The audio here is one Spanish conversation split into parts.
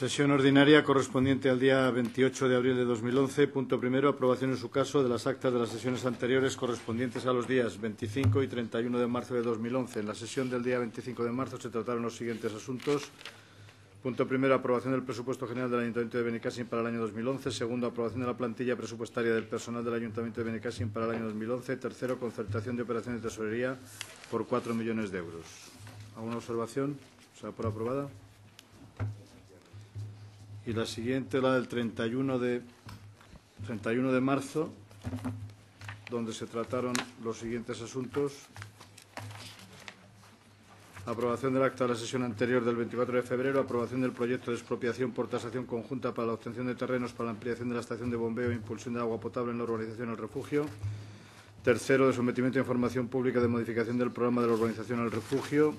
Sesión ordinaria correspondiente al día 28 de abril de 2011. Punto primero, aprobación en su caso de las actas de las sesiones anteriores correspondientes a los días 25 y 31 de marzo de 2011. En la sesión del día 25 de marzo se trataron los siguientes asuntos. Punto primero, aprobación del presupuesto general del Ayuntamiento de Benicassim para el año 2011. Segundo, aprobación de la plantilla presupuestaria del personal del Ayuntamiento de Benicassim para el año 2011. Tercero, concertación de operaciones de tesorería por 4 millones de euros. ¿Alguna observación? ¿Se da por aprobada? y la siguiente la del 31 de, 31 de marzo, donde se trataron los siguientes asuntos. Aprobación del acta de la sesión anterior del 24 de febrero, aprobación del proyecto de expropiación por tasación conjunta para la obtención de terrenos para la ampliación de la estación de bombeo e impulsión de agua potable en la urbanización del Refugio. Tercero, de sometimiento a información pública de modificación del programa de la urbanización del Refugio.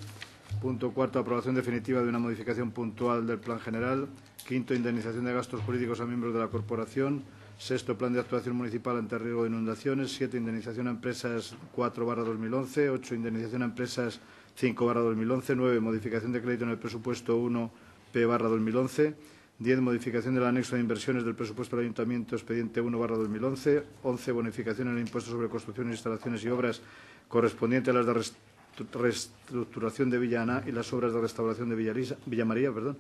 Punto cuarto, aprobación definitiva de una modificación puntual del plan general. Quinto, indemnización de gastos jurídicos a miembros de la corporación. Sexto, plan de actuación municipal ante riesgo de inundaciones. Siete, indemnización a empresas 4 2011. Ocho, indemnización a empresas 5 2011. Nueve, modificación de crédito en el presupuesto 1 P 2011. Diez, Modificación del anexo de inversiones del presupuesto del Ayuntamiento, expediente 1 2011. Once, Bonificación en el impuesto sobre construcciones, instalaciones y obras correspondiente a las de reestructuración de Villana y las obras de restauración de Villamaría, perdón,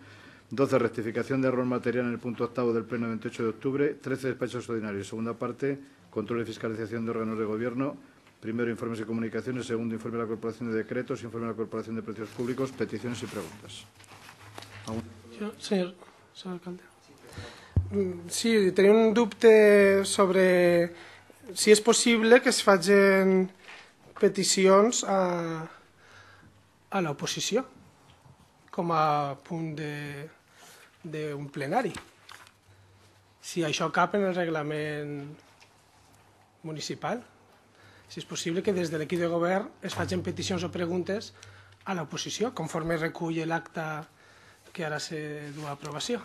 12, rectificación de error material en el punto octavo del pleno 28 de octubre. 13, despachos ordinarios. Segunda parte, control y fiscalización de órganos de gobierno. Primero, informes y comunicaciones. Segundo, informe de la Corporación de Decretos. Informe de la Corporación de Precios Públicos. Peticiones y preguntas. señor, alcalde. Mm, sí, tenía un dubte sobre si es posible que se fallen peticiones a, la oposición. Como a de, d'un plenari. Si això cap en el reglament municipal, si és possible que des de l'equip de govern es facin peticions o preguntes a l'oposició, conforme recull l'acte que ara se du a aprovació.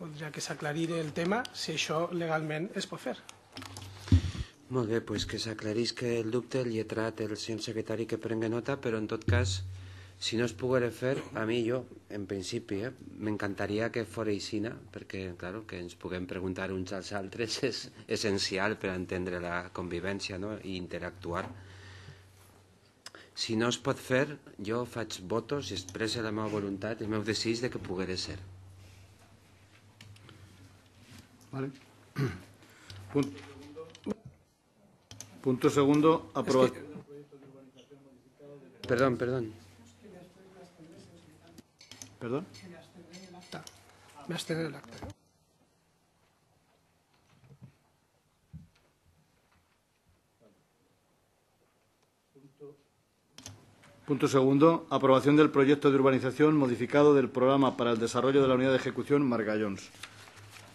Voldria que s'aclarir el tema, si això legalment es pot fer. Molt bé, doncs que s'aclarís que el dubte el lletrat, el senyor secretari que prengui nota, però en tot cas si no es poguera fer, a mi jo, en principi, eh, m'encantaria que fos aixina, perquè, clar, que ens puguem preguntar uns als altres és essencial per entendre la convivència no? i interactuar. Si no es pot fer, jo faig votos i expressa la meva voluntat, el meu desig de que poguera ser. Vale. Punto, punto segundo, aprobación. Es que... Perdón, perdón. ¿Perdón? Punto segundo. Aprobación del proyecto de urbanización modificado del programa para el desarrollo de la unidad de ejecución Margallons.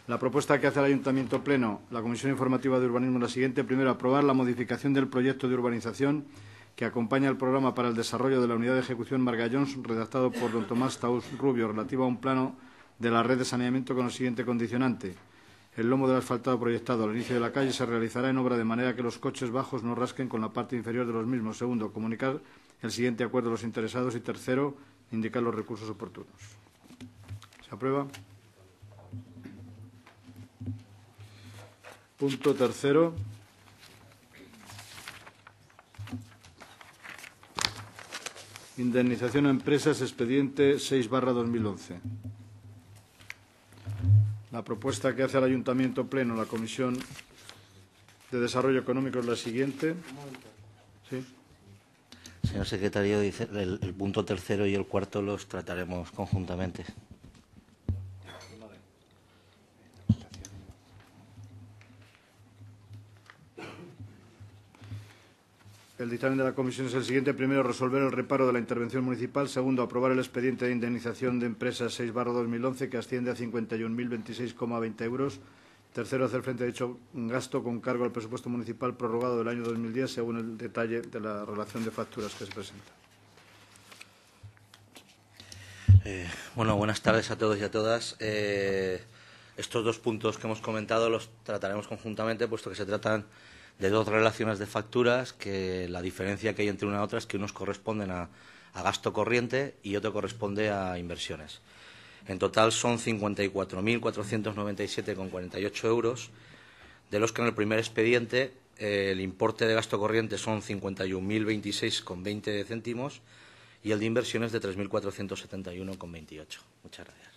La propuesta que hace el Ayuntamiento Pleno, la Comisión Informativa de Urbanismo, es la siguiente. Primero, aprobar la modificación del proyecto de urbanización que acompaña el programa para el desarrollo de la unidad de ejecución Margallón, redactado por don Tomás Taus Rubio, relativo a un plano de la red de saneamiento con el siguiente condicionante. El lomo del asfaltado proyectado al inicio de la calle se realizará en obra de manera que los coches bajos no rasquen con la parte inferior de los mismos. Segundo, comunicar el siguiente acuerdo a los interesados. Y tercero, indicar los recursos oportunos. ¿Se aprueba? Punto tercero. Indemnización a empresas, expediente 6 2011. La propuesta que hace el Ayuntamiento Pleno, la Comisión de Desarrollo Económico es la siguiente. ¿Sí? Señor secretario, el punto tercero y el cuarto los trataremos conjuntamente. El dictamen de la comisión es el siguiente. Primero, resolver el reparo de la intervención municipal. Segundo, aprobar el expediente de indemnización de empresas 6-2011 que asciende a 51.026,20 euros. Tercero, hacer frente a dicho gasto con cargo al presupuesto municipal prorrogado del año 2010 según el detalle de la relación de facturas que se presenta. Eh, bueno, buenas tardes a todos y a todas. Eh, estos dos puntos que hemos comentado los trataremos conjuntamente puesto que se tratan de dos relaciones de facturas que la diferencia que hay entre una y otra es que unos corresponden a, gasto corriente y otro corresponde a inversiones. En total son 54.497,48 euros, de los que en el primer expediente eh, el importe de gasto corriente son 51.026,20 céntimos y el de inversiones de 3.471,28. Muchas gracias.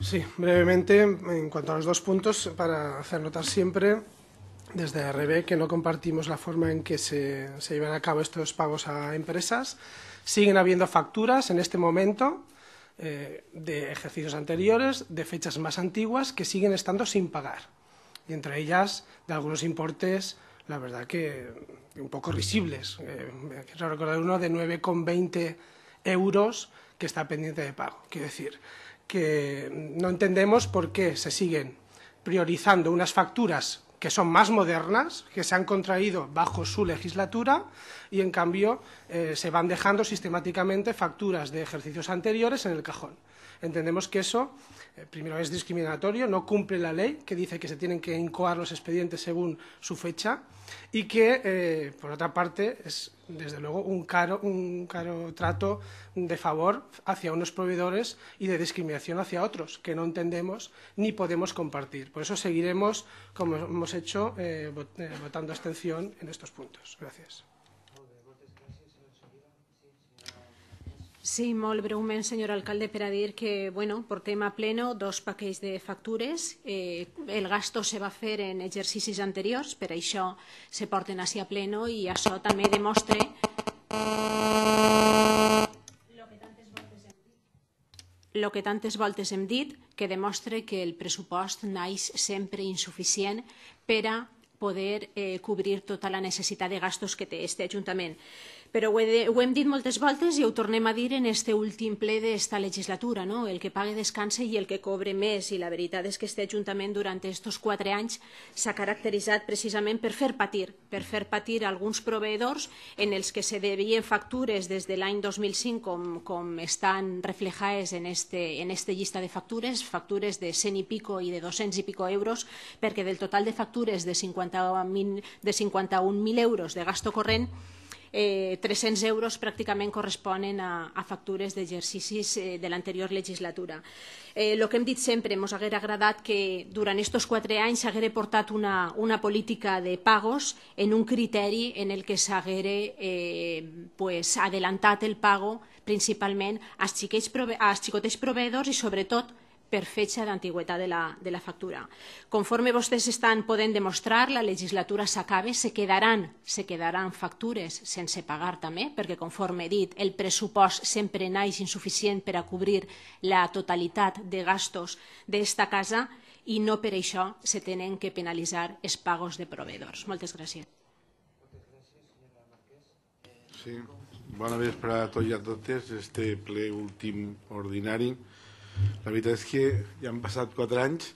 Sí, brevemente, en cuanto a los dos puntos, para hacer notar siempre desde RB que no compartimos la forma en que se, llevan a cabo estos pagos a empresas. Siguen habiendo facturas en este momento eh, de ejercicios anteriores, de fechas más antiguas, que siguen estando sin pagar. Y entre ellas, de algunos importes, la verdad que un poco risibles. Eh, quiero recordar uno de 9,20 euros que está pendiente de pago. Quiero decir, que no entendemos por qué se siguen priorizando unas facturas que son más modernas, que se han contraído bajo su legislatura y, en cambio, eh, se van dejando sistemáticamente facturas de ejercicios anteriores en el cajón. Entendemos que eso eh, primero es discriminatorio, no cumple la ley que dice que se tienen que incoar los expedientes según su fecha y que, eh, por otra parte, es desde luego un caro, un caro trato de favor hacia unos proveedores y de discriminación hacia otros que no entendemos ni podemos compartir. Por eso seguiremos, como hemos hecho, eh, votando abstención en estos puntos. Gracias. Sí, molt breument, senyor alcalde, per a dir que bueno, portem a pleno dos paquets de factures. Eh, el gasto se va fer en exercicis anteriors, per això se porten així a pleno i això també demostra... el que tantes voltes hem dit, que demostra que el pressupost naix sempre insuficient per a poder eh, cobrir tota la necessitat de gastos que té este Ajuntament. Però ho, he ho hem dit moltes voltes i ho tornem a dir en este últim ple d'esta legislatura, no? el que pague descansa i el que cobre més. I la veritat és que este Ajuntament durant aquests quatre anys s'ha caracteritzat precisament per fer patir, per fer patir alguns proveïdors en els que se devien factures des de l'any 2005 com, com estan reflejades en este, en este llista de factures, factures de 100 i pico i de 200 i pico euros, perquè del total de factures de 51.000 de euros de gasto corrent eh, 300 euros pràcticament corresponen a, a factures d'exercicis eh, de l'anterior legislatura. El eh, que hem dit sempre, ens hauria agradat que durant aquests quatre anys s'hagués portat una, una política de pagos en un criteri en el que s'hagués eh, pues, adelantat el pago principalment als, als xicotets proveïdors i sobretot per de antigüedad de, la, de la factura. Conforme vostès estan podent demostrar, la legislatura s'acaba, se quedaran, se quedaran factures sense pagar també, perquè conforme he dit, el pressupost sempre naix insuficient per a cobrir la totalitat de gastos d'esta casa i no per això se tenen que penalitzar els pagos de proveedors. Moltes gràcies. Sí, bona vespre a tots i a totes. Este ple últim ordinari la veritat és que ja han passat quatre anys,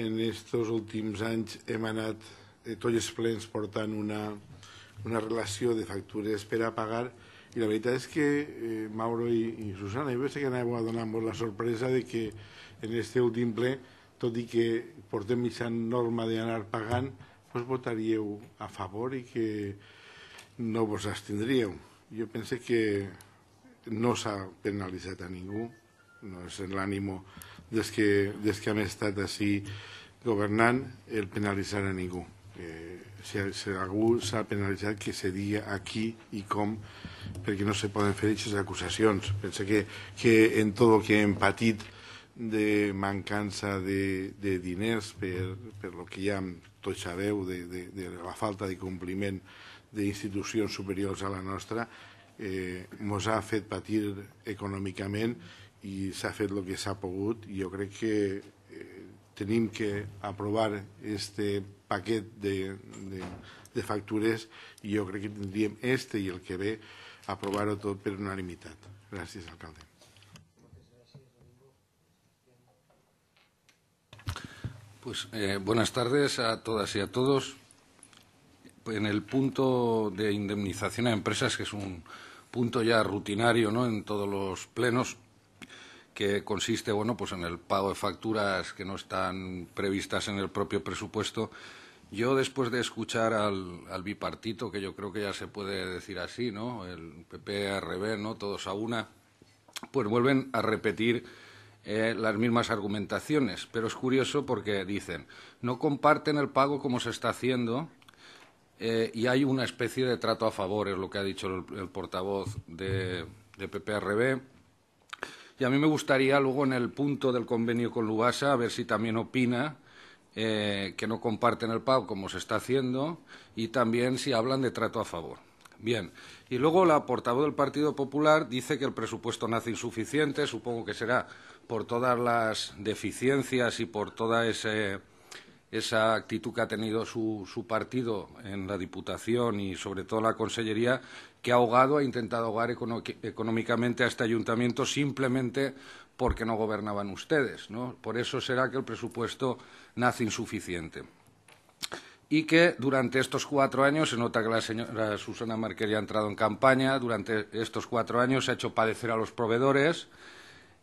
en aquests últims anys hem anat eh, tots els plens portant una, una relació de factures per a pagar i la veritat és que eh, Mauro i, i Susana, jo pensava que anàveu a donar-vos la sorpresa de que en aquest últim ple, tot i que portem mitja norma d'anar pagant, vos votaríeu a favor i que no vos abstindríeu. Jo pense que no s'ha penalitzat a ningú, no és l'ànimo des que, des que hem estat així governant el penalitzar a ningú. Eh, si, si algú s'ha penalitzat que se digui aquí i com perquè no se poden fer aquestes acusacions. Pensa que, que en tot el que hem patit de mancança de, de diners per, per lo que ja tots sabeu de, de, de la falta de compliment d'institucions superiors a la nostra, eh, ha fet patir econòmicament y s'ha lo el que s'ha pogut. yo creo que eh, ...tenemos que aprobar... este paquete de, de, de factures y yo que tendríamos este y el que ve aprobar todo pero no limitado ...gracias alcalde. Pues, eh, buenas tardes a todas y a todos. En el punto de indemnización a empresas, que es un punto ya rutinario ¿no? en todos los plenos, que consiste bueno, pues en el pago de facturas que no están previstas en el propio presupuesto. Yo, después de escuchar al, bipartito, que yo creo que ya se puede decir así, ¿no? El pp ¿no? Todos a una, pues vuelven a repetir eh, las mismas argumentaciones. Pero es curioso porque dicen, no comparten el pago como se está haciendo eh, y hay una especie de trato a favor, es lo que ha dicho el, portavoz de, de PPRB. Y a mí me gustaría luego en el punto del convenio con Lubasa, a ver si también opina eh, que no comparten el pago como se está haciendo y también si hablan de trato a favor. Bien, y luego la portavoz del Partido Popular dice que el presupuesto nace insuficiente, supongo que será por todas las deficiencias y por toda ese esa actitud que ha tenido su, partido en la Diputación y sobre todo la Consellería, que ha ahogado, ha intentado ahogar económicamente a este ayuntamiento simplemente porque no gobernaban ustedes. Por eso será que el presupuesto nace insuficiente. Y que durante estos cuatro años, se nota que la señora Susana Marquería ha entrado en campaña, durante estos cuatro años se ha hecho padecer a los proveedores,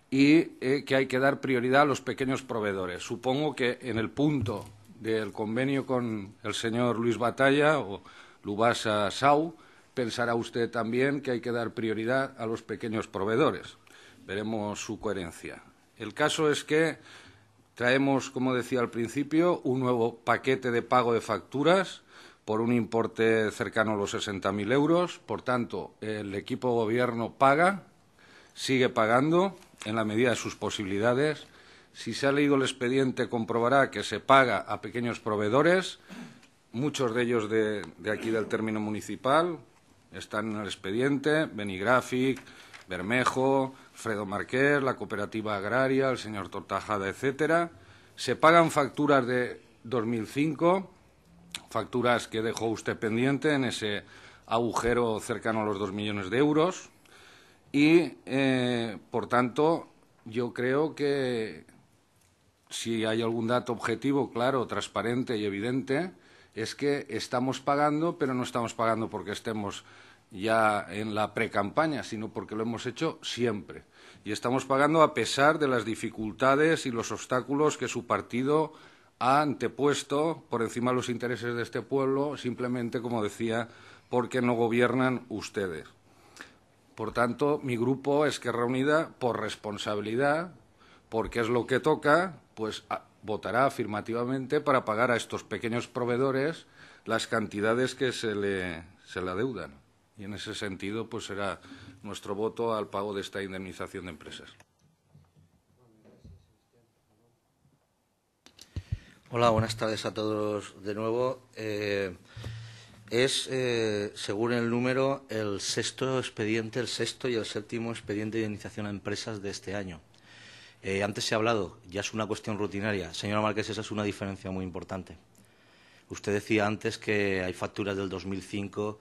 y eh, que hay que dar prioridad a los pequeños proveedores. Supongo que en el punto del convenio con el señor Luis Batalla o Lubasa Sau, pensará usted también que hay que dar prioridad a los pequeños proveedores. Veremos su coherencia. El caso es que traemos, como decía al principio, un nuevo paquete de pago de facturas por un importe cercano a los 60.000 euros. Por tanto, el equipo gobierno paga, sigue pagando en la medida de sus posibilidades si se ha leído el expediente, comprobará que se paga a pequeños proveedores, muchos de ellos de, aquí del término municipal, están en el expediente, Benigrafic, Bermejo, Fredo Marquer, la cooperativa agraria, el señor Tortajada, etcétera. Se pagan facturas de 2005, facturas que dejó usted pendiente en ese agujero cercano a los dos millones de euros. Y, eh, por tanto, yo creo que si hay algún dato objetivo, claro, transparente y evidente, es que estamos pagando, pero no estamos pagando porque estemos ya en la precampaña, sino porque lo hemos hecho siempre. Y estamos pagando a pesar de las dificultades y los obstáculos que su partido ha antepuesto por encima de los intereses de este pueblo, simplemente, como decía, porque no gobiernan ustedes. Por tanto, mi grupo, es que reunida por responsabilidad, porque es lo que toca, pues votará afirmativamente para pagar a estos pequeños proveedores las cantidades que se le, se adeudan. Y en ese sentido, pues será nuestro voto al pago de esta indemnización de empresas. Hola, buenas tardes a todos de nuevo. Eh, es, eh, según el número, el sexto expediente, el sexto y el séptimo expediente de indemnización a empresas de este año. Eh, antes se ha hablado, ya es una cuestión rutinaria. Señora Marques, esa es una diferencia muy importante. Usted decía antes que hay facturas del 2005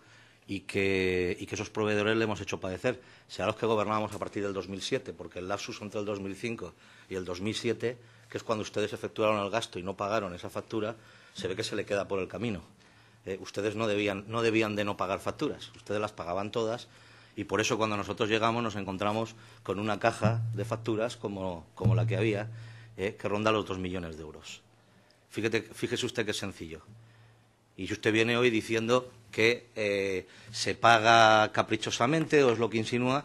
y que, y que esos proveedores le hemos hecho padecer. Sea los que gobernábamos a partir del 2007, porque el lapsus entre el 2005 y el 2007, que es cuando ustedes efectuaron el gasto y no pagaron esa factura, se ve que se le queda por el camino. Eh, ustedes no debían, no debían de no pagar facturas. Ustedes las pagaban todas y por eso cuando nosotros llegamos nos encontramos con una caja de facturas como, la que había, eh, que ronda los dos millones de euros. fíjese usted qué sencillo. Y si usted viene hoy diciendo que eh, se paga caprichosamente, o es lo que insinúa,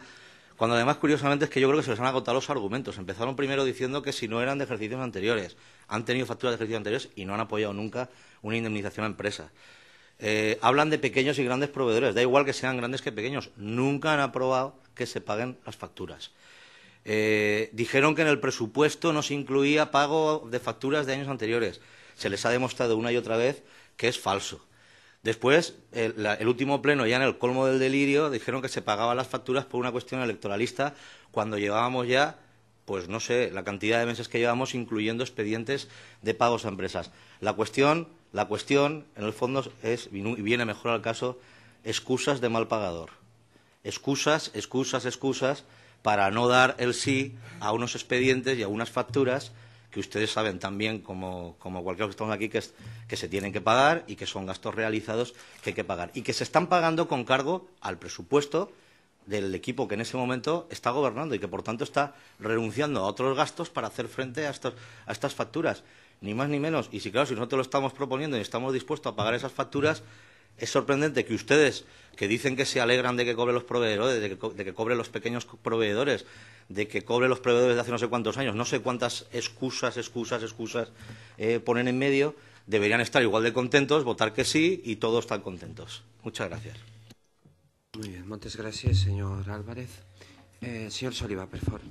cuando además, curiosamente, es que yo creo que se les han agotado los argumentos. Empezaron primero diciendo que si no eran de ejercicios anteriores, han tenido facturas de ejercicios anteriores y no han apoyado nunca una indemnización a empresas. Eh, hablan de pequeños y grandes proveedores, da igual que sean grandes que pequeños, nunca han aprobado que se paguen las facturas. Eh, dijeron que en el presupuesto no se incluía pago de facturas de años anteriores. Se les ha demostrado una y otra vez que es falso. Después, el, el último pleno, ya en el colmo del delirio, dijeron que se pagaban las facturas por una cuestión electoralista cuando llevábamos ya pues no sé, la cantidad de meses que llevamos, incluyendo expedientes de pagos a empresas. La cuestión la cuestión, en el fondo, es, y viene mejor al caso, excusas de mal pagador. Excusas, excusas, excusas para no dar el sí a unos expedientes y a unas facturas que ustedes saben también, como, cualquier cualquiera que estamos aquí que, se tienen que pagar y que son gastos realizados que hay que pagar y que se están pagando con cargo al presupuesto del equipo que en ese momento está gobernando y que por tanto está renunciando a otros gastos para hacer frente a estas facturas ni más ni menos. Y si claro, si nosotros lo estamos proponiendo y estamos dispuestos a pagar esas facturas, es sorprendente que ustedes, que dicen que se alegran de que cobren los proveedores, de que, cobren los pequeños proveedores, de que cobre los proveedores de hace no sé cuántos años, no sé cuántas excusas, excusas, excusas eh, ponen en medio, deberían estar igual de contentos, votar que sí y todos están contentos. Muchas gracias. Muy bien, muchas gracias, señor Álvarez. Eh, señor Soliva, por favor.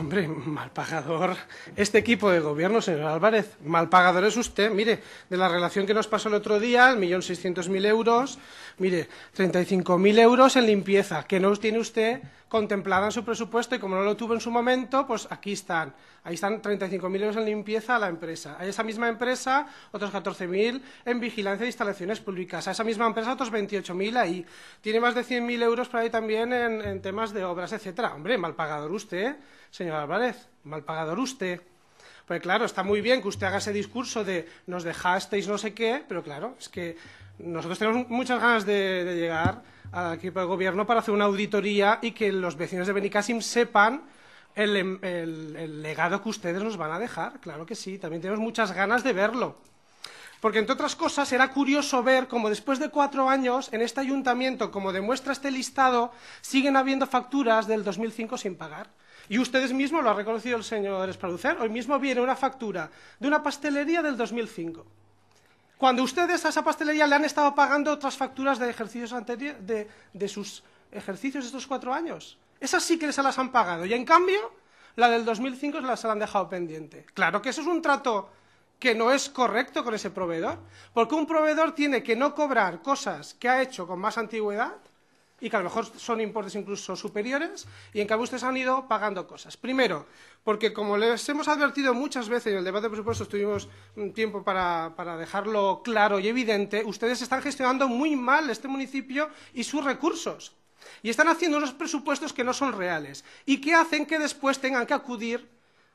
Hombre, mal pagador. Este equipo de gobierno, señor Álvarez, mal pagador es usted. Mire, de la relación que nos pasó el otro día, el millón seiscientos mil euros, mire, treinta y cinco mil euros en limpieza, que no tiene usted contemplada en su presupuesto y como no lo tuvo en su momento, pues aquí están. Ahí están treinta y cinco mil euros en limpieza a la empresa. A esa misma empresa, otros catorce mil en vigilancia de instalaciones públicas. A esa misma empresa, otros veintiocho mil ahí. Tiene más de cien mil euros por ahí también en, en temas de obras, etcétera. Hombre, mal pagador usted señor Álvarez, mal pagador usted. Pues claro, está muy bien que usted haga ese discurso de nos dejasteis no sé qué, pero claro, es que nosotros tenemos muchas ganas de, llegar al equipo de gobierno para hacer una auditoría y que los vecinos de Benicassim sepan em, el, el legado que ustedes nos van a dejar. Claro que sí, también tenemos muchas ganas de verlo. Porque, entre otras cosas, era curioso ver cómo después de cuatro años, en este ayuntamiento, como demuestra este listado, siguen habiendo facturas del 2005 sin pagar. Y ustedes mismos lo ha reconocido el señor Esparducer, Hoy mismo viene una factura de una pastelería del 2005. Cuando ustedes a esa pastelería le han estado pagando otras facturas de ejercicios anteriores, de, sus ejercicios estos cuatro años. Esas sí que se las han pagado. Y en cambio, la del 2005 se las han dejado pendiente. Claro que eso es un trato que no es correcto con ese proveedor, porque un proveedor tiene que no cobrar cosas que ha hecho con más antigüedad y que a lo mejor son importes incluso superiores y en cambio ustedes han ido pagando cosas. Primero, porque como les hemos advertido muchas veces en el debate de presupuestos, tuvimos tiempo para, dejarlo claro y evidente, ustedes están gestionando muy mal este municipio y sus recursos. Y están haciendo unos presupuestos que no son reales y que hacen que después tengan que acudir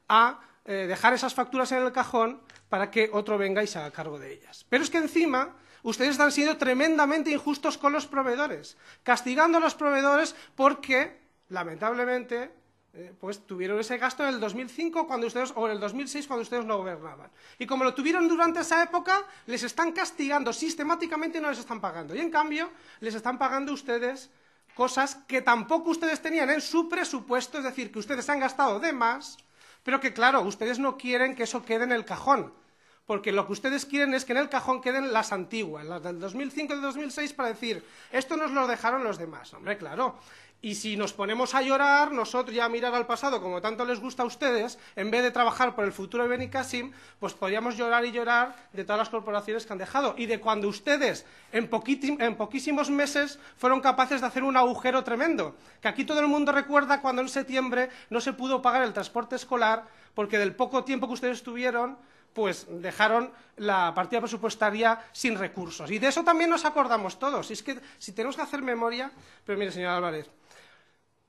a eh, dejar esas facturas en el cajón para que otro venga y se haga cargo de ellas. Pero es que encima Ustedes están siendo tremendamente injustos con los proveedores, castigando a los proveedores porque, lamentablemente, eh, pues tuvieron ese gasto en el 2005 cuando ustedes, o en el 2006 cuando ustedes no gobernaban. Y como lo tuvieron durante esa época, les están castigando sistemáticamente y no les están pagando. Y en cambio, les están pagando ustedes cosas que tampoco ustedes tenían en su presupuesto, es decir, que ustedes han gastado de más, pero que claro, ustedes no quieren que eso quede en el cajón porque lo que ustedes quieren es que en el cajón queden las antiguas, las del 2005 y del 2006, para decir, esto nos lo dejaron los demás. Hombre, claro. Y si nos ponemos a llorar, nosotros ya a mirar al pasado, como tanto les gusta a ustedes, en vez de trabajar por el futuro de Benicassim, pues podríamos llorar y llorar de todas las corporaciones que han dejado. Y de cuando ustedes, en, en poquísimos meses, fueron capaces de hacer un agujero tremendo. Que aquí todo el mundo recuerda cuando en septiembre no se pudo pagar el transporte escolar, porque del poco tiempo que ustedes tuvieron, pues dejaron la partida presupuestaria sin recursos. Y de eso también nos acordamos todos. Y es que si tenemos que hacer memoria, pero mire, señor Álvarez,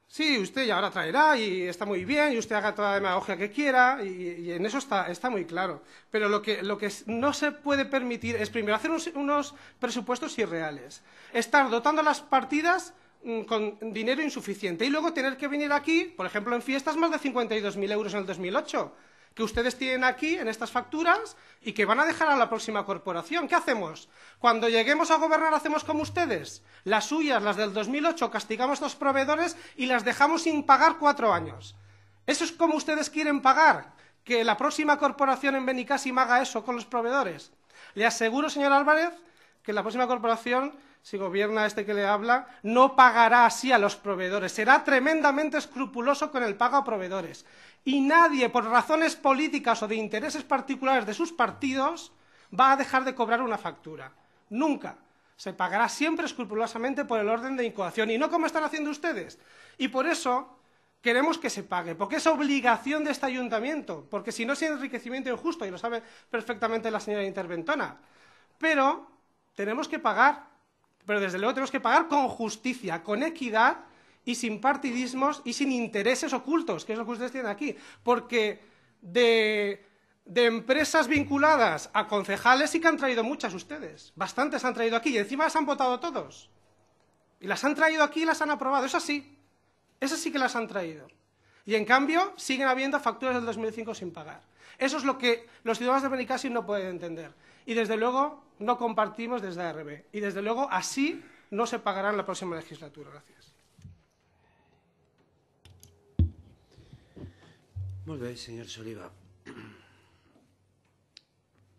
sí, usted ya ahora traerá y está muy bien y usted haga toda la demagogia que quiera y, en eso está, muy claro. Pero lo que, no se puede permitir es primero hacer unos, unos presupuestos irreales, estar dotando las partidas mm, con dinero insuficiente y luego tener que venir aquí, por ejemplo, en fiestas más de 52.000 euros en el 2008 que ustedes tienen aquí en estas facturas y que van a dejar a la próxima corporación. ¿Qué hacemos? Cuando lleguemos a gobernar hacemos como ustedes. Las suyas, las del 2008, castigamos a los proveedores y las dejamos sin pagar cuatro años. ¿Eso es como ustedes quieren pagar? ¿Que la próxima corporación en Benicassim haga eso con los proveedores? Le aseguro, señor Álvarez, que la próxima corporación si gobierna este que le habla, no pagará así a los proveedores. Será tremendamente escrupuloso con el pago a proveedores y nadie, por razones políticas o de intereses particulares de sus partidos, va a dejar de cobrar una factura. Nunca. Se pagará siempre escrupulosamente por el orden de incoación y no como están haciendo ustedes. Y por eso queremos que se pague, porque es obligación de este ayuntamiento, porque si no es enriquecimiento injusto, y lo sabe perfectamente la señora interventona. Pero tenemos que pagar, pero desde luego tenemos que pagar con justicia, con equidad y sin partidismos y sin intereses ocultos, que es lo que ustedes tienen aquí. Porque de, empresas vinculadas a concejales sí que han traído muchas ustedes. Bastantes han traído aquí y encima las han votado todos. Y las han traído aquí y las han aprobado. Es así. eso sí que las han traído. Y en cambio siguen habiendo facturas del 2005 sin pagar. Eso es lo que los ciudadanos de Benicassi no pueden entender. Y desde luego no compartimos desde ARB. Y desde luego así no se pagará en la próxima legislatura. Gracias. Molt bé, senyor Soliva.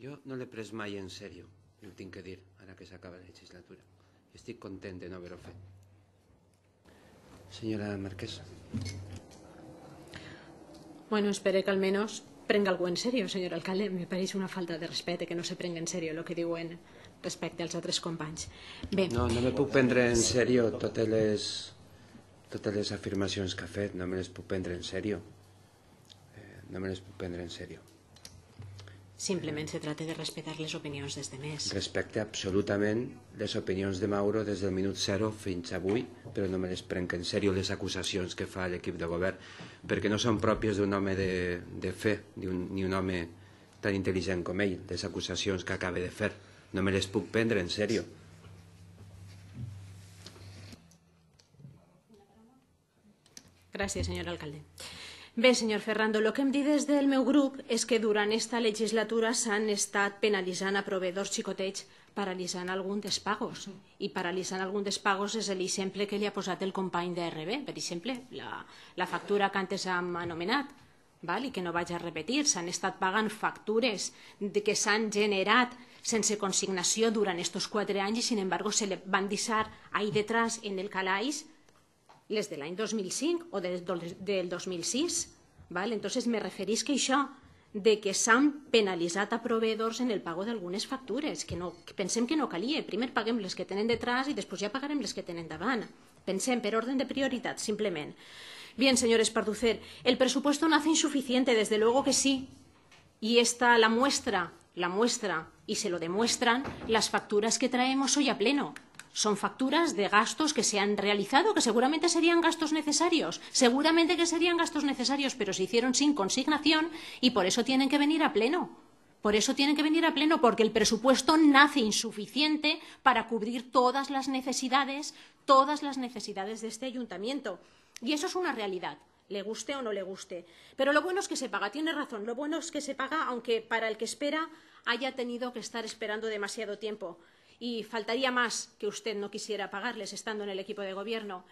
Jo no l'he pres mai en sèrio, i ho tinc que dir, ara que s'acaba la legislatura. estic content de no haver-ho fet. Senyora Marquesa. Bueno, espere que almenys prenga algú en sèrio, senyor alcalde. Me pareix una falta de respecte que no se prengui en sèrio el que diuen respecte als altres companys. Bé. No, no me puc prendre en sèrio totes les, totes les afirmacions que ha fet, no me les puc prendre en sèrio no me les puc prendre en sèrio. Simplement se trata de respetar les opinions des de més. Respecte absolutament les opinions de Mauro des del minut zero fins avui, però no me les prenc en sèrio les acusacions que fa l'equip de govern, perquè no són pròpies d'un home de, de fe, ni un, ni un home tan intel·ligent com ell, les acusacions que acaba de fer. No me les puc prendre en sèrio. Gràcies, senyor alcalde. Bé, senyor Ferrando, el que em dit des del meu grup és que durant aquesta legislatura s'han estat penalitzant a proveedors xicotets paralitzant algun dels pagos. I paralitzant algun dels pagos és l'exemple que li ha posat el company d'RB, per exemple, la, la factura que antes hem anomenat. Val? I que no vaig a repetir, s'han estat pagant factures que s'han generat sense consignació durant aquests quatre anys i, sin embargo, se le van deixar ahí detrás en el calaix les de l'any 2005 o del, del 2006. Val? Entonces me referís que això de que s'han penalitzat a proveedors en el pago d'algunes factures, que, no, que pensem que no calia. Primer paguem les que tenen detrás i després ja pagarem les que tenen davant. Pensem per ordre de prioritat, simplement. Bien, señores Parducer, el presupuesto hace insuficiente, desde luego que sí. Y está la muestra, la muestra, y se lo demuestran las facturas que traemos hoy a pleno. son facturas de gastos que se han realizado, que seguramente serían gastos necesarios, seguramente que serían gastos necesarios, pero se hicieron sin consignación y por eso tienen que venir a pleno. Por eso tienen que venir a pleno, porque el presupuesto nace insuficiente para cubrir todas las necesidades, todas las necesidades de este ayuntamiento. Y eso es una realidad le guste o no le guste. Pero lo bueno es que se paga, tiene razón, lo bueno es que se paga, aunque para el que espera haya tenido que estar esperando demasiado tiempo y faltaría más que usted no quisiera pagarles estando en el equipo de gobierno.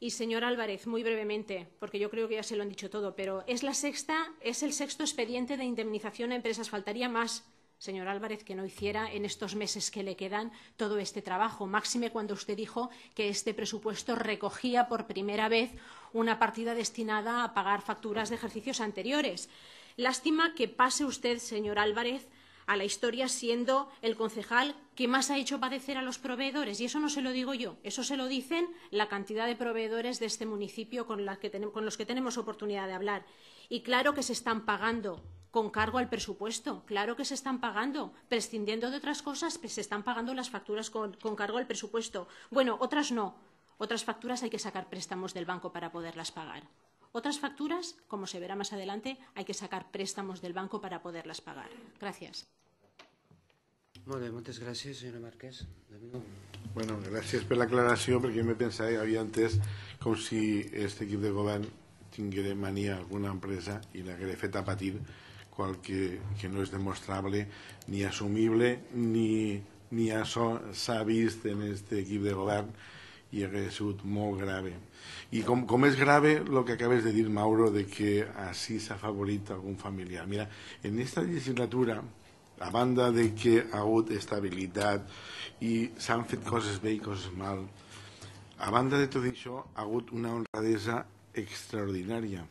Y, señor Álvarez, muy brevemente, porque yo creo que ya se lo han dicho todo, pero es la sexta, es el sexto expediente de indemnización a empresas. Faltaría más, señor Álvarez, que no hiciera en estos meses que le quedan todo este trabajo. Máxime cuando usted dijo que este presupuesto recogía por primera vez una partida destinada a pagar facturas de ejercicios anteriores. Lástima que pase usted, señor Álvarez, a la historia siendo el concejal que más ha hecho padecer a los proveedores. Y eso no se lo digo yo, eso se lo dicen la cantidad de proveedores de este municipio con, los que tenemos oportunidad de hablar. Y claro que se están pagando con cargo al presupuesto. Claro que se están pagando, prescindiendo de otras cosas, pues se están pagando las facturas con, cargo al presupuesto. Bueno, otras no. Otras facturas hay que sacar préstamos del banco para poderlas pagar. Otras facturas, como se verá más adelante, hay que sacar préstamos del banco para poderlas pagar. Gracias. Muy bien, muchas gracias, señora Marquès. Domingo. Bueno, por la aclaración, porque yo me pensaba, había antes, como si este equipo de gobierno tingués manía alguna empresa i l'hagués fet a patir cual que, que no es demostrable ni asumible, ni, ni se ha visto en este equipo de gobierno i hauria sigut molt grave. I com, com és grave el que acabes de dir, Mauro, de que així s'ha favorit algun familiar. Mira, en aquesta legislatura, a banda de que ha hagut estabilitat i s'han fet coses bé i coses mal, a banda de tot això, ha hagut una honradesa extraordinària.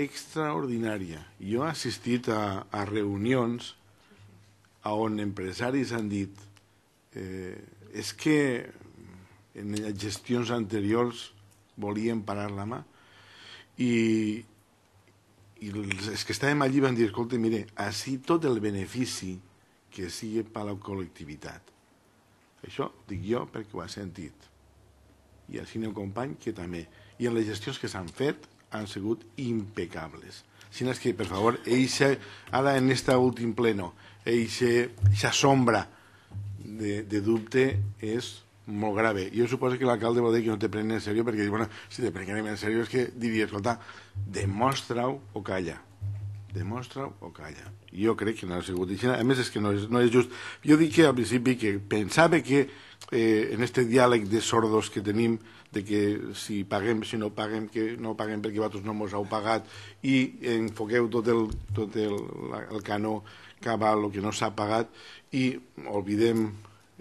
Extraordinària. Jo he assistit a, a reunions on empresaris han dit eh, és que en les gestions anteriors volien parar la mà i, i els que estàvem allí van dir escolta, mire, així tot el benefici que sigui per a la col·lectivitat això dic jo perquè ho ha sentit i així el company que també i en les gestions que s'han fet han sigut impecables si no és que, per favor, eixa, ara en este últim pleno eixa, eixa sombra de, de dubte és molt grave. Jo suposo que l'alcalde vol dir que no te prenen en sèrio perquè diu, bueno, si te prenen en sèrio és que diria, escolta, demostra-ho o calla. Demostra-ho o calla. Jo crec que no ha sigut així. A més, és que no és, no és just. Jo dic que al principi que pensava que eh, en este diàleg de sordos que tenim, de que si paguem, si no paguem, que no paguem perquè vosaltres no mos heu pagat i enfoqueu tot el, tot el, el canó cap a el que no s'ha pagat i oblidem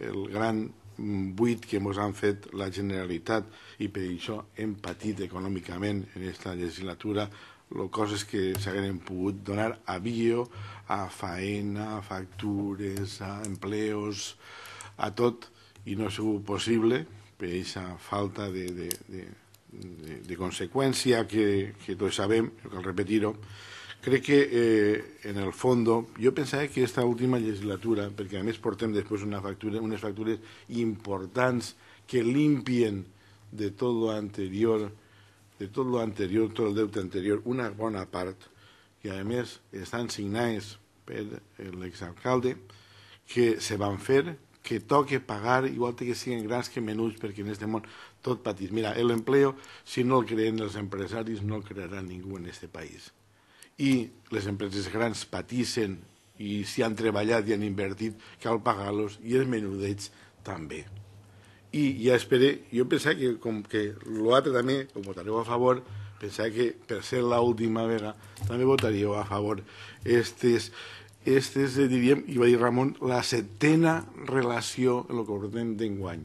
el gran buit que ens han fet la Generalitat i per això hem patit econòmicament en aquesta legislatura les coses que s'hagueren pogut donar a bio, a faena, a factures, a empleos, a tot, i no ha sigut possible per aquesta falta de, de, de, de, de conseqüència que, que tots sabem, no cal repetir-ho, crec que eh, en el fondo, jo pensava que aquesta última legislatura, perquè a més portem després una factura, unes factures importants que limpien de tot lo anterior, de tot lo anterior, tot el deute anterior, una bona part, que a més estan signades per l'exalcalde, que se van fer, que toque pagar, igual que siguin grans que menuts, perquè en este món tot patís. Mira, el si no el creen els empresaris, no el crearà ningú en este país i les empreses grans patissen i s'hi han treballat i han invertit, cal pagar-los i els menudets també. I ja esperé, jo pensava que com que l'altre també, com votareu a favor, pensava que per ser l'última vega també votaríeu a favor. Estes, estes eh, diríem, i va dir Ramon, la setena relació en el que portem d'enguany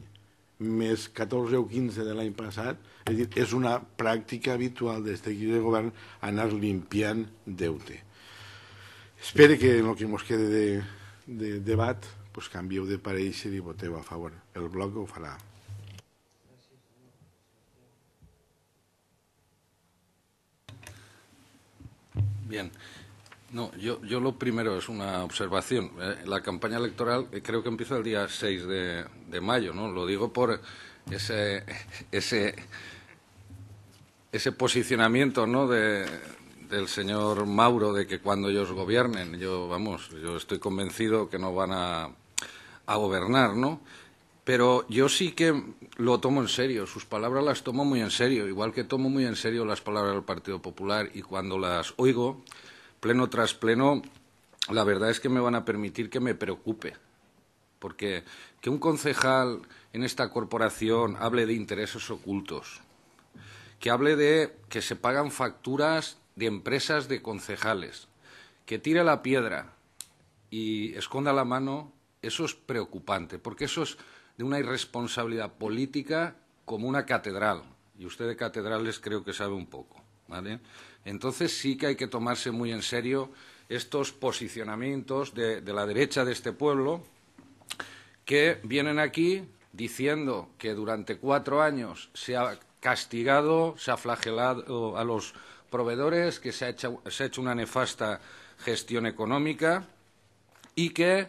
més 14 o 15 de l'any passat, és dir, és una pràctica habitual dels equips de govern anar limpiant deute. Espero que en el que ens quede de, de debat pues canvieu de pareixer i voteu a favor. El bloc ho farà. Bien. No, yo, yo lo primero es una observación. Eh, la campaña electoral eh, creo que empieza el día 6 de, mayo, ¿no? Lo digo por ese, ese, posicionamiento, ¿no? del señor Mauro de que cuando ellos gobiernen, yo, vamos, yo estoy convencido que no van a, a gobernar, ¿no? Pero yo sí que lo tomo en serio, sus palabras las tomo muy en serio, igual que tomo muy en serio las palabras del Partido Popular y cuando las oigo pleno tras pleno, la verdad es que me van a permitir que me preocupe, porque que un concejal en esta corporación hable de intereses ocultos, que hable de que se pagan facturas de empresas de concejales, que tire la piedra y esconda la mano, eso es preocupante, porque eso es de una irresponsabilidad política como una catedral, y usted de catedrales creo que sabe un poco. Entonces sí que hay que tomarse muy en serio estos posicionamientos de, la derecha de este pueblo que vienen aquí diciendo que durante cuatro años se ha castigado, se ha flagelado a los proveedores, que se ha hecho una nefasta gestión económica y que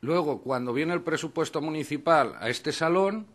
luego, cuando viene el presupuesto municipal a este salón,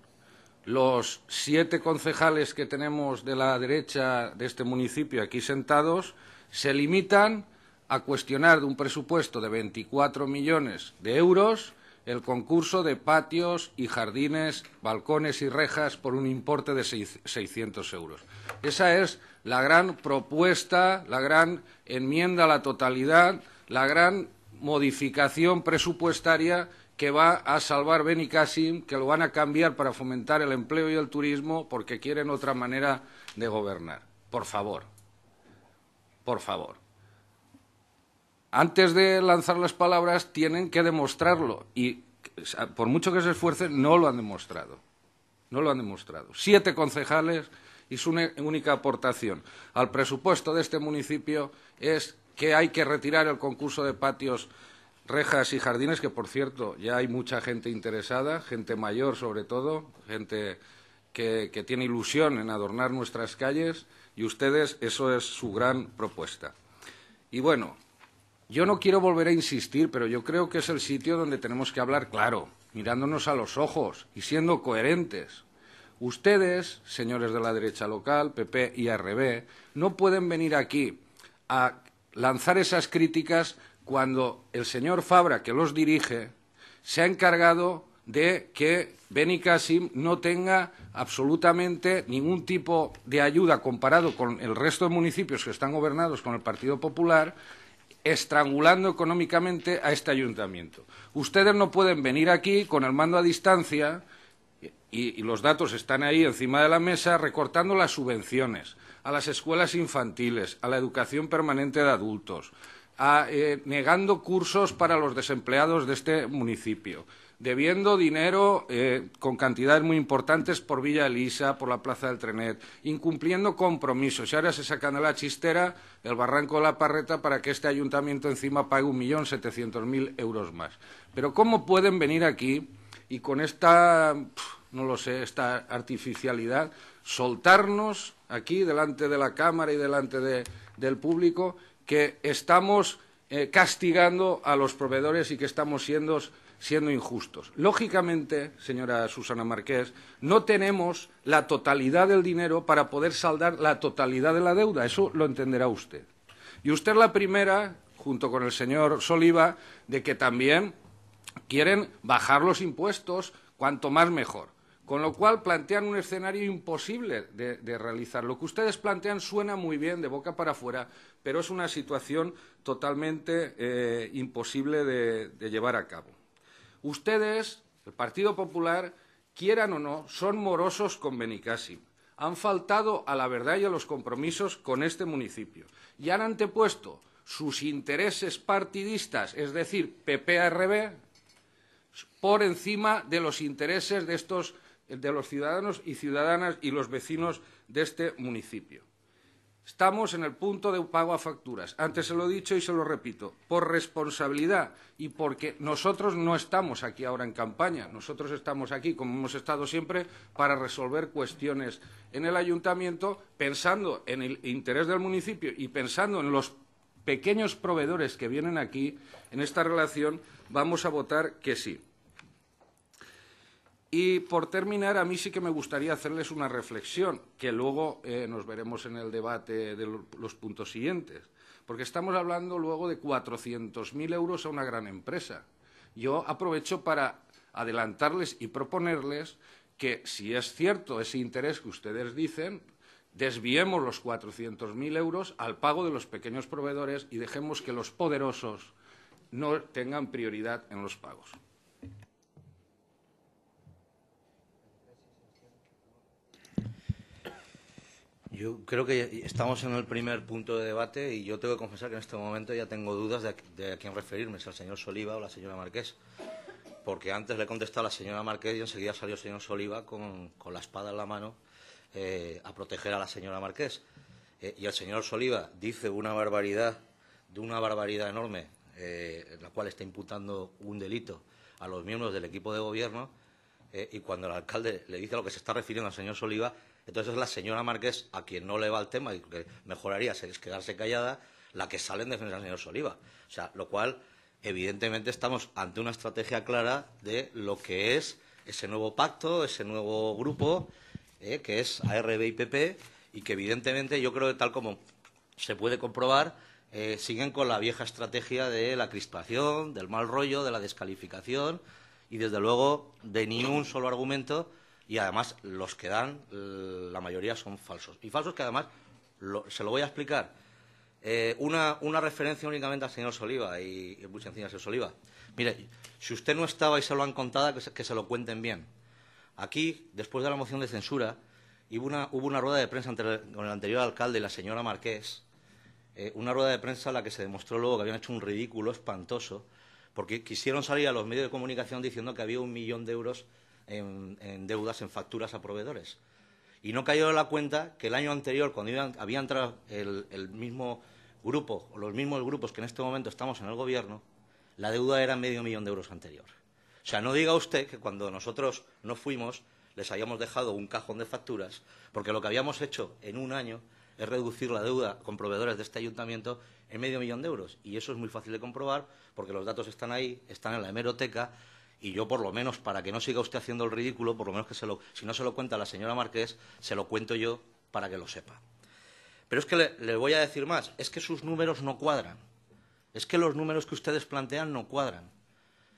los siete concejales que tenemos de la derecha de este municipio aquí sentados se limitan a cuestionar de un presupuesto de 24 millones de euros el concurso de patios y jardines, balcones y rejas por un importe de 600 euros. Esa es la gran propuesta, la gran enmienda a la totalidad, la gran modificación presupuestaria que va a salvar Benicassim, que lo van a cambiar para fomentar el empleo y el turismo porque quieren otra manera de gobernar. Por favor, por favor. Antes de lanzar las palabras tienen que demostrarlo y por mucho que se esfuercen no lo han demostrado. No lo han demostrado. Siete concejales y su única aportación al presupuesto de este municipio es que hay que retirar el concurso de patios rejas y jardines, que por cierto ya hay mucha gente interesada, gente mayor sobre todo, gente que, tiene ilusión en adornar nuestras calles y ustedes eso es su gran propuesta. Y bueno, yo no quiero volver a insistir, pero yo creo que es el sitio donde tenemos que hablar claro, mirándonos a los ojos y siendo coherentes. Ustedes, señores de la derecha local, PP y RB, no pueden venir aquí a lanzar esas críticas cuando el señor Fabra, que los dirige, se ha encargado de que Benicassim no tenga absolutamente ningún tipo de ayuda comparado con el resto de municipios que están gobernados con el Partido Popular, estrangulando económicamente a este ayuntamiento. Ustedes no pueden venir aquí con el mando a distancia, y los datos están ahí encima de la mesa, recortando las subvenciones a las escuelas infantiles, a la educación permanente de adultos, eh, negando cursos para los desempleados de este municipio, debiendo dinero eh, con cantidades muy importantes por Villa Elisa, por la Plaza del Trenet, incumpliendo compromisos. Y ahora se sacan de la chistera el barranco de la Parreta para que este ayuntamiento encima pague un millón setecientos mil euros más. Pero ¿cómo pueden venir aquí y con esta, no lo sé, esta artificialidad, soltarnos aquí delante de la Cámara y delante del público que estamos eh, castigando a los proveedores y que estamos siendo, injustos. Lógicamente, señora Susana Marqués, no tenemos la totalidad del dinero para poder saldar la totalidad de la deuda. Eso lo entenderá usted. Y usted la primera, junto con el señor Soliva, de que también quieren bajar los impuestos cuanto más mejor. Con lo cual plantean un escenario imposible de, realizar. Lo que ustedes plantean suena muy bien de boca para afuera, pero es una situación totalmente eh, imposible de, llevar a cabo. Ustedes, el Partido Popular, quieran o no, son morosos con Benicassi. Han faltado a la verdad y a los compromisos con este municipio. Y han antepuesto sus intereses partidistas, es decir, PPRB, por encima de los intereses de estos de los ciudadanos y ciudadanas y los vecinos de este municipio. Estamos en el punto de pago a facturas. Antes se lo he dicho y se lo repito. Por responsabilidad y porque nosotros no estamos aquí ahora en campaña. Nosotros estamos aquí, como hemos estado siempre, para resolver cuestiones en el ayuntamiento, pensando en el interés del municipio y pensando en los pequeños proveedores que vienen aquí. En esta relación vamos a votar que sí. Y por terminar, a mí sí que me gustaría hacerles una reflexión, que luego eh, nos veremos en el debate de los puntos siguientes, porque estamos hablando luego de 400.000 euros a una gran empresa. Yo aprovecho para adelantarles y proponerles que, si es cierto ese interés que ustedes dicen, desviemos los 400.000 euros al pago de los pequeños proveedores y dejemos que los poderosos no tengan prioridad en los pagos. Yo creo que estamos en el primer punto de debate y yo tengo que confesar que en este momento ya tengo dudas de, a quién referirme, si al señor Soliva o la señora Marqués. Porque antes le contestó a la señora Marqués y enseguida salió el señor Soliva con, la espada en la mano eh, a proteger a la señora Marqués. Eh, y el señor Soliva dice una barbaridad, de una barbaridad enorme, eh, la cual está imputando un delito a los miembros del equipo de gobierno. y cuando el alcalde le dice lo que se está refiriendo al señor Soliva, entonces la señora Márquez, a quien no le va el tema y que mejoraría es quedarse callada, la que sale en defensa del señor Soliva. O sea, lo cual, evidentemente, estamos ante una estrategia clara de lo que es ese nuevo pacto, ese nuevo grupo, eh, que es ARB y PP, y que evidentemente yo creo que tal como se puede comprobar, eh, siguen con la vieja estrategia de la crispación, del mal rollo, de la descalificación y desde luego de ni un solo argumento y además los que dan, la mayoría son falsos. Y falsos que además, se lo voy a explicar, eh, una, una, referencia únicamente al señor Soliva y, Soliva. Mire, si usted no estaba y se lo han contado, que se, lo cuenten bien. Aquí, después de la moción de censura, hubo una, hubo una rueda de prensa con el anterior alcalde, la señora Marqués, eh, una rueda de prensa en la que se demostró luego que habían hecho un ridículo espantoso, porque quisieron salir a los medios de comunicación diciendo que había un millón de euros en, deudas, en facturas a proveedores. Y no cayó en la cuenta que el año anterior, cuando iban, había entrado el, mismo grupo, o los mismos grupos que en este momento estamos en el gobierno, la deuda era medio millón de euros anterior. O sea, no diga usted que cuando nosotros no fuimos les hayamos dejado un cajón de facturas, porque lo que habíamos hecho en un año es reducir la deuda con proveedores de este ayuntamiento en medio millón de euros. Y eso es muy fácil de comprobar porque los datos están ahí, están en la hemeroteca, y yo por lo menos, para que no siga usted haciendo el ridículo, por lo menos que si no se lo cuenta la señora Marqués, se lo cuento yo para que lo sepa. Pero es que le, voy a decir más, es que sus números no cuadran, es que los números que ustedes plantean no cuadran.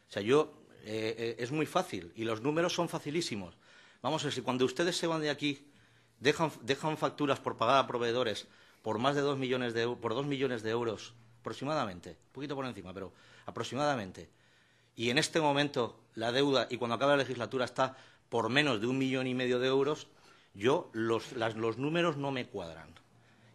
O sea, yo, eh, eh, es muy fácil y los números son facilísimos. Vamos a ver, si cuando ustedes se van de aquí, dejan, facturas por pagar a proveedores por más de dos millones de, por dos millones de euros aproximadamente, un poquito por encima, pero aproximadamente, y en este momento la deuda, y cuando acabe la legislatura, está por menos de un millón y medio de euros, yo los, números no me cuadran.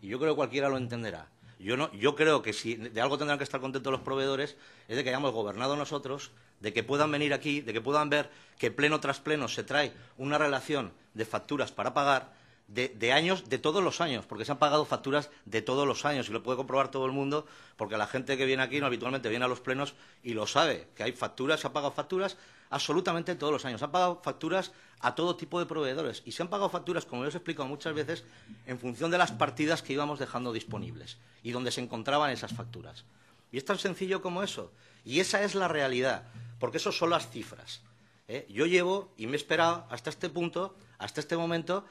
Y yo creo que cualquiera lo entenderá. Yo, yo creo que si de algo tendrán que estar contentos los proveedores es de que hayamos gobernado nosotros, de que puedan venir aquí, de que puedan ver que pleno tras pleno se trae una relación de facturas para pagar de, años, de todos los años, porque se han pagado facturas de todos los años y lo puede comprobar todo el mundo, porque la gente que viene aquí no habitualmente viene a los plenos y lo sabe, que hay facturas, se han pagado facturas absolutamente todos los años. Se han pagado facturas a todo tipo de proveedores y se han pagado facturas, como yo os he explicado muchas veces, en función de las partidas que íbamos dejando disponibles y donde se encontraban esas facturas. Y es tan sencillo como eso. Y esa es la realidad, porque eso son las cifras. ¿eh? Yo llevo y me he esperado hasta este punto, hasta este momento,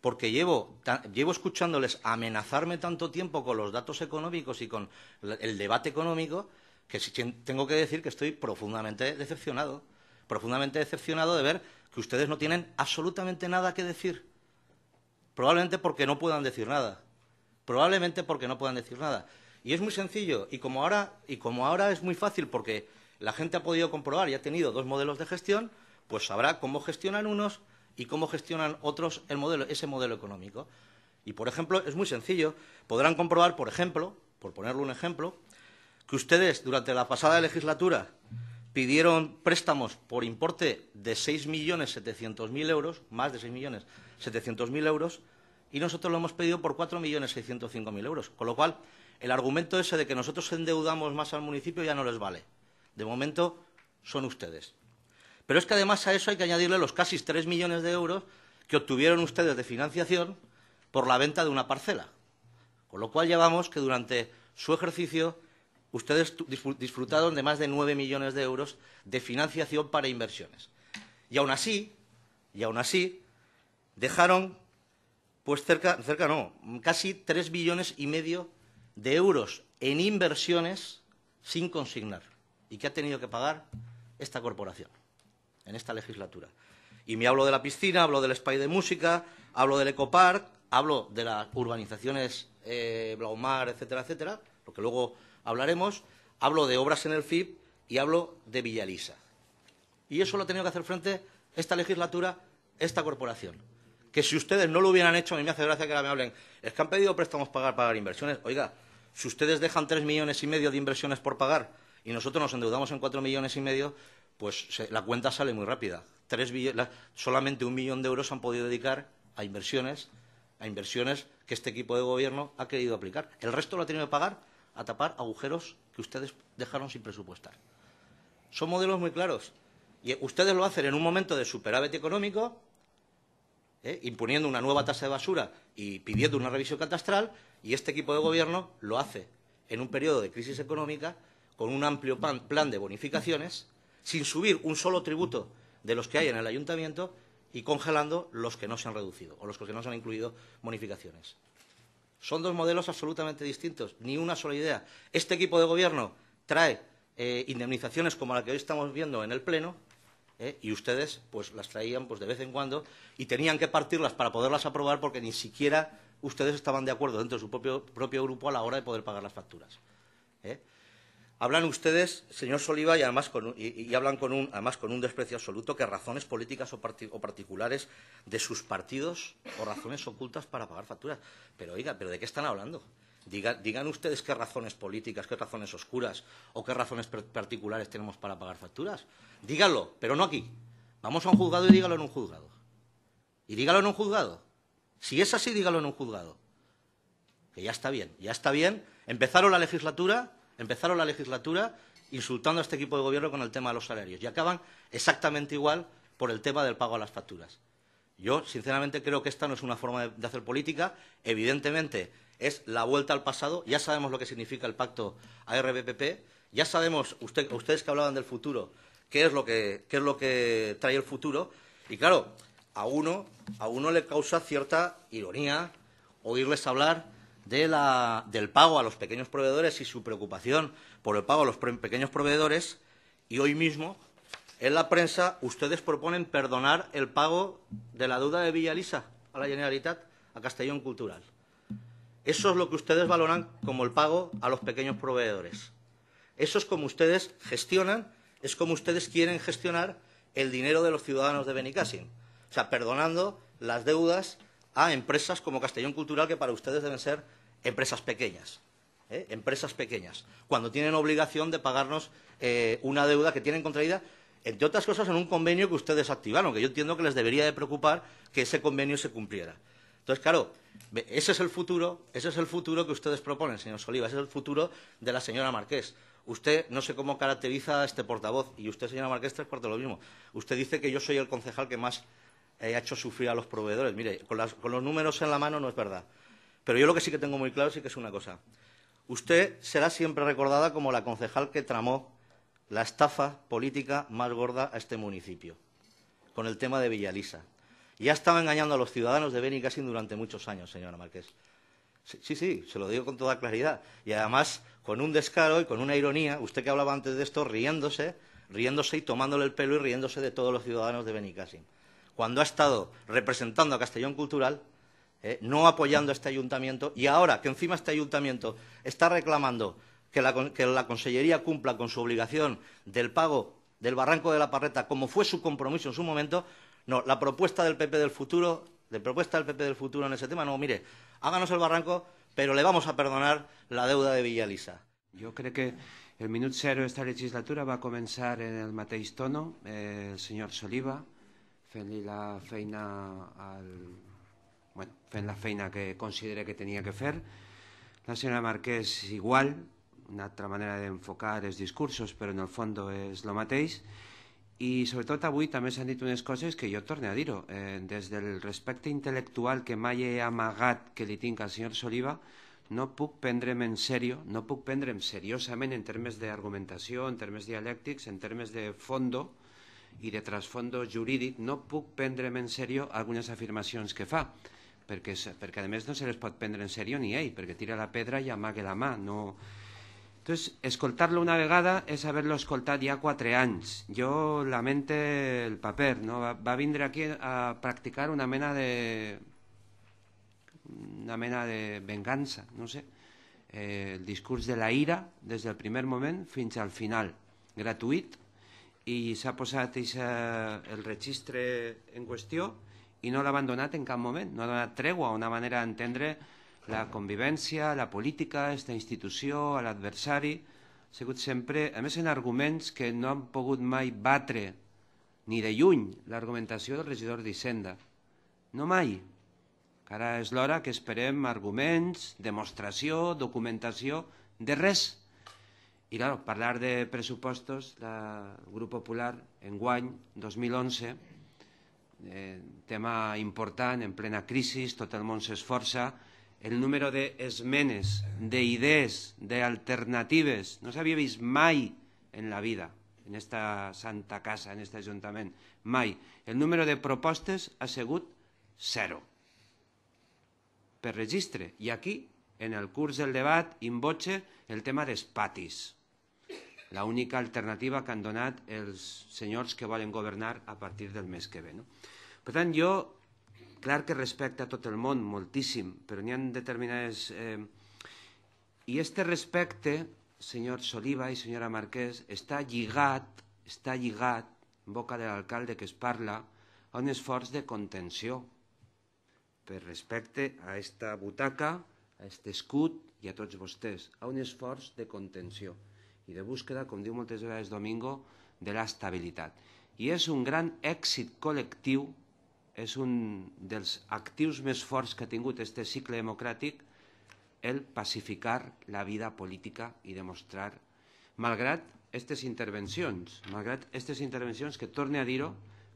porque llevo, escuchándoles amenazarme tanto tiempo con los datos económicos y con el debate económico que tengo que decir que estoy profundamente decepcionado, profundamente decepcionado de ver que ustedes no tienen absolutamente nada que decir, probablemente porque no puedan decir nada, probablemente porque no puedan decir nada. Y es muy sencillo, y como ahora, y como ahora es muy fácil porque la gente ha podido comprobar y ha tenido dos modelos de gestión, pues sabrá cómo gestionar unos y cómo gestionan otros ese modelo económico. Y, por ejemplo, es muy sencillo. Podrán comprobar, por ejemplo, por ponerle un ejemplo, que ustedes durante la pasada legislatura pidieron préstamos por importe de 6.700.000 euros, más de 6.700.000 euros, y nosotros lo hemos pedido por 4.605.000 euros. Con lo cual, el argumento ese de que nosotros endeudamos más al municipio ya no les vale. De momento, son ustedes. Pero es que además a eso hay que añadirle los casi tres millones de euros que obtuvieron ustedes de financiación por la venta de una parcela. Con lo cual llevamos que durante su ejercicio ustedes disfrutaron de más de nueve millones de euros de financiación para inversiones. Y aún así, y así, dejaron pues cerca, no, casi tres billones y medio de euros en inversiones sin consignar y que ha tenido que pagar esta corporación en esta legislatura. Y me hablo de la piscina, hablo del spy de música, hablo del ecopark, hablo de las urbanizaciones eh, Blaumar, etcétera, etcétera, lo que luego hablaremos, hablo de obras en el FIP y hablo de Villalisa. Y eso lo ha tenido que hacer frente esta legislatura, esta corporación. Que si ustedes no lo hubieran hecho, a mí me hace gracia que ahora me hablen, es que han pedido préstamos pagar, pagar inversiones. Oiga, si ustedes dejan tres millones y medio de inversiones por pagar y nosotros nos endeudamos en cuatro millones y medio, pues la cuenta sale muy rápida. solamente un millón de euros han podido dedicar a inversiones, a inversiones que este equipo de gobierno ha querido aplicar. El resto lo ha tenido que pagar a tapar agujeros que ustedes dejaron sin presupuestar. Son modelos muy claros. Y ustedes lo hacen en un momento de superávit económico, ¿eh? imponiendo una nueva tasa de basura y pidiendo una revisión catastral, y este equipo de gobierno lo hace en un periodo de crisis económica con un amplio plan de bonificaciones sin subir un solo tributo de los que hay en el ayuntamiento y congelando los que no se han reducido o los que no se han incluido bonificaciones. Son dos modelos absolutamente distintos, ni una sola idea. Este equipo de gobierno trae eh, indemnizaciones como la que hoy estamos viendo en el Pleno eh, y ustedes pues las traían pues de vez en cuando y tenían que partirlas para poderlas aprobar porque ni siquiera ustedes estaban de acuerdo dentro de su propio, grupo a la hora de poder pagar las facturas. Eh. Hablan ustedes, señor Soliva, y además con, hablan con un, además con un desprecio absoluto que razones políticas o, particulares de sus partidos o razones ocultas para pagar facturas. Pero oiga, ¿pero de qué están hablando? digan ustedes qué razones políticas, qué razones oscuras o qué razones particulares tenemos para pagar facturas. Díganlo, pero no aquí. Vamos a un juzgado y dígalo en un juzgado. Y dígalo en un juzgado. Si es así, dígalo en un juzgado. Que ya está bien, ya está bien. Empezaron la legislatura Empezaron la legislatura insultando a este equipo de gobierno con el tema de los salarios y acaban exactamente igual por el tema del pago a las facturas. Yo, sinceramente, creo que esta no es una forma de, hacer política. Evidentemente, es la vuelta al pasado. Ya sabemos lo que significa el pacto ARBPP. Ya sabemos, ustedes que hablaban del futuro, qué es, lo que, es lo que trae el futuro. Y claro, a uno, a uno le causa cierta ironía oírles hablar del pago a los pequeños proveedores y su preocupación por el pago a los pequeños proveedores y hoy mismo en la prensa ustedes proponen perdonar el pago de la deuda de Villalisa a la Generalitat a Castellón Cultural. Eso es lo que ustedes valoran como el pago a los pequeños proveedores. Eso es como ustedes gestionan, es como ustedes quieren gestionar el dinero de los ciudadanos de Benicàssim. O sea, perdonando las deudas a empresas como Castellón Cultural, que para ustedes deben ser empresas pequeñas. ¿eh? Empresas pequeñas. Cuando tienen obligación de pagarnos eh, una deuda que tienen contraída, entre otras cosas, en un convenio que ustedes activaron, que yo entiendo que les debería de preocupar que ese convenio se cumpliera. Entonces, claro, ese es el futuro, ese es el futuro que ustedes proponen, señor Soliva, ese es el futuro de la señora Marqués. Usted no sé cómo caracteriza a este portavoz y usted, señora Marqués, tres cuartos lo mismo. Usted dice que yo soy el concejal que más eh, ha hecho sufrir a los proveedores. Mire, con los números en la mano no es verdad. Pero yo lo que sí que tengo muy claro sí que es una cosa. Usted será siempre recordada como la concejal que tramó la estafa política más gorda a este municipio, con el tema de Villalisa. Y ha estado engañando a los ciudadanos de Benicassin durante muchos años, señora Marqués. Sí, sí, se lo digo con toda claridad. Y además, con un descaro y con una ironía, usted que hablaba antes de esto, riéndose, riéndose y tomándole el pelo y riéndose de todos los ciudadanos de Benicassin. Cuando ha estado representando a Castellón Cultural, ¿eh? no apoyando a este ayuntamiento y ahora que encima este ayuntamiento está reclamando que la, consellería cumpla con su obligación del pago del barranco de la Parreta como fue su compromiso en su momento, no, la propuesta del PP del futuro, de propuesta del PP del futuro en ese tema, no, mire, háganos el barranco, pero le vamos a perdonar la deuda de Villalisa. Yo creo que el minuto cero de esta legislatura va a comenzar en el Mateis tono, eh, el señor Soliva, feliz la feina al fent la feina que considera que tenia que fer. La senyora Marquès igual, una altra manera d'enfocar els discursos, però en el fons és el mateix. I sobretot avui també s'han dit unes coses que jo torno a dir-ho. Eh, des del respecte intel·lectual que mai he amagat que li tinc al senyor Soliva, no puc prendre'm en sèrio, no puc prendre'm seriosament en termes d'argumentació, en termes dialèctics, en termes de fondo i de trasfondo jurídic, no puc prendre'm en sèrio algunes afirmacions que fa perquè, perquè a més no se les pot prendre en sèrio ni ell, perquè tira la pedra i amaga la mà. No... Entonces, escoltar-lo una vegada és haver-lo escoltat ja quatre anys. Jo lamente el paper, no? va, va vindre aquí a practicar una mena de una mena de vengança, no sé, eh, el discurs de la ira des del primer moment fins al final, gratuït, i s'ha posat eixa, el registre en qüestió, i no l'ha abandonat en cap moment, no ha donat tregua a una manera d'entendre la convivència, la política, aquesta institució, l'adversari, ha sigut sempre, a més en arguments que no han pogut mai batre ni de lluny l'argumentació del regidor d'Hisenda. No mai. Ara és l'hora que esperem arguments, demostració, documentació, de res. I claro, parlar de pressupostos, la, el grup popular, enguany, 2011, eh, tema important, en plena crisi, tot el món s'esforça, el número d'esmenes, d'idees, d'alternatives, no s'havia vist mai en la vida, en aquesta santa casa, en aquest ajuntament, mai. El número de propostes ha sigut zero per registre. I aquí, en el curs del debat, invoce el tema dels patis l'única alternativa que han donat els senyors que volen governar a partir del mes que ve. No? Per tant, jo, clar que respecte a tot el món, moltíssim, però n'hi han determinades... Eh, I este respecte, senyor Soliva i senyora Marquès, està lligat, està lligat, en boca de l'alcalde que es parla, a un esforç de contenció per respecte a esta butaca, a aquest escut i a tots vostès, a un esforç de contenció i de búsqueda, com diu moltes vegades Domingo, de l'estabilitat. I és un gran èxit col·lectiu, és un dels actius més forts que ha tingut este cicle democràtic, el pacificar la vida política i demostrar, malgrat aquestes intervencions, malgrat aquestes intervencions que torne a dir-ho,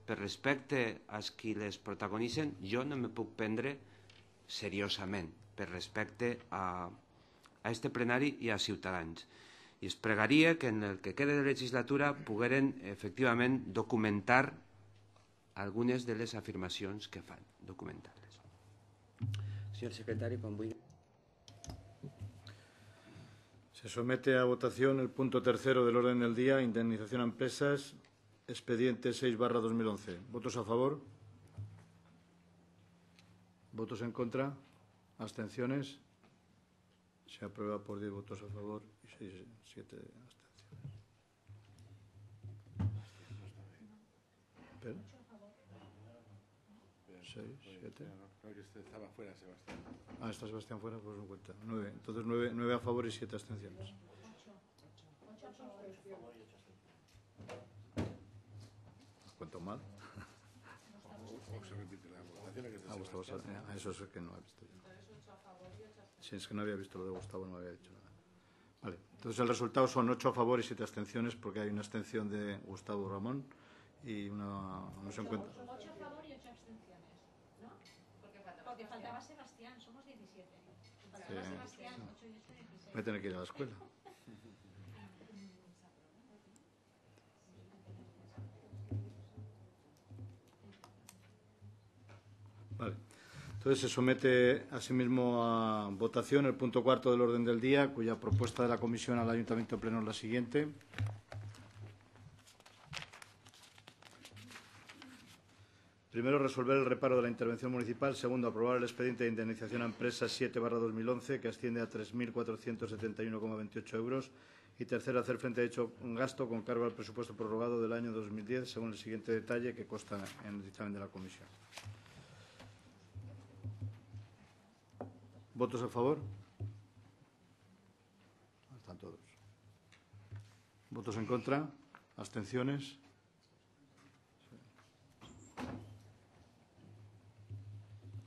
per respecte als qui les protagonitzen, jo no me puc prendre seriosament, per respecte a, a este plenari i a Ciutadans. Y es que en el que quede de legislatura pudieran efectivamente documentar algunas de las afirmaciones que faltan documentales. Señor secretario, Se somete a votación el punto tercero del orden del día, indemnización a empresas, expediente 6 barra 2011. ¿Votos a favor? ¿Votos en contra? ¿Abstenciones? Se aprueba por 10 votos a favor seis, siete abstenciones. ¿Pero? Seis, siete. No, que estaba fuera, Sebastián. Ah, está Sebastián fuera, pues no cuenta. Nueve. Entonces nueve, nueve a favor y siete abstenciones. Cuento mal. O se repite la ah, Gustavo, pues, pues, eh, eso es que no he visto yo. Si es que no había visto lo de Gustavo, no había dicho nada. Vale. Entonces el resultado son ocho a favor y siete abstenciones porque hay una abstención de Gustavo Ramón y una no se encuentra. Son Ocho a favor y ocho abstenciones, ¿no? Porque faltaba, Sebastián, somos 17. sí. Sebastián, Voy a tener que ir a la escuela. Vale. Entonces se somete asimismo a votación el punto cuarto del orden del día, cuya propuesta de la comisión al Ayuntamiento Pleno es la siguiente. Primero, resolver el reparo de la intervención municipal. Segundo, aprobar el expediente de indemnización a empresa 7-2011, que asciende a 3.471,28 euros. Y tercero, hacer frente a hecho un gasto con cargo al presupuesto prorrogado del año 2010, según el siguiente detalle que consta en el dictamen de la Comisión. ¿Votos a favor? Están todos. ¿Votos en contra? ¿Abstenciones?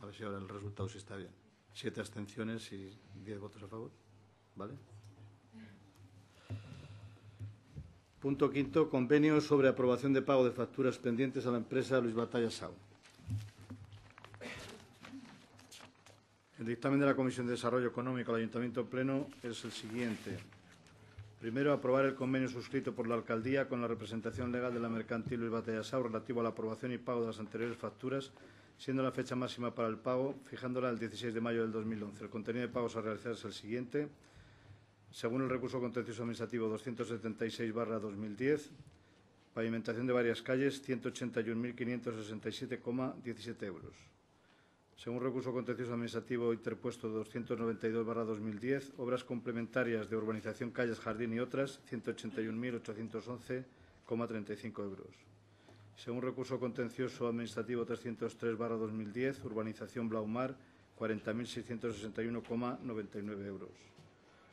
A ver si ahora el resultado sí está bien. Siete abstenciones y diez votos a favor. ¿Vale? Punto quinto, convenio sobre aprobación de pago de facturas pendientes a la empresa Luis Batalla Sau. El dictamen de la Comisión de Desarrollo Económico del Ayuntamiento Pleno es el siguiente. Primero, aprobar el convenio suscrito por la Alcaldía con la representación legal de la mercantil Luis Batallasau relativo a la aprobación y pago de las anteriores facturas, siendo la fecha máxima para el pago, fijándola el 16 de mayo del 2011. El contenido de pagos a realizar es el siguiente. Según el recurso contencioso administrativo 276-2010, pavimentación de varias calles, 181.567,17 euros. Según recurso contencioso administrativo interpuesto 292-2010, obras complementarias de urbanización, calles, jardín y otras, 181.811,35 euros. Según recurso contencioso administrativo 303-2010, urbanización Blaumar, 40.661,99 euros.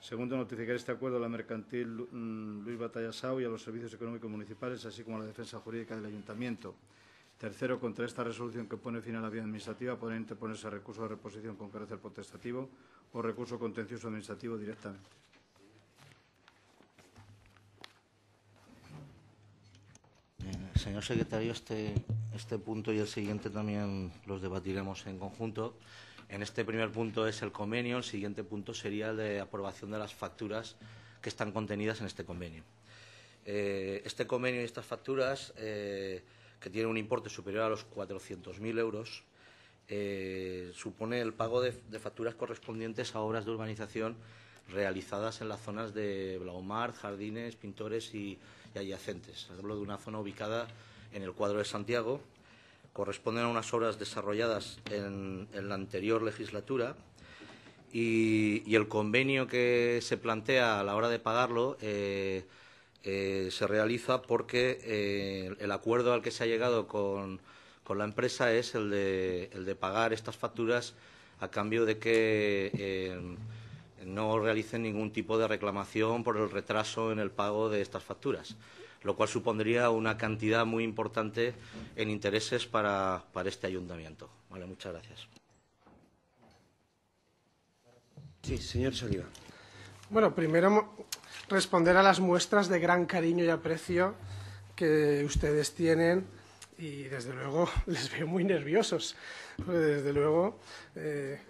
Segundo, notificar este acuerdo a la mercantil mm, Luis Batallasau y a los servicios económicos municipales, así como a la defensa jurídica del ayuntamiento. Tercero, contra esta resolución que pone fin a la vía administrativa, pueden interponerse recurso de reposición con carácter potestativo o recurso contencioso administrativo directamente. Eh, señor secretario, este, este, punto y el siguiente también los debatiremos en conjunto. En este primer punto es el convenio, el siguiente punto sería el de aprobación de las facturas que están contenidas en este convenio. Eh, este convenio y estas facturas eh, que tiene un importe superior a los 400.000 euros, eh, supone el pago de, facturas correspondientes a obras de urbanización realizadas en las zonas de Blaumar, Jardines, Pintores y, adyacentes. Hablo de una zona ubicada en el cuadro de Santiago, corresponden a unas obras desarrolladas en, la anterior legislatura y, el convenio que se plantea a la hora de pagarlo eh, eh, se realiza porque eh, el acuerdo al que se ha llegado con, la empresa es el de, el de, pagar estas facturas a cambio de que eh, no realicen ningún tipo de reclamación por el retraso en el pago de estas facturas, lo cual supondría una cantidad muy importante en intereses para, este ayuntamiento. muchas gracias. Sí, señor Bueno, primero responder a las muestras de gran cariño y aprecio que ustedes tienen y desde luego les veo muy nerviosos. Desde luego, eh,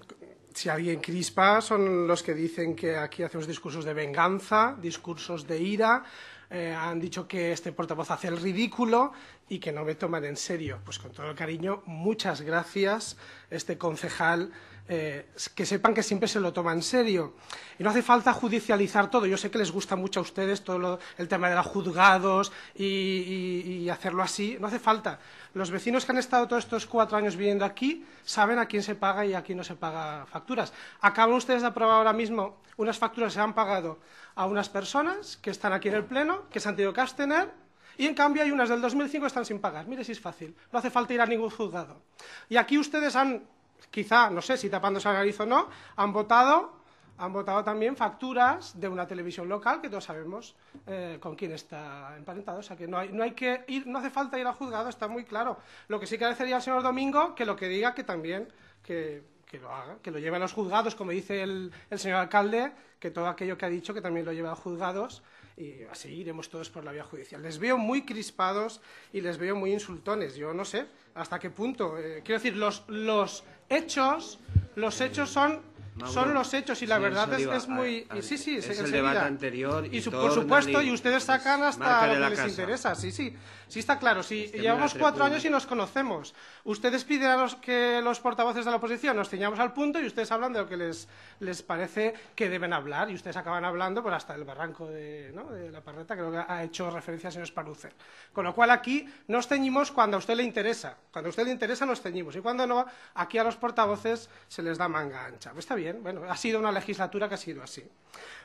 si alguien crispa son los que dicen que aquí hacemos discursos de venganza, discursos de ira, eh, han dicho que este portavoz hace el ridículo y que no me toman en serio. Pues con todo el cariño, muchas gracias, este concejal eh, que sepan que siempre se lo toma en serio. Y no hace falta judicializar todo. Yo sé que les gusta mucho a ustedes todo el tema de los juzgados y, hacerlo así. No hace falta. Los vecinos que han estado todos estos cuatro años viviendo aquí saben a quién se paga y a quién no se paga facturas. Acaban ustedes de aprobar ahora mismo unas facturas que se han pagado a unas personas que están aquí en el Pleno, que se han tenido que abstener y en cambio hay unas del 2005 que están sin pagar. Mire si es fácil. No hace falta ir a ningún juzgado. Y aquí ustedes han quizá, no sé si tapándose la nariz o no, han votado, han votado también facturas de una televisión local que todos sabemos eh, con quién está emparentado. O sea que no hay, no hay que no hace falta ir al juzgado, está muy claro. Lo que sí que agradecería al señor Domingo que lo que diga que también que, lo haga, que lo lleve a los juzgados, como dice el, el señor alcalde, que todo aquello que ha dicho que también lo lleve a los juzgados y así iremos todos por la vía judicial. Les veo muy crispados y les veo muy insultones. Yo no sé hasta qué punto. Eh, quiero decir, los, los hechos, los hechos son son los hechos y la verdad es, es muy... sí, sí, es, debate anterior. Y, y por supuesto, y ustedes pues, sacan hasta lo que les interesa, sí, sí. Sí está claro, si este llevamos cuatro años y nos conocemos. Ustedes piden a los, que los portavoces de la oposición nos ceñamos al punto y ustedes hablan de lo que les, parece que deben hablar y ustedes acaban hablando por pues, hasta el barranco de, la parreta, creo que ha hecho referencia el señor Sparucer. Con lo cual aquí nos ceñimos cuando a usted le interesa. Cuando a usted le interesa nos ceñimos y cuando no, aquí a los portavoces se les da manga ancha. Pues está bien, bueno, ha sido una legislatura que ha sido así.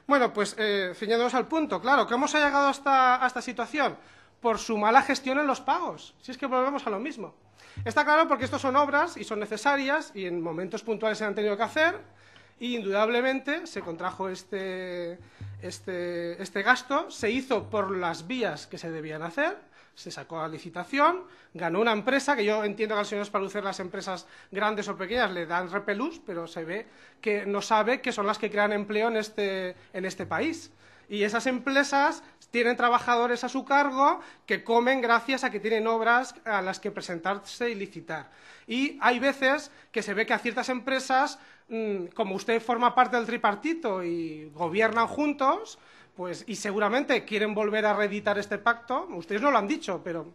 Bueno, pues eh, al punto, claro, ¿cómo se ha llegado a esta situación? por su mala gestión en los pagos. Si es que volvemos a lo mismo. Está claro porque estas son obras y son necesarias y en momentos puntuales se han tenido que hacer y indudablemente se contrajo este, este, este gasto, se hizo por las vías que se debían hacer, se sacó la licitación, ganó una empresa, que yo entiendo que al señor lucir las empresas grandes o pequeñas le dan repelús, pero se ve que no sabe que son las que crean empleo en este, este país y esas empresas tienen trabajadores a su cargo que comen gracias a que tienen obras a las que presentarse y licitar. Y hay veces que se ve que a ciertas empresas, mm, como usted forma parte del tripartito y gobiernan juntos, pues, y seguramente quieren volver a reeditar este pacto, ustedes no lo han dicho, pero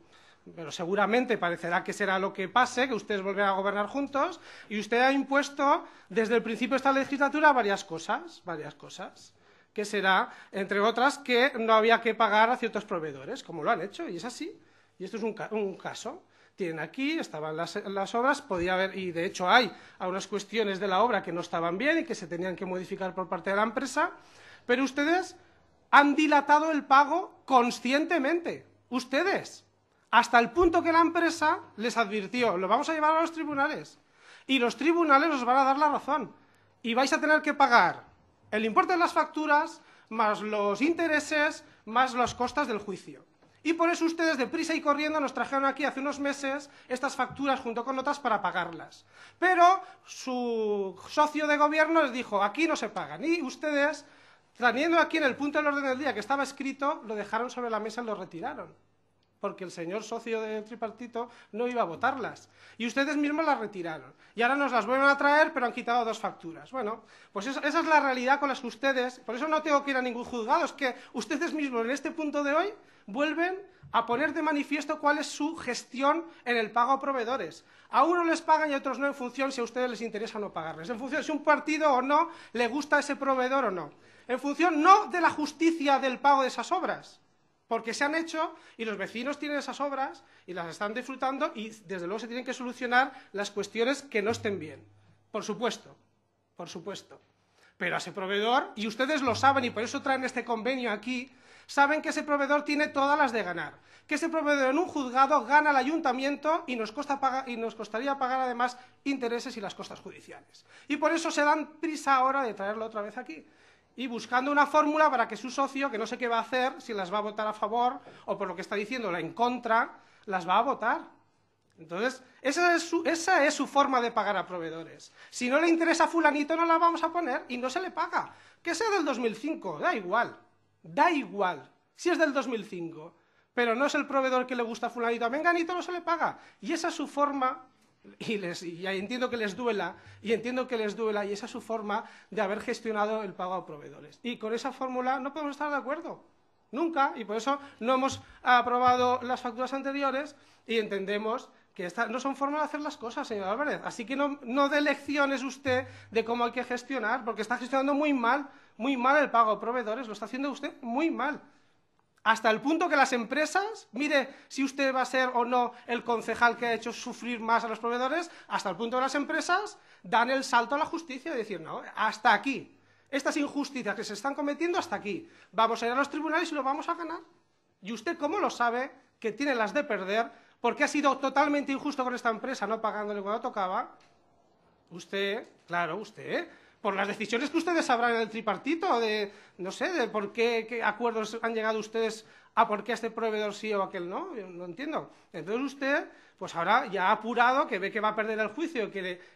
pero seguramente parecerá que será lo que pase, que ustedes volverán a gobernar juntos, y usted ha impuesto desde el principio de esta legislatura varias cosas, varias cosas que será, entre otras, que no había que pagar a ciertos proveedores, como lo han hecho, y es así. Y esto es un, caso. Tienen aquí, estaban las, obras, podía haber, y de hecho hay algunas cuestiones de la obra que no estaban bien y que se tenían que modificar por parte de la empresa, pero ustedes han dilatado el pago conscientemente. Ustedes. Hasta el punto que la empresa les advirtió, lo vamos a llevar a los tribunales. Y los tribunales os van a dar la razón. Y vais a tener que pagar el importe de las facturas más los intereses más las costas del juicio. Y por eso ustedes de prisa y corriendo nos trajeron aquí hace unos meses estas facturas junto con otras para pagarlas. Pero su socio de gobierno les dijo, aquí no se pagan. Y ustedes, teniendo aquí en el punto del orden del día que estaba escrito, lo dejaron sobre la mesa y lo retiraron porque el señor socio del tripartito no iba a votarlas. Y ustedes mismos las retiraron. Y ahora nos las vuelven a traer, pero han quitado dos facturas. Bueno, pues esa es la realidad con las que ustedes, por eso no tengo que ir a ningún juzgado, es que ustedes mismos en este punto de hoy vuelven a poner de manifiesto cuál es su gestión en el pago a proveedores. A unos les pagan y a otros no en función si a ustedes les interesa o no pagarles, en función si un partido o no le gusta ese proveedor o no, en función no de la justicia del pago de esas obras, porque se han hecho y los vecinos tienen esas obras y las están disfrutando y desde luego se tienen que solucionar las cuestiones que no estén bien. Por supuesto, por supuesto. Pero a ese proveedor, y ustedes lo saben y por eso traen este convenio aquí, saben que ese proveedor tiene todas las de ganar, que ese proveedor en un juzgado gana al ayuntamiento y nos costaría pagar además intereses y las costas judiciales. Y por eso se dan prisa ahora de traerlo otra vez aquí y buscando una fórmula para que su socio, que no sé qué va a hacer, si las va a votar a favor o por lo que está diciendo la en contra, las va a votar. Entonces, esa es, su, forma de pagar a proveedores. Si no le interesa a fulanito, no la vamos a poner y no se le paga. Que sea del 2005, da igual, da igual, si es del 2005. Pero no es el proveedor que le gusta a fulanito, a menganito no se le paga. Y esa es su forma y, entiendo que les duela, y entiendo que les duela, y esa es su forma de haber gestionado el pago a proveedores. Y con esa fórmula no podemos estar de acuerdo, nunca, y por eso no hemos aprobado las facturas anteriores y entendemos que esta, no son formas de hacer las cosas, señor Álvarez. Así que no, no dé lecciones usted de cómo hay que gestionar, porque está gestionando muy mal, muy mal el pago a proveedores, lo está haciendo usted muy mal. Hasta el punto que las empresas, mire si usted va a ser o no el concejal que ha hecho sufrir más a los proveedores, hasta el punto que las empresas dan el salto a la justicia y decir, no, hasta aquí. Estas injusticias que se están cometiendo, hasta aquí. Vamos a ir a los tribunales y lo vamos a ganar. ¿Y usted cómo lo sabe que tiene las de perder porque ha sido totalmente injusto con esta empresa, no pagándole cuando tocaba? Usted, claro, usted por las decisiones que ustedes sabrán el tripartito, de, no sé, de por qué, acuerdos han llegado ustedes a por qué este proveedor sí o aquel no, no entiendo. Entonces usted, pues ahora ya ha apurado que ve que va a perder el juicio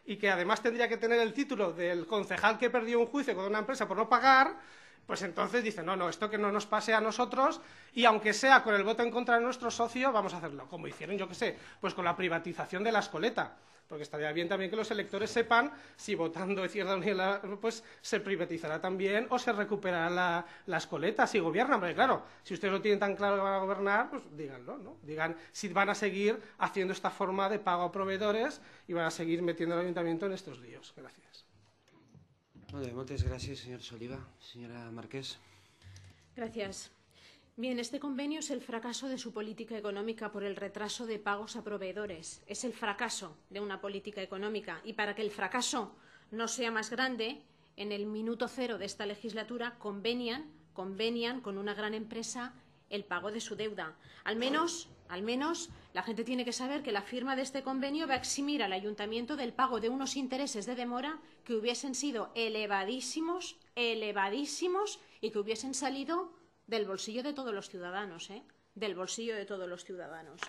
y que además tendría que tener el título del concejal que perdió un juicio con una empresa por no pagar, pues entonces dice, no, no, esto que no nos pase a nosotros y aunque sea con el voto en contra de nuestro socio, vamos a hacerlo, como hicieron, yo qué sé, pues con la privatización de la escoleta porque estaría bien también que los electores sepan si votando Izquierda Unida pues, se privatizará también o se recuperará la, las coletas si gobiernan. Porque claro, si ustedes no tienen tan claro que van a gobernar, pues díganlo, ¿no? Digan si van a seguir haciendo esta forma de pago a proveedores y van a seguir metiendo al ayuntamiento en estos líos. Gracias. muchas gracias, señor Soliva. Señora Marqués. Gracias. Bien, este convenio es el fracaso de su política económica por el retraso de pagos a proveedores. Es el fracaso de una política económica. Y para que el fracaso no sea más grande, en el minuto cero de esta legislatura convenian, convenian con una gran empresa el pago de su deuda. Al menos, al menos, la gente tiene que saber que la firma de este convenio va a eximir al ayuntamiento del pago de unos intereses de demora que hubiesen sido elevadísimos, elevadísimos y que hubiesen salido del bolsillo de todos los ciudadanos, ¿eh? del bolsillo de todos los ciudadanos.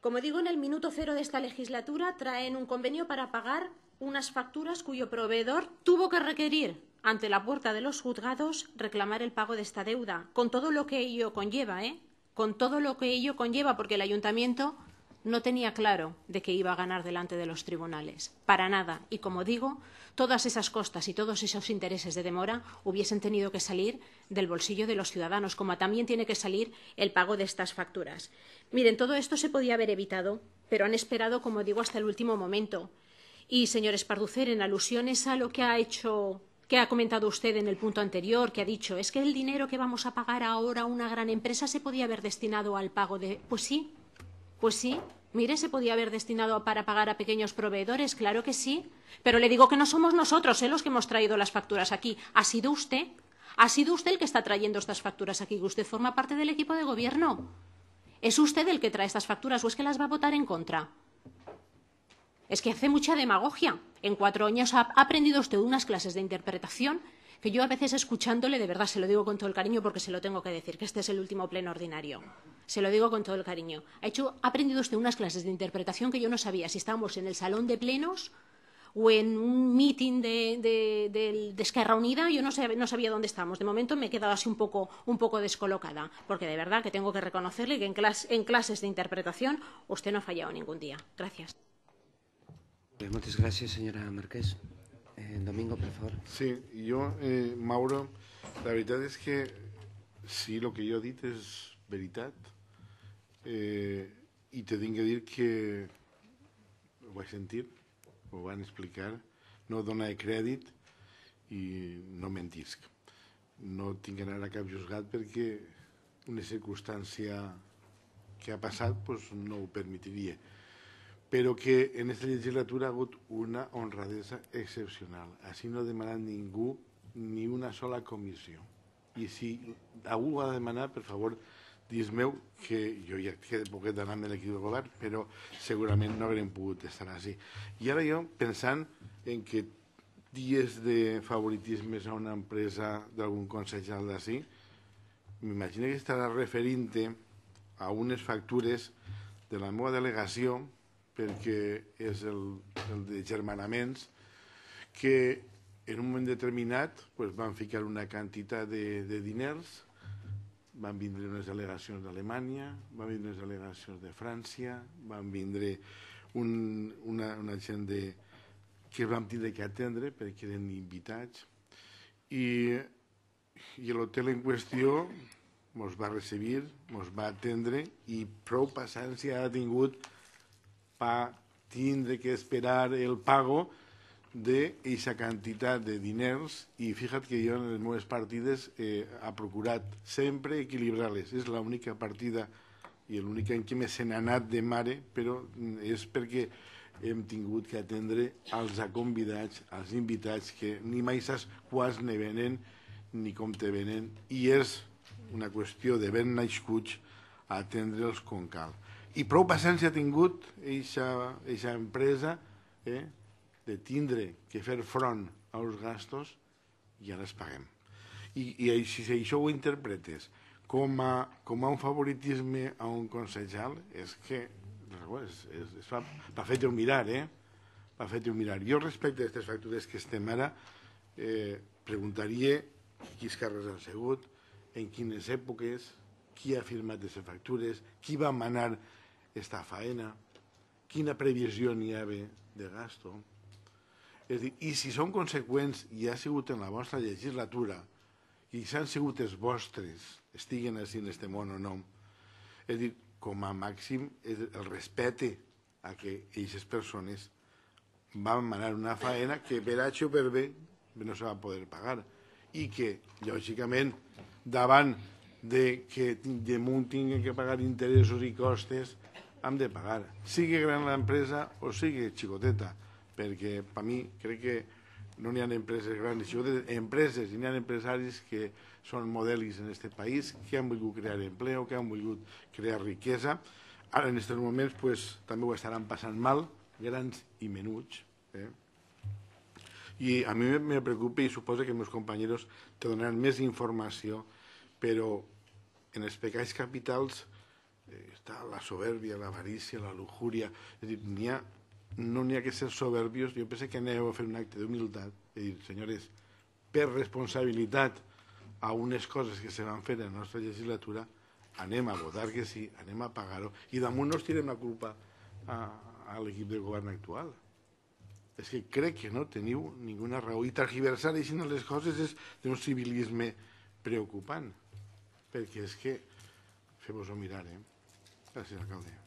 Como digo, en el minuto cero de esta legislatura traen un convenio para pagar unas facturas cuyo proveedor tuvo que requerir ante la puerta de los juzgados reclamar el pago de esta deuda, con todo lo que ello conlleva, ¿eh? con todo lo que ello conlleva, porque el ayuntamiento no tenía claro de que iba a ganar delante de los tribunales. Para nada. Y como digo, todas esas costas y todos esos intereses de demora hubiesen tenido que salir del bolsillo de los ciudadanos, como también tiene que salir el pago de estas facturas. Miren, todo esto se podía haber evitado, pero han esperado, como digo, hasta el último momento. Y, señor Esparducer, en alusiones a lo que ha que ha comentado usted en el punto anterior, que ha dicho es que el dinero que vamos a pagar ahora a una gran empresa se podía haber destinado al pago de. Pues sí, pues sí, mire, se podía haber destinado para pagar a pequeños proveedores, claro que sí. Pero le digo que no somos nosotros ¿eh? los que hemos traído las facturas aquí. Ha sido usted. Ha sido usted el que está trayendo estas facturas aquí, usted forma parte del equipo de gobierno. ¿Es usted el que trae estas facturas o es que las va a votar en contra? Es que hace mucha demagogia. En cuatro años ha aprendido usted unas clases de interpretación que yo a veces escuchándole, de verdad se lo digo con todo el cariño porque se lo tengo que decir, que este es el último pleno ordinario se lo digo con todo el cariño. Ha, hecho, aprendido usted unas clases de interpretación que yo no sabía si estábamos en el salón de plenos o en un meeting de, de, Esquerra Unida, yo no sabía, dónde estábamos. De momento me he quedado así un poco, un poco descolocada, porque de verdad que tengo que reconocerle que en, clases de interpretación usted no ha fallado ningún día. Gracias. Pues muchas gracias, señora Marqués. Eh, Domingo, por favor. Sí, yo, eh, Mauro, la verdad es que sí, lo que yo dicho es veridad. Eh, I te tinc que dir que ho vaig sentir, ho van explicar, no donar crèdit i no mentisc. No tinc que anar a cap juzgat perquè una circumstància que ha passat pues, no ho permetria. Però que en aquesta legislatura ha hagut una honradesa excepcional. Així no ha demanat ningú ni una sola comissió. I si algú ho ha de demanar, per favor, dins meu que jo ja he pogut anar amb l'equip de govern, però segurament no haurem pogut estar així. I ara jo, pensant en que dies de favoritismes a una empresa d'algun consejal d'ací, m'imagino que estarà referint-te a unes factures de la meva delegació, perquè és el, el de germanaments, que en un moment determinat pues, van ficar una quantitat de, de diners van vindre unes delegacions d'Alemanya, van vindre unes delegacions de França, van vindre un, una, una gent de, que vam tindre que atendre perquè eren invitats i, i l'hotel en qüestió ens va recebir, ens va atendre i prou paciència ha tingut per tindre que esperar el pago de eixa quantitat de diners i fija't que jo en les meves partides eh, ha procurat sempre equilibrar-les. És l'única partida i l'única en què me se anat de mare, però és mm, perquè hem tingut que atendre als convidats, als invitats, que ni mai saps quants ne venen ni com te venen, i és una qüestió de ben nascuts atendre'ls com cal. I prou paciència ha tingut eixa, eixa empresa, eh? de tindre que fer front als gastos, ja les paguem. I, i si això ho interpretes com a, com a un favoritisme a un consejal, és que és, és, és fa, va fer-te mirar, eh? Va fer-te mirar. Jo respecte a aquestes factures que estem ara, eh, preguntaria quins carrers han sigut, en quines èpoques, qui ha firmat aquestes factures, qui va manar esta faena, quina previsió n'hi havia de gasto, és dir, i si són conseqüents i ha sigut en la vostra legislatura i s'han sigut els vostres, estiguen així en este món o no, és dir, com a màxim el respecte a que aquestes persones van manar una faena que per H o per B no se va poder pagar i que, lògicament, davant de que damunt tinguin que pagar interessos i costes, han de pagar. Sigui gran l'empresa o sigui xicoteta perquè per mi crec que no n'hi ha empreses grans, sinó empreses i n'hi ha empresaris que són modèlics en aquest país, que han volgut crear empleo, que han volgut crear riquesa. Ara, en aquests moments, pues, també ho estaran passant mal, grans i menuts. Eh? I a mi me preocupa i suposo que els meus companys te donaran més informació, però en els pecats capitals eh, està la soberbia, l'avarícia, la lujúria, és a dir, n'hi ha no n'hi ha que ser soberbios. Jo pense que aneu a fer un acte d'humilitat i dir, senyores, per responsabilitat a unes coses que se van fer en la nostra legislatura, anem a votar que sí, anem a pagar-ho, i damunt no estirem la culpa a, a l'equip de govern actual. És que crec que no teniu ninguna raó. I tergiversar així les coses és d'un civilisme preocupant, perquè és que fem-vos-ho mirar, eh? Gràcies, alcalde.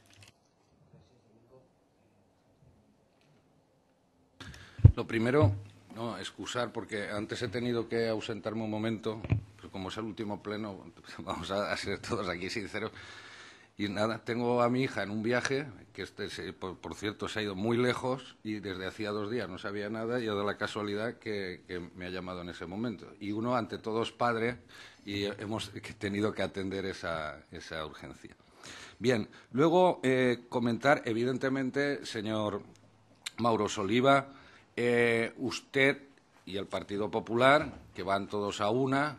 Lo primero, no, excusar, porque antes he tenido que ausentarme un momento, pero pues como es el último pleno, vamos a ser todos aquí sinceros. Y nada, tengo a mi hija en un viaje, que este, por, cierto se ha ido muy lejos y desde hacía dos días no sabía nada y ha dado la casualidad que, me ha llamado en ese momento. Y uno, ante todo, es padre y hemos tenido que atender esa, esa urgencia. Bien, luego eh, comentar, evidentemente, señor Mauro Soliva, eh, usted y el Partido Popular, que van todos a una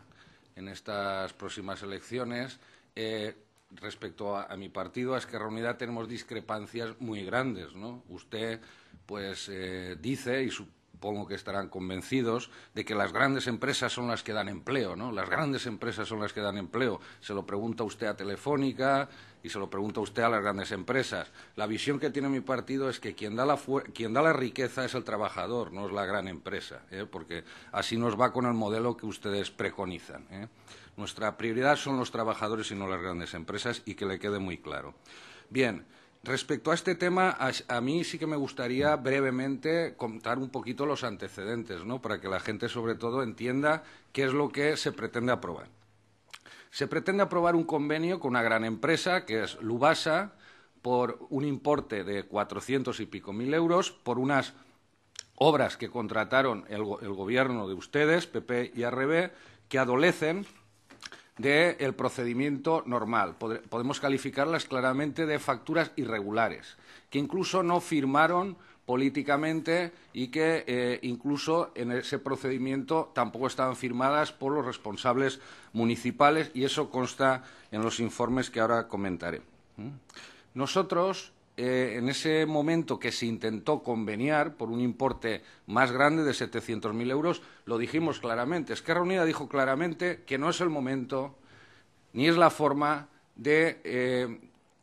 en estas próximas elecciones, eh, respecto a, mi partido, a Esquerra realidad tenemos discrepancias muy grandes. ¿no? Usted pues, eh, dice, y supongo que estarán convencidos de que las grandes empresas son las que dan empleo, ¿no? Las grandes empresas son las que dan empleo. Se lo pregunta usted a Telefónica, y se lo pregunto a usted a las grandes empresas. La visión que tiene mi partido es que quien da la, riqueza es el trabajador, no es la gran empresa, ¿eh? porque así nos va con el modelo que ustedes preconizan. ¿eh? Nuestra prioridad son los trabajadores y no las grandes empresas y que le quede muy claro. Bien, Respecto a este tema, a, a, mí sí que me gustaría brevemente contar un poquito los antecedentes, ¿no? Para que la gente, sobre todo, entienda qué es lo que se pretende aprobar se pretende aprobar un convenio con una gran empresa, que es Lubasa, por un importe de cuatrocientos y pico mil euros, por unas obras que contrataron el, gobierno de ustedes, PP y RB, que adolecen del procedimiento normal. podemos calificarlas claramente de facturas irregulares, que incluso no firmaron políticamente y que eh, incluso en ese procedimiento tampoco estaban firmadas por los responsables municipales y eso consta en los informes que ahora comentaré. ¿Mm? Nosotros, eh, en ese momento que se intentó conveniar por un importe más grande de 700.000 euros, lo dijimos claramente. Esquerra Unida dijo claramente que no es el momento ni es la forma de eh,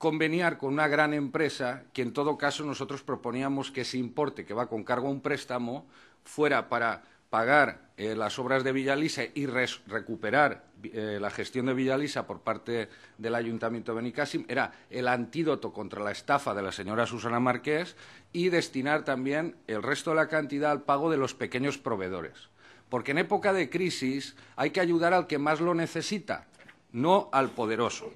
conveniar con una gran empresa que en todo caso nosotros proponíamos que ese importe que va con cargo a un préstamo fuera para pagar eh, las obras de Villalisa y recuperar eh, la gestión de Villalisa por parte del Ayuntamiento de Benicàssim era el antídoto contra la estafa de la señora Susana Marqués y destinar también el resto de la cantidad al pago de los pequeños proveedores. Porque en época de crisis hay que ayudar al que más lo necesita, no al poderoso.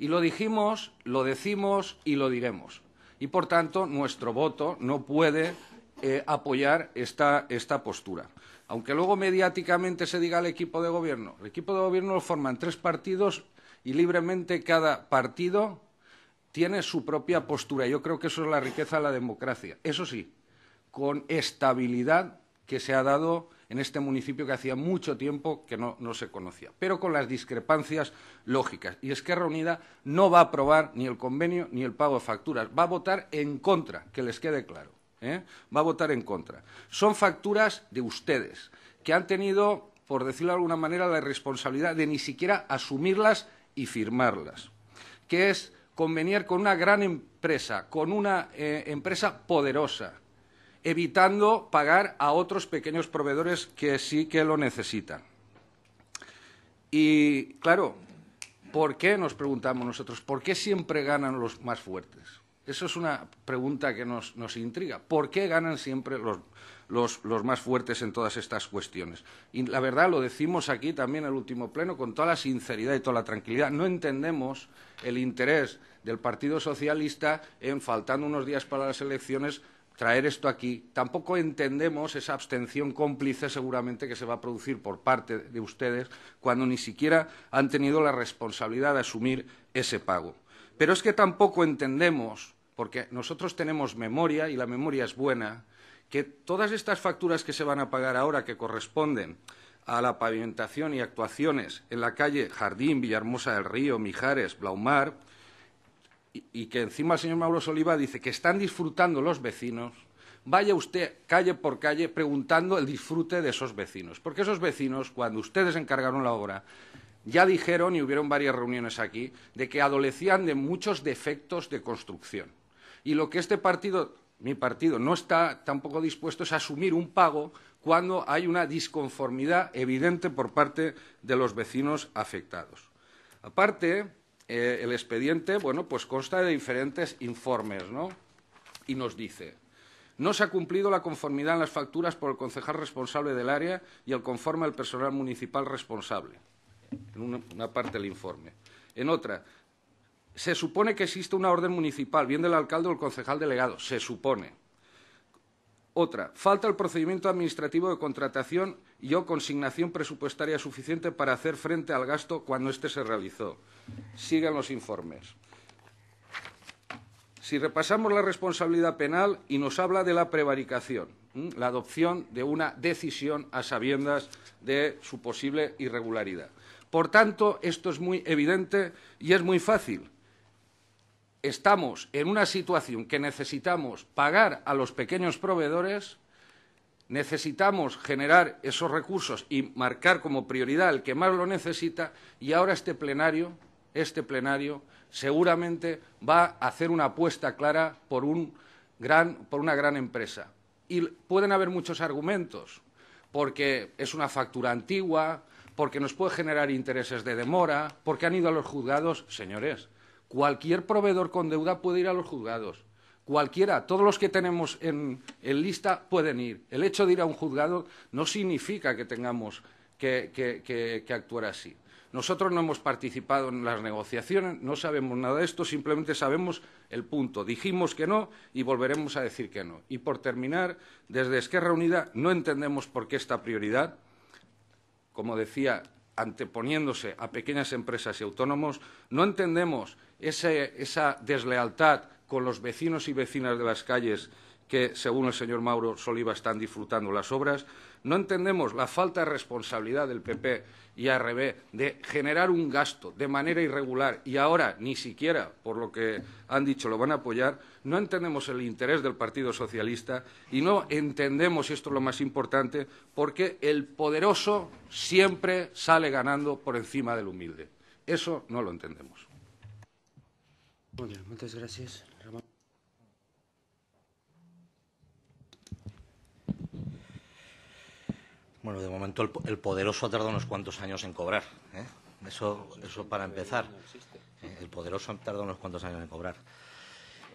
Y lo dijimos, lo decimos y lo diremos. Y, por tanto, nuestro voto no puede eh, apoyar esta, esta postura. Aunque luego mediáticamente se diga al equipo de gobierno, el equipo de gobierno lo forman tres partidos y libremente cada partido tiene su propia postura. Yo creo que eso es la riqueza de la democracia. Eso sí, con estabilidad que se ha dado en este municipio que hacía mucho tiempo que no, se conocía, pero con las discrepancias lógicas. Y Esquerra Unida no va a aprobar ni el convenio ni el pago de facturas, va a votar en contra, que les quede claro. ¿eh? Va a votar en contra. Son facturas de ustedes, que han tenido, por decirlo de alguna manera, la responsabilidad de ni siquiera asumirlas y firmarlas, que es convenir con una gran empresa, con una eh, empresa poderosa, evitando pagar a otros pequeños proveedores que sí que lo necesitan. Y claro, ¿por qué nos preguntamos nosotros? ¿Por qué siempre ganan los más fuertes? Eso es una pregunta que nos, intriga. ¿Por qué ganan siempre los, los, más fuertes en todas estas cuestiones? Y la verdad lo decimos aquí también en el último pleno con toda la sinceridad y toda la tranquilidad. No entendemos el interés del Partido Socialista en, faltando unos días para las elecciones, traer esto aquí, tampoco entendemos esa abstención cómplice seguramente que se va a producir por parte de ustedes cuando ni siquiera han tenido la responsabilidad de asumir ese pago. Pero es que tampoco entendemos, porque nosotros tenemos memoria y la memoria es buena, que todas estas facturas que se van a pagar ahora que corresponden a la pavimentación y actuaciones en la calle Jardín, Villahermosa del Río, Mijares, Blaumar, y, que encima el señor Mauro Soliva dice que están disfrutando los vecinos, vaya usted calle por calle preguntando el disfrute de esos vecinos. Porque esos vecinos, cuando ustedes encargaron la obra, ya dijeron, y hubieron varias reuniones aquí, de que adolecían de muchos defectos de construcción. Y lo que este partido, mi partido, no está tampoco dispuesto es asumir un pago cuando hay una disconformidad evidente por parte de los vecinos afectados. Aparte, eh, el expediente, bueno, pues consta de diferentes informes, ¿no? Y nos dice, no se ha cumplido la conformidad en las facturas por el concejal responsable del área y el conforme al personal municipal responsable. En una, parte del informe. En otra, se supone que existe una orden municipal, bien del alcalde o el concejal delegado, se supone. Otra, falta el procedimiento administrativo de contratación y o consignación presupuestaria suficiente para hacer frente al gasto cuando éste se realizó. Sigan los informes. Si repasamos la responsabilidad penal y nos habla de la prevaricación, la adopción de una decisión a sabiendas de su posible irregularidad. Por tanto, esto es muy evidente y es muy fácil estamos en una situación que necesitamos pagar a los pequeños proveedores, necesitamos generar esos recursos y marcar como prioridad el que más lo necesita y ahora este plenario, este plenario seguramente va a hacer una apuesta clara por, por una gran empresa. Y pueden haber muchos argumentos, porque es una factura antigua, porque nos puede generar intereses de demora, porque han ido a los juzgados, señores, Cualquier proveedor con deuda puede ir a los juzgados. Cualquiera, todos los que tenemos en, lista pueden ir. El hecho de ir a un juzgado no significa que tengamos que, que actuar así. Nosotros no hemos participado en las negociaciones, no sabemos nada de esto, simplemente sabemos el punto. Dijimos que no y volveremos a decir que no. Y por terminar, desde Esquerra Unida no entendemos por qué esta prioridad, como decía, anteponiéndose a pequeñas empresas y autónomos, no entendemos esa deslealtad con los vecinos y vecinas de las calles que, según el señor Mauro Soliva, están disfrutando las obras. No entendemos la falta de responsabilidad del PP y ARB de generar un gasto de manera irregular y ahora ni siquiera, por lo que han dicho, lo van a apoyar. No entendemos el interés del Partido Socialista y no entendemos, y esto es lo más importante, porque el poderoso siempre sale ganando por encima del humilde. Eso no lo entendemos muchas gracias, Bueno, de momento el, poderoso ha tardado unos cuantos años en cobrar. ¿eh? Eso, para empezar. Eh, el poderoso ha tardado unos cuantos años en cobrar.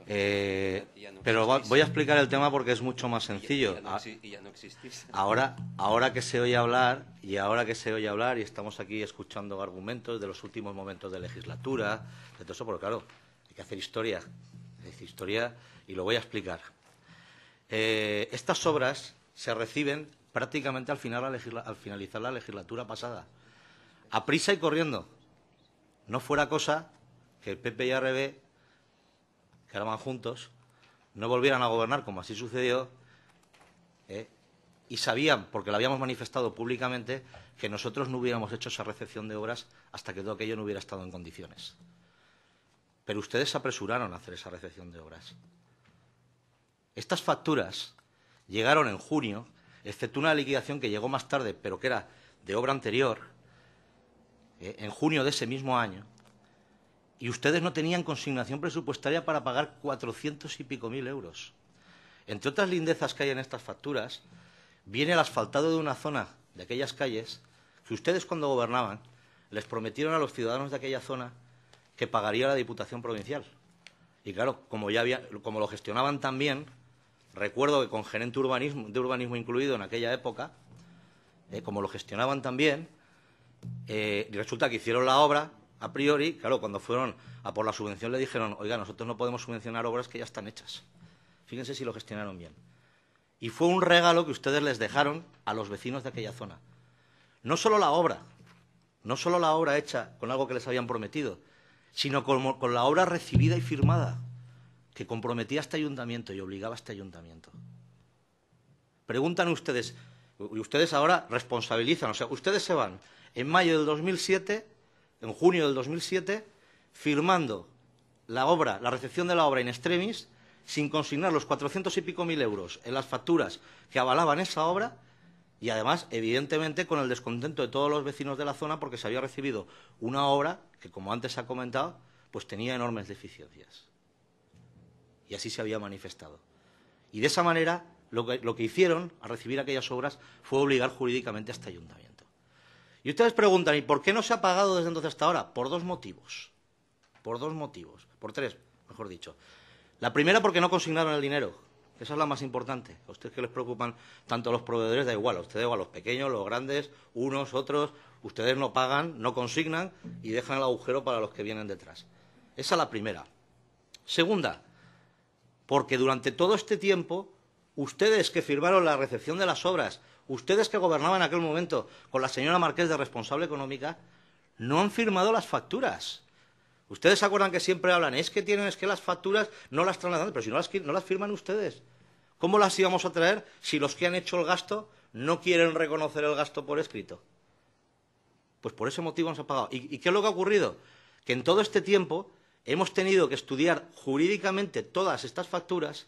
Eh, pero voy a explicar el tema porque es mucho más sencillo. Ah, ahora, ahora que se oye hablar y ahora que se oye hablar y estamos aquí escuchando argumentos de los últimos momentos de legislatura, de todo eso, porque claro, que hacer historia, historia, y lo voy a explicar. Eh, estas obras se reciben prácticamente al, finalizar la legislatura pasada, a prisa y corriendo. No fuera cosa que el PP y RB, que eran juntos, no volvieran a gobernar como así sucedió, eh, y sabían, porque lo habíamos manifestado públicamente, que nosotros no hubiéramos hecho esa recepción de obras hasta que todo aquello no hubiera estado en condiciones. Pero ustedes se apresuraron a hacer esa recepción de obras. Estas facturas llegaron en junio, excepto una liquidación que llegó más tarde, pero que era de obra anterior, eh, en junio de ese mismo año, y ustedes no tenían consignación presupuestaria para pagar cuatrocientos y pico mil euros. Entre otras lindezas que hay en estas facturas, viene el asfaltado de una zona de aquellas calles que ustedes cuando gobernaban les prometieron a los ciudadanos de aquella zona que pagaría la Diputación Provincial. Y claro, como, ya había, como lo gestionaban tan bien, recuerdo que con gerente urbanismo, de urbanismo incluido en aquella época, eh, como lo gestionaban tan bien, eh, resulta que hicieron la obra a priori, claro, cuando fueron a por la subvención le dijeron, oiga, nosotros no podemos subvencionar obras que ya están hechas. Fíjense si lo gestionaron bien. Y fue un regalo que ustedes les dejaron a los vecinos de aquella zona. No solo la obra, no solo la obra hecha con algo que les habían prometido, sino con, la obra recibida y firmada, que comprometía a este ayuntamiento y obligaba a este ayuntamiento. Preguntan ustedes, y ustedes ahora responsabilizan, o sea, ustedes se van en mayo del 2007, en junio del 2007, firmando la obra, la recepción de la obra en extremis, sin consignar los cuatrocientos y pico mil euros en las facturas que avalaban esa obra, y además, evidentemente, con el descontento de todos los vecinos de la zona porque se había recibido una obra que, como antes se ha comentado, pues tenía enormes deficiencias. Y así se había manifestado. Y de esa manera, lo que, lo que hicieron al recibir aquellas obras fue obligar jurídicamente a este ayuntamiento. Y ustedes preguntan, ¿y por qué no se ha pagado desde entonces hasta ahora? Por dos motivos. Por dos motivos. Por tres, mejor dicho. La primera, porque no consignaron el dinero esa es la más importante. A ustedes que les preocupan tanto a los proveedores, da igual, a ustedes o a los pequeños, los grandes, unos, otros, ustedes no pagan, no consignan y dejan el agujero para los que vienen detrás. Esa es la primera. Segunda, porque durante todo este tiempo, ustedes que firmaron la recepción de las obras, ustedes que gobernaban en aquel momento con la señora Marqués de responsable económica, no han firmado las facturas. Ustedes se acuerdan que siempre hablan, es que tienen, es que las facturas no las trasladan, pero si no las, no las firman ustedes, ¿cómo las íbamos a traer si los que han hecho el gasto no quieren reconocer el gasto por escrito? Pues por ese motivo nos ha pagado. ¿Y, ¿Y qué es lo que ha ocurrido? Que en todo este tiempo hemos tenido que estudiar jurídicamente todas estas facturas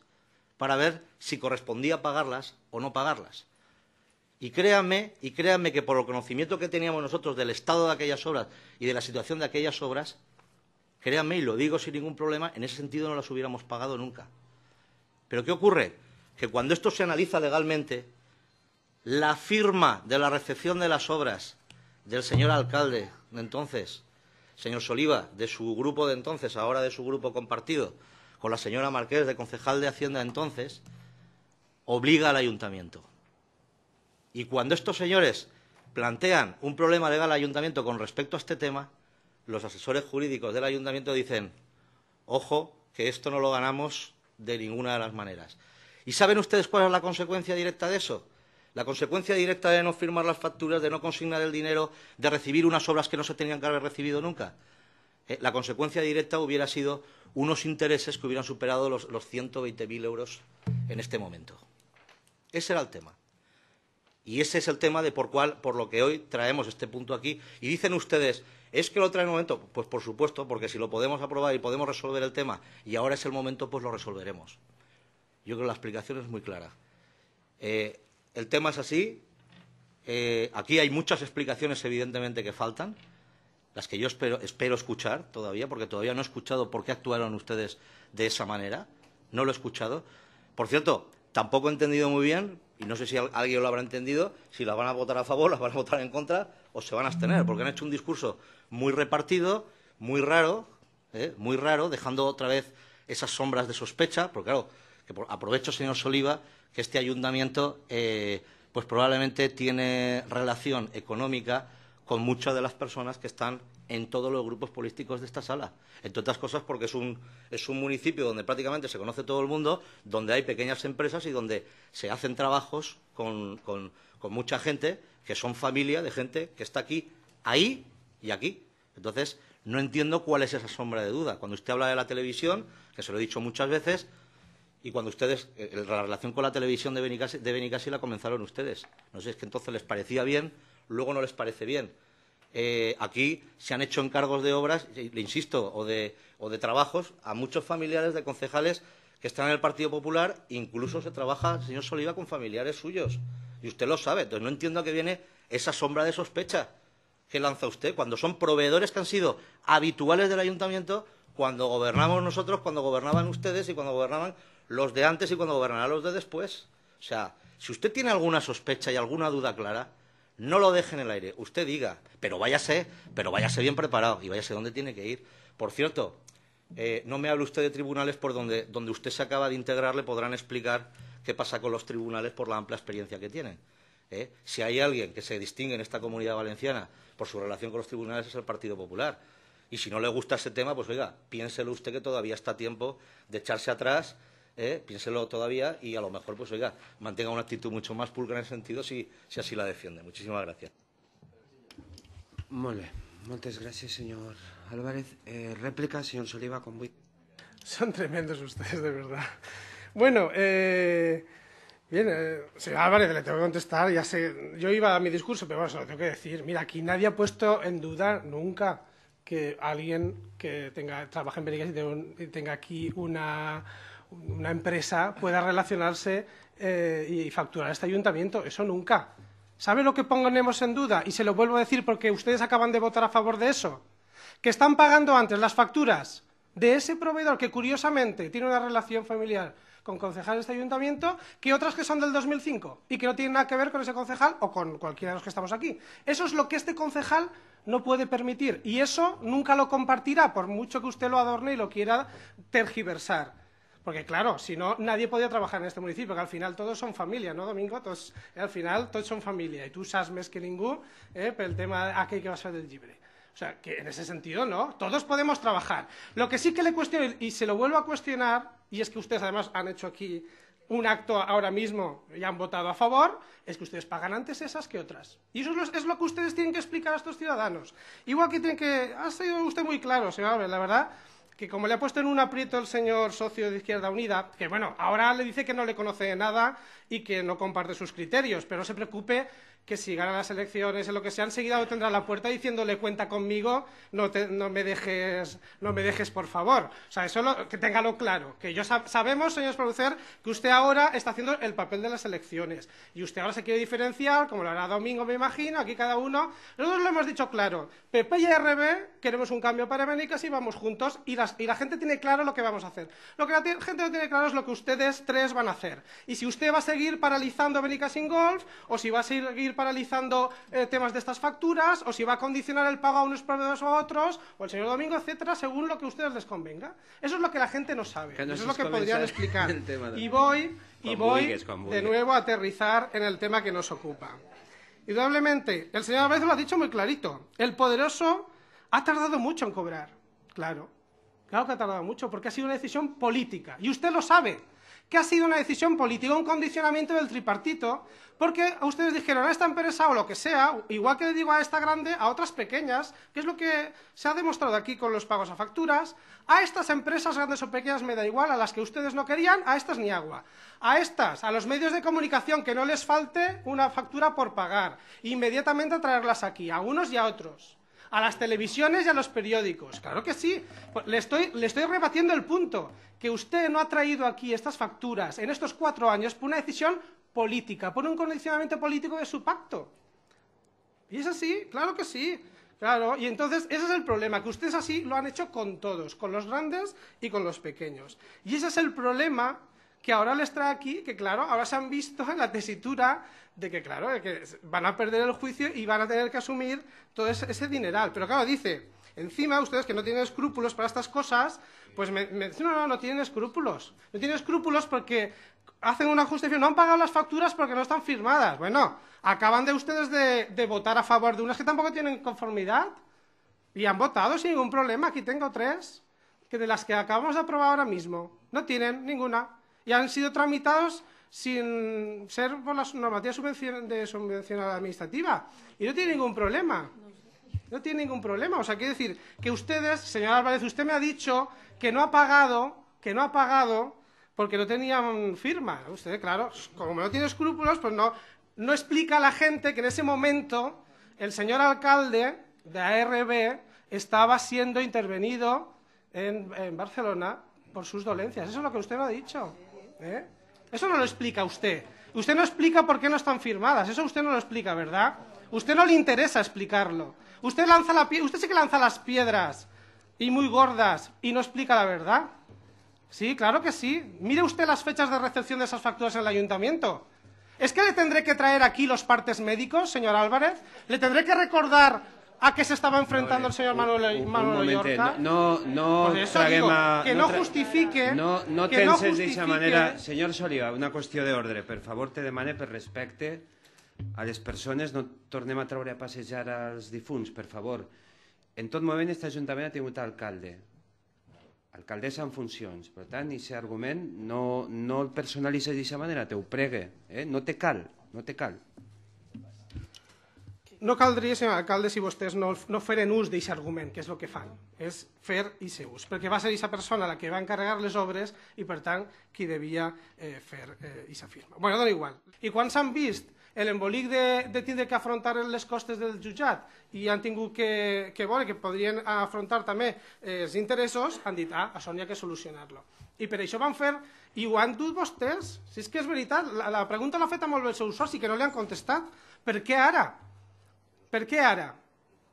para ver si correspondía pagarlas o no pagarlas. Y créanme, y créanme que por el conocimiento que teníamos nosotros del estado de aquellas obras y de la situación de aquellas obras, Créanme, y lo digo sin ningún problema, en ese sentido no las hubiéramos pagado nunca. Pero ¿qué ocurre? Que cuando esto se analiza legalmente, la firma de la recepción de las obras del señor alcalde de entonces, señor Soliva, de su grupo de entonces, ahora de su grupo compartido, con la señora Marqués, de concejal de Hacienda entonces, obliga al ayuntamiento. Y cuando estos señores plantean un problema legal al ayuntamiento con respecto a este tema, los asesores jurídicos del ayuntamiento dicen, ojo, que esto no lo ganamos de ninguna de las maneras. ¿Y saben ustedes cuál es la consecuencia directa de eso? La consecuencia directa de no firmar las facturas, de no consignar el dinero, de recibir unas obras que no se tenían que haber recibido nunca. Eh, la consecuencia directa hubiera sido unos intereses que hubieran superado los, los 120.000 euros en este momento. Ese era el tema. Y ese es el tema de por, por lo que hoy traemos este punto aquí. Y dicen ustedes, ¿es que lo trae el momento? Pues por supuesto, porque si lo podemos aprobar y podemos resolver el tema y ahora es el momento, pues lo resolveremos. Yo creo que la explicación es muy clara. Eh, el tema es así. Eh, aquí hay muchas explicaciones, evidentemente, que faltan las que yo espero, espero, escuchar todavía, porque todavía no he escuchado por qué actuaron ustedes de esa manera. No lo he escuchado. Por cierto, tampoco he entendido muy bien y no sé si alguien lo habrá entendido, si la van a votar a favor, la van a votar en contra o se van a abstener, porque han hecho un discurso muy repartido, muy raro, ¿eh? muy raro, dejando otra vez esas sombras de sospecha, porque claro, que aprovecho, señor Soliva, que este ayuntamiento eh, pues probablemente tiene relación económica con muchas de las personas que están en todos los grupos políticos de esta sala. Entre otras cosas porque es un, es un municipio donde prácticamente se conoce todo el mundo, donde hay pequeñas empresas y donde se hacen trabajos con, con, mucha gente que son familia de gente que está aquí, ahí y aquí. Entonces, no entiendo cuál es esa sombra de duda. Cuando usted habla de la televisión, que se lo he dicho muchas veces, y cuando ustedes, eh, la relación con la televisión de Benicasi, la comenzaron ustedes. No sé, es que entonces les parecía bien, luego no les parece bien. Eh, aquí se han hecho encargos de obras, le insisto, o de, trabajos a muchos familiares de concejales que están en el Partido Popular, incluso se trabaja, señor Soliva, con familiares suyos. Y usted lo sabe, entonces no entiendo a qué viene esa sombra de sospecha que lanza usted, cuando son proveedores que han sido habituales del ayuntamiento, cuando gobernamos nosotros, cuando gobernaban ustedes y cuando gobernaban los de antes y cuando gobernarán los de después. O sea, si usted tiene alguna sospecha y alguna duda clara, no lo dejen en el aire. Usted diga, pero váyase, pero váyase bien preparado y váyase donde tiene que ir. Por cierto, eh, no me hable usted de tribunales por donde, usted se acaba de integrar, le podrán explicar qué pasa con los tribunales por la amplia experiencia que tienen. ¿eh? Si hay alguien que se distingue en esta comunidad valenciana por su relación con los tribunales es el Partido Popular. Y si no le gusta ese tema, pues oiga, piénselo usted que todavía está tiempo de echarse atrás ¿eh? piénselo todavía y a lo mejor, pues oiga, mantenga una actitud mucho más pulcra en el sentido si, si así la defiende. Muchísimas gracias. Muy bien. Muchas gracias, señor Álvarez. Eh, réplica, señor Soliva, con Son tremendos ustedes, de verdad. Bueno, eh... Bien, eh, señor Álvarez, le tengo que contestar. Ya sé, yo iba a mi discurso, pero bueno, se lo tengo que decir. Mira, aquí nadie ha puesto en duda nunca que alguien que tenga, trabaje en Benigas y tenga aquí una, una empresa pueda relacionarse eh, y facturar a este ayuntamiento. Eso nunca. ¿Sabe lo que ponemos en duda? Y se lo vuelvo a decir porque ustedes acaban de votar a favor de eso. Que están pagando antes las facturas de ese proveedor que curiosamente tiene una relación familiar con concejal de este ayuntamiento que otras que son del 2005 y que no tienen nada que ver con ese concejal o con cualquiera de los que estamos aquí. Eso es lo que este concejal no puede permitir y eso nunca lo compartirá por mucho que usted lo adorne y lo quiera tergiversar. Porque claro, si no, nadie podía trabajar en este municipio, que al final todos son familia, ¿no, Domingo? Todos, eh, al final todos son familia y tú sabes más que eh, tema eh, ah, tema aquí que vas ser del libre. O sea, que en ese sentido no, todos podemos trabajar. Lo que sí que le cuestiono, y se lo vuelvo a cuestionar, y es que ustedes además han hecho aquí un acto ahora mismo y han votado a favor, es que ustedes pagan antes esas que otras. Y eso es lo, que ustedes tienen que explicar a estos ciudadanos. Igual que tienen que... Ah, ha sido usted muy claro, señora Abel, la verdad que como le ha puesto en un aprieto el señor socio de Izquierda Unida, que bueno, ahora le dice que no le conoce nada y que no comparte sus criterios, pero se preocupe que si gana las elecciones, en lo que se han seguido tendrá la puerta diciéndole cuenta conmigo, no, me, dejes, no me dejes por favor. O sea, eso lo, que téngalo claro, que yo sabemos, señor Producer, que usted ahora está haciendo el papel de las elecciones y usted ahora se quiere diferenciar, como lo hará Domingo, me imagino, aquí cada uno. Nosotros lo hemos dicho claro, PP y RB queremos un cambio para Américas y vamos juntos y, la gente tiene claro lo que vamos a hacer. Lo que la gente no tiene claro es lo que ustedes tres van a hacer. Y si usted va a seguir paralizando Américas sin Golf o si va a seguir paralizando eh, temas de estas facturas o si va a condicionar el pago a unos proveedores o a otros, o el señor Domingo, etcétera, según lo que a ustedes les convenga. Eso es lo que la gente no sabe. Eso es lo que podrían explicar. Y voy, y voy de nuevo a aterrizar en el tema que nos ocupa. Indudablemente, el señor Abreu lo ha dicho muy clarito. El poderoso ha tardado mucho en cobrar. Claro. Claro que ha tardado mucho, porque ha sido una decisión política. Y usted lo sabe que ha sido una decisión política, un condicionamiento del tripartito, porque ustedes dijeron a esta empresa o lo que sea, igual que le digo a esta grande, a otras pequeñas, que es lo que se ha demostrado aquí con los pagos a facturas, a estas empresas grandes o pequeñas me da igual, a las que ustedes no querían, a estas ni agua. A estas, a los medios de comunicación, que no les falte una factura por pagar, inmediatamente traerlas aquí, a unos y a otros a las televisiones y a los periódicos. Claro que sí. Pues le estoy, le rebatiendo el punto, que usted no ha traído aquí estas facturas en estos cuatro años por una decisión política, por un condicionamiento político de su pacto. ¿Y es así? Claro que sí. Claro, y entonces ese es el problema, que ustedes así lo han hecho con todos, con los grandes y con los pequeños. Y ese es el problema que ahora les trae aquí, que claro, ahora se han visto en la tesitura de que, claro, que van a perder el juicio y van a tener que asumir todo ese, dineral. Pero claro, dice, encima ustedes que no tienen escrúpulos para estas cosas, pues me, dicen, no, no, no tienen escrúpulos. No tienen escrúpulos porque hacen una justificación, no han pagado las facturas porque no están firmadas. Bueno, acaban de ustedes de, de votar a favor de unas que tampoco tienen conformidad y han votado sin ningún problema. Aquí tengo tres que de las que acabamos de aprobar ahora mismo no tienen ninguna y han sido tramitados sin ser por la normativa de subvención administrativa. Y no tiene ningún problema. No tiene ningún problema. O sea, quiere decir que ustedes, señora Álvarez, usted me ha dicho que no ha pagado, que no ha pagado porque no tenía firma. Usted, claro, como no tiene escrúpulos, pues no, no explica a la gente que en ese momento el señor alcalde de ARB estaba siendo intervenido en, Barcelona por sus dolencias. Eso es lo que usted no ha dicho. ¿eh? Eso no lo explica usted. Usted no explica por qué no están firmadas. Eso usted no lo explica, ¿verdad? Usted no le interesa explicarlo. Usted, lanza usted sí que lanza las piedras y muy gordas y no explica la verdad. Sí, claro que sí. Mire usted las fechas de recepción de esas facturas en el ayuntamiento. ¿Es que le tendré que traer aquí los partes médicos, señor Álvarez? ¿Le tendré que recordar a qué se estaba enfrentando el señor Manuel, Manuel Mallorca. No, no, no pues traguem a... Que no, no justifique... No, no tenses no justifique... d'eixa manera. Senyor Soliva, una qüestió d'ordre. Per favor, te demane per respecte a les persones. No tornem a treure a passejar als difunts, per favor. En tot moment, aquest Ajuntament ha tingut alcalde. Alcaldessa en funcions. Per tant, aquest argument no, no el personalitzes d'eixa manera, te ho pregue. Eh? No te cal, no te cal no caldria, senyor alcalde, si vostès no, no feren ús d'aquest argument, que és el que fan, és fer i ser ús, perquè va ser aquesta persona la que va encarregar les obres i, per tant, qui devia eh, fer eh, aquesta i firma. Bé, dona igual. I quan s'han vist l'embolic de, de tindre que afrontar les costes del jutjat i han tingut que, que veure que podrien afrontar també eh, els interessos, han dit, ah, això n'hi ha que solucionar-lo. I per això van fer, i ho han dut vostès, si és que és veritat, la, la pregunta l'ha feta molt bé el seu soci, que no li han contestat, per què ara? Per què ara?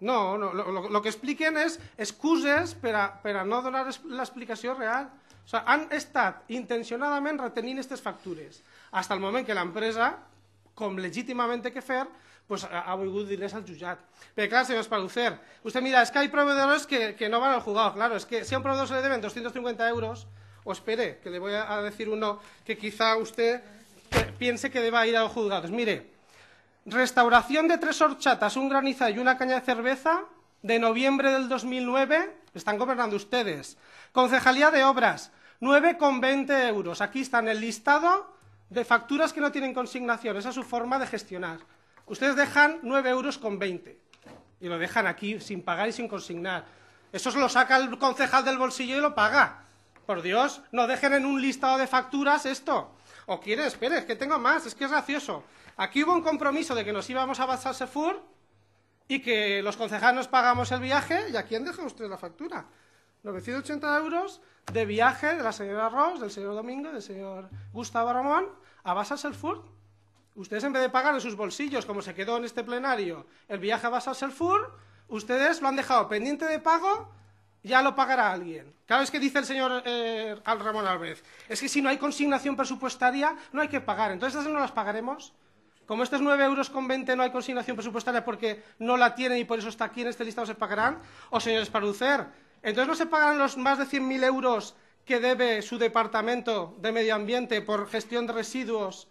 No, no lo, que expliquen és excuses per a, per a no donar l'explicació real. O sigui, han estat intencionadament retenint aquestes factures, fins al moment que l'empresa, com legítimament té que fer, pues, ha, ha volgut dir-les al jutjat. Perquè, clar, senyor Espalucer, vostè mira, és que hi proveedores que, que no van al jugador, Claro, es que si a un proveedor se le deben 250 euros, o espere, que le voy a decir uno, que quizá usted eh, piense que deba ir a los juzgados. Mire, Restauración de tres horchatas, un granizado y una caña de cerveza de noviembre del 2009. Están gobernando ustedes. Concejalía de Obras, 9,20 euros. Aquí está en el listado de facturas que no tienen consignación. Esa es su forma de gestionar. Ustedes dejan 9,20 euros con y lo dejan aquí sin pagar y sin consignar. Eso lo saca el concejal del bolsillo y lo paga. Por Dios, no dejen en un listado de facturas esto. O quieren, espere, es que tengo más, es que es gracioso. Aquí hubo un compromiso de que nos íbamos a Bazar y que los concejales pagamos el viaje y a quién deja usted la factura. 980 euros de viaje de la señora Ross, del señor Domingo, del señor Gustavo Ramón a Basas Ustedes en vez de pagar en sus bolsillos, como se quedó en este plenario, el viaje a Basas Selfur, ustedes lo han dejado pendiente de pago, ya lo pagará alguien. Claro, es que dice el señor eh, Ramón Álvarez, es que si no hay consignación presupuestaria, no hay que pagar. Entonces, ¿esas no las pagaremos? Como estos nueve euros con veinte no hay consignación presupuestaria porque no la tienen y por eso está aquí en este listado, se pagarán. O, oh, señores lucer. entonces no se pagarán los más de cien mil euros que debe su departamento de medio ambiente por gestión de residuos.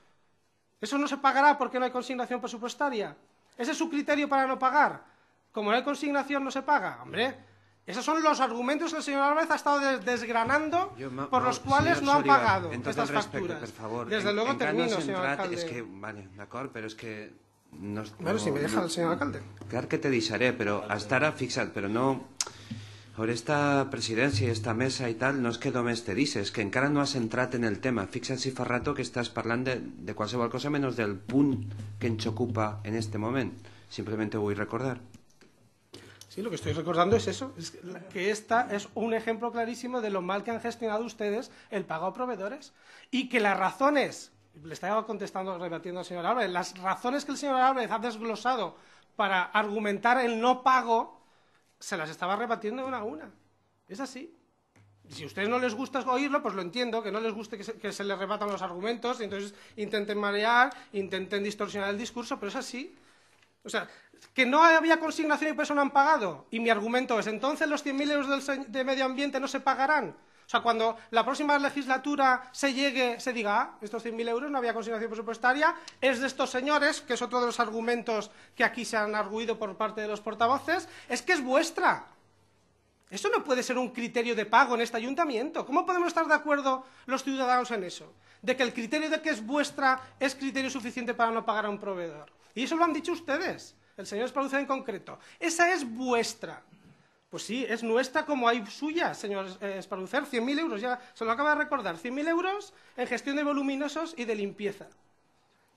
Eso no se pagará porque no hay consignación presupuestaria. Ese es su criterio para no pagar. Como no hay consignación, no se paga. Hombre, Esos son los argumentos que el señor Álvarez ha estado desgranando Yo, ma, por los ma, cuales no han Soria, pagado estas respecto, facturas. Por favor, Desde en, luego termino, señor entrat, alcalde. Es que, vale, d'acord, pero es que... No, bueno, no, si me deja no, el señor alcalde. Claro que te deixaré, pero vale. estarà fixat, però no... Ahora esta presidència, esta mesa i tal, no és que només te dices, que encara no has entrat en el tema. Fixa't si fa rato que estàs parlant de, de qualsevol cosa menys del punt que ens ocupa en este moment. Simplement ho vull recordar. Sí, lo que estoy recordando es eso, que esta es un ejemplo clarísimo de lo mal que han gestionado ustedes el pago a proveedores y que las razones, le estaba contestando, rebatiendo al señor Álvarez, las razones que el señor Álvarez ha desglosado para argumentar el no pago, se las estaba rebatiendo una a una. Es así. Si a ustedes no les gusta oírlo, pues lo entiendo, que no les guste que se, les rebatan los argumentos, entonces intenten marear, intenten distorsionar el discurso, pero es así. O sea, que no había consignación y por eso no han pagado. Y mi argumento es, entonces los 100.000 euros de medio ambiente no se pagarán. O sea, cuando la próxima legislatura se llegue, se diga, ah, estos 100.000 euros no había consignación presupuestaria, es de estos señores, que es otro de los argumentos que aquí se han arguido por parte de los portavoces, es que es vuestra. Eso no puede ser un criterio de pago en este ayuntamiento. ¿Cómo podemos estar de acuerdo los ciudadanos en eso? De que el criterio de que es vuestra es criterio suficiente para no pagar a un proveedor. Y eso lo han dicho ustedes. El Señor produce en concreto. Esa es vuestra. Pues sí, es nuestra como hay suya, señor eh, cien 100.000 euros, ya se lo acaba de recordar, 100.000 euros en gestión de voluminosos y de limpieza.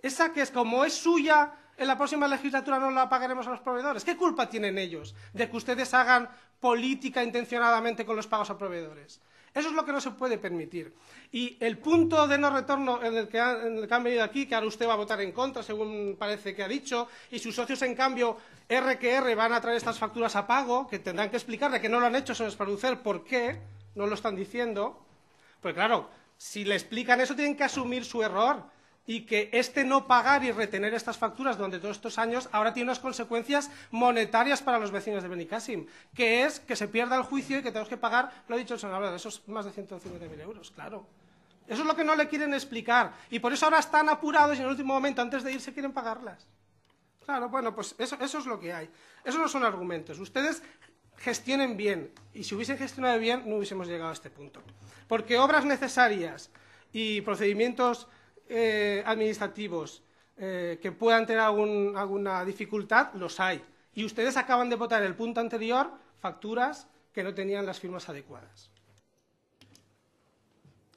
Esa que es como es suya, en la próxima legislatura no la pagaremos a los proveedores. ¿Qué culpa tienen ellos de que ustedes hagan política intencionadamente con los pagos a proveedores? Eso es lo que no se puede permitir. Y el punto de no retorno en el, que han, venido aquí, que ahora usted va a votar en contra, según parece que ha dicho, y sus socios, en cambio, R que van a traer estas facturas a pago, que tendrán que explicarle que no lo han hecho, señor producir. por qué no lo están diciendo. Pues claro, si le explican eso, tienen que asumir su error y que este no pagar y retener estas facturas durante todos estos años ahora tiene unas consecuencias monetarias para los vecinos de Benicassim, que es que se pierda el juicio y que tenemos que pagar, lo ha dicho el senador, esos más de 150.000 euros, claro. Eso es lo que no le quieren explicar y por eso ahora están apurados y en el último momento, antes de irse, quieren pagarlas. Claro, bueno, pues eso, eso es lo que hay. Esos no son argumentos. Ustedes gestionen bien y si hubiesen gestionado bien no hubiésemos llegado a este punto. Porque obras necesarias y procedimientos eh, administrativos eh, que puedan tener alguna dificultad, los hay. Y ustedes acaban de votar el punto anterior facturas que no tenían las firmas adecuadas.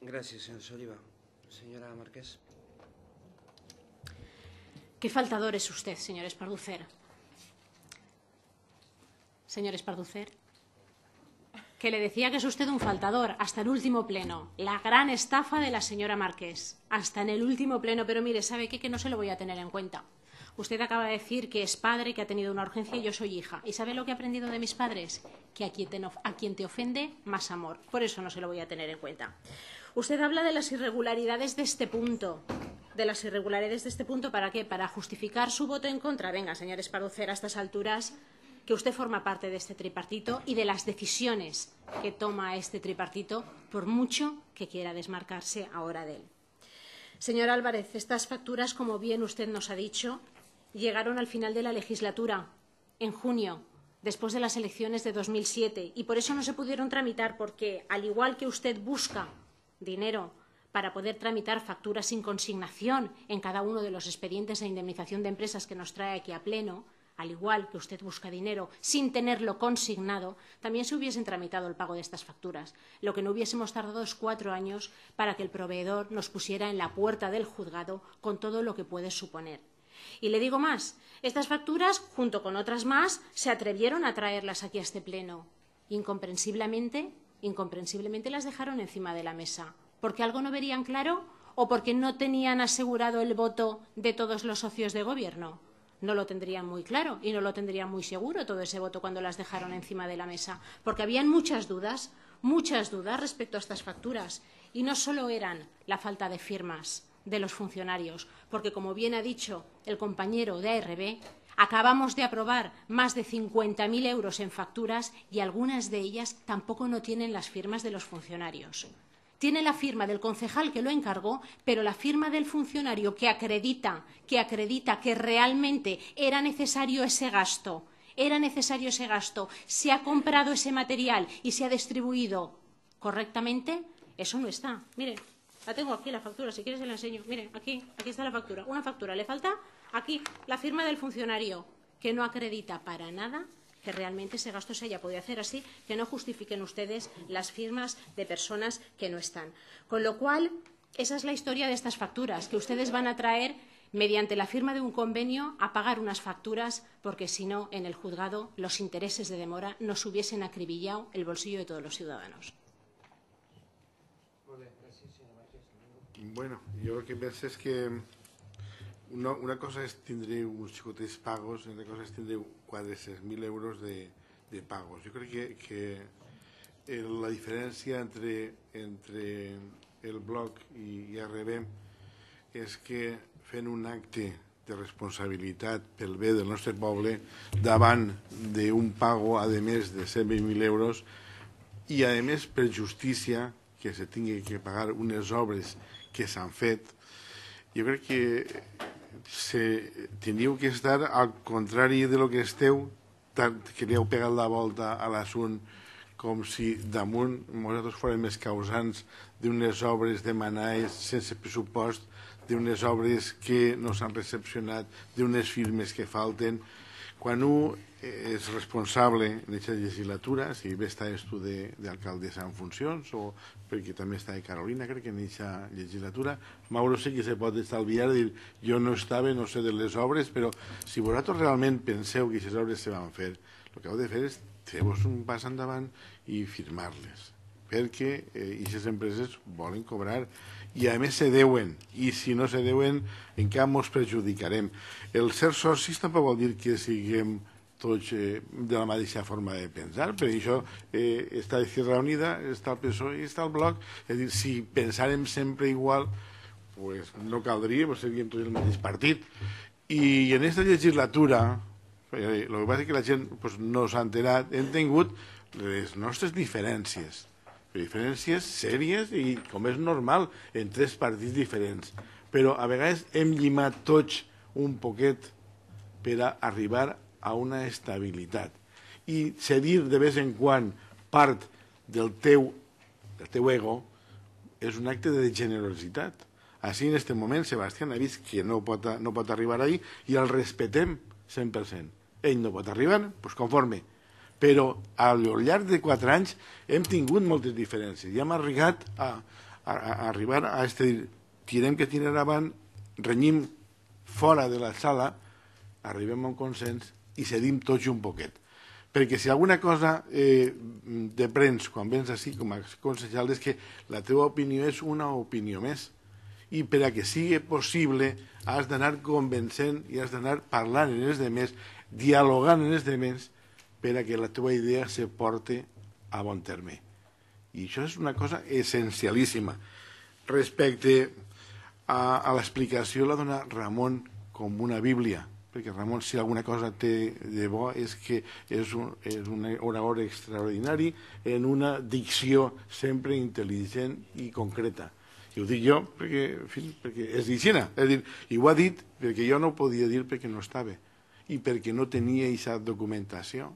Gracias, señor Soliva. Señora Marqués. Qué faltador es usted, señor Esparducer. Señor Esparducer que le decía que es usted un faltador, hasta el último pleno. La gran estafa de la señora Marqués, hasta en el último pleno, pero mire, ¿sabe qué? Que no se lo voy a tener en cuenta. Usted acaba de decir que es padre, que ha tenido una urgencia y yo soy hija. ¿Y sabe lo que he aprendido de mis padres? Que a quien, te, ofende, más amor. Por eso no se lo voy a tener en cuenta. Usted habla de las irregularidades de este punto de las irregularidades de este punto, ¿para qué? Para justificar su voto en contra. Venga, señor Esparducer, a estas alturas que usted forma parte de este tripartito y de las decisiones que toma este tripartito, por mucho que quiera desmarcarse ahora de él. Señor Álvarez, estas facturas, como bien usted nos ha dicho, llegaron al final de la legislatura, en junio, después de las elecciones de 2007, y por eso no se pudieron tramitar, porque al igual que usted busca dinero para poder tramitar facturas sin consignación en cada uno de los expedientes de indemnización de empresas que nos trae aquí a pleno, al igual que usted busca dinero sin tenerlo consignado, también se hubiesen tramitado el pago de estas facturas. Lo que no hubiésemos tardado es cuatro años para que el proveedor nos pusiera en la puerta del juzgado con todo lo que puede suponer. Y le digo más, estas facturas, junto con otras más, se atrevieron a traerlas aquí a este pleno. Incomprensiblemente, incomprensiblemente las dejaron encima de la mesa, porque algo no verían claro o porque no tenían asegurado el voto de todos los socios de gobierno no lo tendrían muy claro y no lo tendrían muy seguro todo ese voto cuando las dejaron encima de la mesa, porque habían muchas dudas, muchas dudas respecto a estas facturas y no solo eran la falta de firmas de los funcionarios, porque como bien ha dicho el compañero de ARB, acabamos de aprobar más de 50.000 euros en facturas y algunas de ellas tampoco no tienen las firmas de los funcionarios tiene la firma del concejal que lo encargó, pero la firma del funcionario que acredita, que acredita que realmente era necesario ese gasto, era necesario ese gasto, se ha comprado ese material y se ha distribuido correctamente, eso no está. Mire, la tengo aquí la factura, si quieres se la enseño. Mire, aquí, aquí está la factura. Una factura, le falta aquí la firma del funcionario, que no acredita para nada que realmente ese gasto se haya podido hacer así, que no justifiquen ustedes las firmas de personas que no están. Con lo cual, esa es la historia de estas facturas, que ustedes van a traer mediante la firma de un convenio a pagar unas facturas, porque si no, en el juzgado los intereses de demora nos hubiesen acribillado el bolsillo de todos los ciudadanos. Bueno, yo lo que pienso es que mm, una, cosa es tendré unos pagos, otra cosa es tendré 6.000 euros de, de pagos. Jo crec que, que eh, la diferència entre, entre el bloc i, i RB és que fent un acte de responsabilitat pel bé del nostre poble davant d'un pago a més de 120.000 euros i a més per justícia que se tingui que pagar unes obres que s'han fet jo crec que se, teniu que estar al contrari de lo que esteu, tant que li heu pegat la volta a l'assunt com si damunt nosaltres fórem els causants d'unes obres demanades sense pressupost, d'unes obres que no s'han recepcionat, d'unes firmes que falten. Quan un és responsable d'aquesta legislatura, si bé està tu d'alcaldessa en funcions, o perquè també està de Carolina, crec que en aquesta legislatura, Mauro sí que se pot estalviar dir jo no estava, no sé de les obres, però si vosaltres realment penseu que aquestes obres se van fer, el que heu de fer és fer-vos un pas endavant i firmar-les, perquè eh, aquestes empreses volen cobrar i a més se deuen, i si no se deuen en cap mos perjudicarem. El ser socis tampoc vol dir que siguem tots eh, de la mateixa forma de pensar. però això eh, està Esquerra Unida, està al PSOE i està el Bloc. És dir, si pensàrem sempre igual, pues no caldria, pues seríem tots el mateix partit. I en aquesta legislatura, el eh, que passa és que la gent pues, no s'ha enterat, hem tingut les nostres diferències, diferències sèries i com és normal en tres partits diferents. Però a vegades hem llimat tots un poquet per a arribar a una estabilitat i cedir de vez en quan part del teu, del teu ego és un acte de generositat. Així, en aquest moment, Sebastián ha vist que no pot, no pot arribar ahí i el respetem 100%. Ell no pot arribar, doncs conforme. Però al llarg de quatre anys hem tingut moltes diferències i hem arribat a, a, a arribar a este, tirem que tirem avant, renyim fora de la sala, arribem a un consens i cedim tots un poquet. Perquè si alguna cosa eh, prens quan vens així com a consejal és que la teva opinió és una opinió més i per a que sigui possible has d'anar convencent i has d'anar parlant en els demés, dialogant en els demés, per a que la teva idea se porte a bon terme. I això és una cosa essencialíssima. Respecte a, a l'explicació la dona Ramon com una Bíblia, perquè Ramon, si alguna cosa té de bo, és que és un, és un orador extraordinari en una dicció sempre intel·ligent i concreta. I ho dic jo perquè, en fi, perquè és dicina. És dir, i ho ha dit perquè jo no ho podia dir perquè no estava i perquè no tenia aquesta documentació.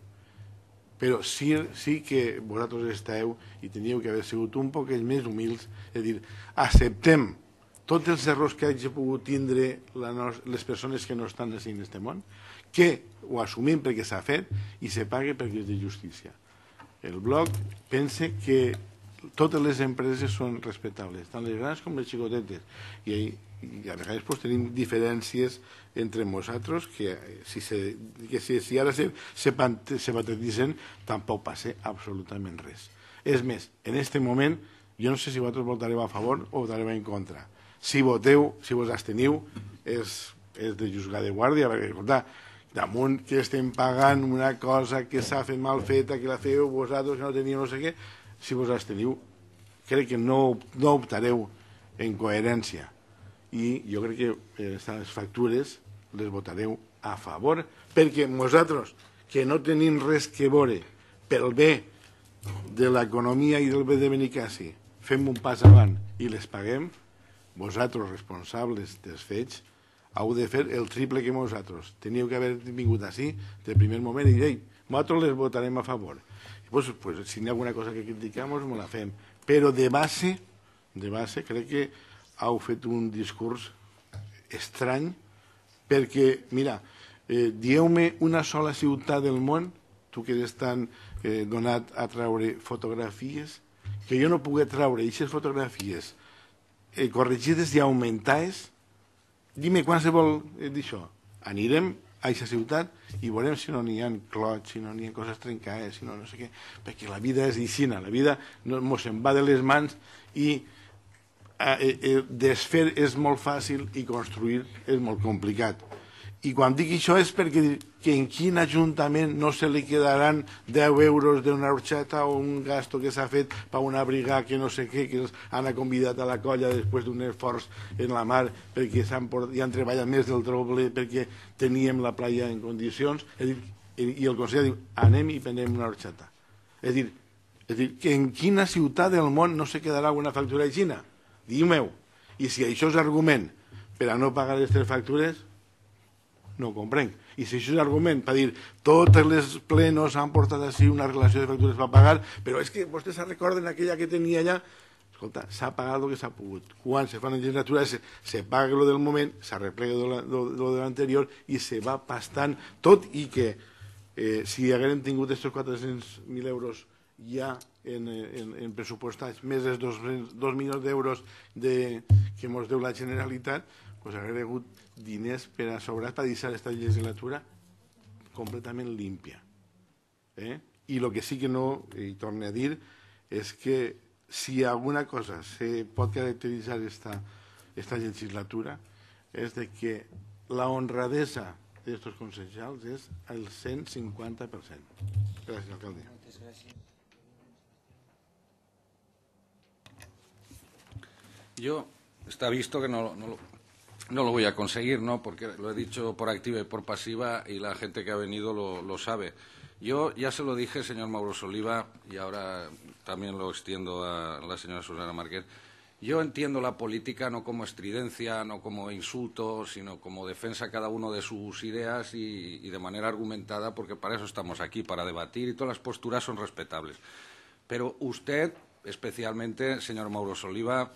Però sí, sí que vosaltres esteu i teníeu que haver sigut un poc més humils, és dir, acceptem tots els errors que hagi pogut tindre la no, les persones que no estan en aquest món, que ho assumim perquè s'ha fet i se pague perquè és de justícia. El bloc pensa que totes les empreses són respectables, tant les grans com les xicotetes, i, i a vegades pues, tenim diferències entre nosaltres que eh, si, se, que si, si ara se, se, se patetitzen tampoc passa absolutament res. És més, en aquest moment, jo no sé si vosaltres votareu a favor o votareu en contra, si voteu, si vos absteniu, és, és de juzgar de guàrdia, perquè, escolta, damunt que estem pagant una cosa que s'ha fet mal feta, que la feu vosaltres, que no teníeu no sé què, si vos absteniu, crec que no, no optareu en coherència. I jo crec que aquestes eh, factures les votareu a favor, perquè nosaltres, que no tenim res que veure pel bé de l'economia i del bé de Benicassi, fem un pas avant i les paguem, vosaltres, responsables dels fets, heu de fer el triple que vosaltres. Teníeu que haver vingut així del primer moment i dir, nosaltres les votarem a favor. I pues, pues, si hi ha alguna cosa que criticam, ens la fem. Però de base, de base, crec que heu fet un discurs estrany perquè, mira, eh, dieu-me una sola ciutat del món, tu que eres tan eh, donat a traure fotografies, que jo no pugui traure aquestes fotografies eh, corregides i augmentades, dime quan vol eh, d'això. Anirem a aquesta ciutat i veurem si no n'hi ha clots, si no n'hi ha coses trencades, si no no sé què, perquè la vida és dissina, la vida no, mos en va de les mans i eh, eh, eh, desfer és molt fàcil i construir és molt complicat. I quan dic això és perquè que en quin ajuntament no se li quedaran 10 euros d'una orxeta o un gasto que s'ha fet per una brigada que no sé què, que els han convidat a la colla després d'un esforç en la mar perquè han, i han treballat més del doble perquè teníem la playa en condicions, és dir, i el conseller diu anem i prenem una orxeta. És dir, és dir, que en quina ciutat del món no se quedarà una factura aixina? Xina? Diu-meu. I si això és argument per a no pagar aquestes factures, no ho comprenc. I si això és argument per dir totes les plenos han portat així una relació de factures per pagar, però és que vostès se recorden aquella que tenia allà, escolta, s'ha pagat el que s'ha pogut. Quan se fan legislatures, se, se paga el del moment, s'arreplega el de l'anterior i se va pastant tot i que eh, si haguem tingut aquests 400.000 euros ja en, en, en pressupostats més dels 2, milions d'euros de, que ens deu la Generalitat, doncs pues hagués hagut diners per a deixar aquesta legislatura completament límpia. Eh? I el que sí que no, i torno a dir, és que si alguna cosa se pot caracteritzar esta, esta legislatura és de que la honradesa d'aquests consejals és el 150%. Gràcies, alcalde. Moltes gràcies. Yo, está visto que no, no lo... no lo voy a conseguir, ¿no? Porque lo he dicho por activa y por pasiva y la gente que ha venido lo, sabe. Yo ya se lo dije, señor Mauro Soliva, y ahora también lo extiendo a la señora Susana Márquez, Yo entiendo la política no como estridencia, no como insulto, sino como defensa cada uno de sus ideas y, y de manera argumentada, porque para eso estamos aquí, para debatir y todas las posturas son respetables. Pero usted, especialmente, señor Mauro Soliva,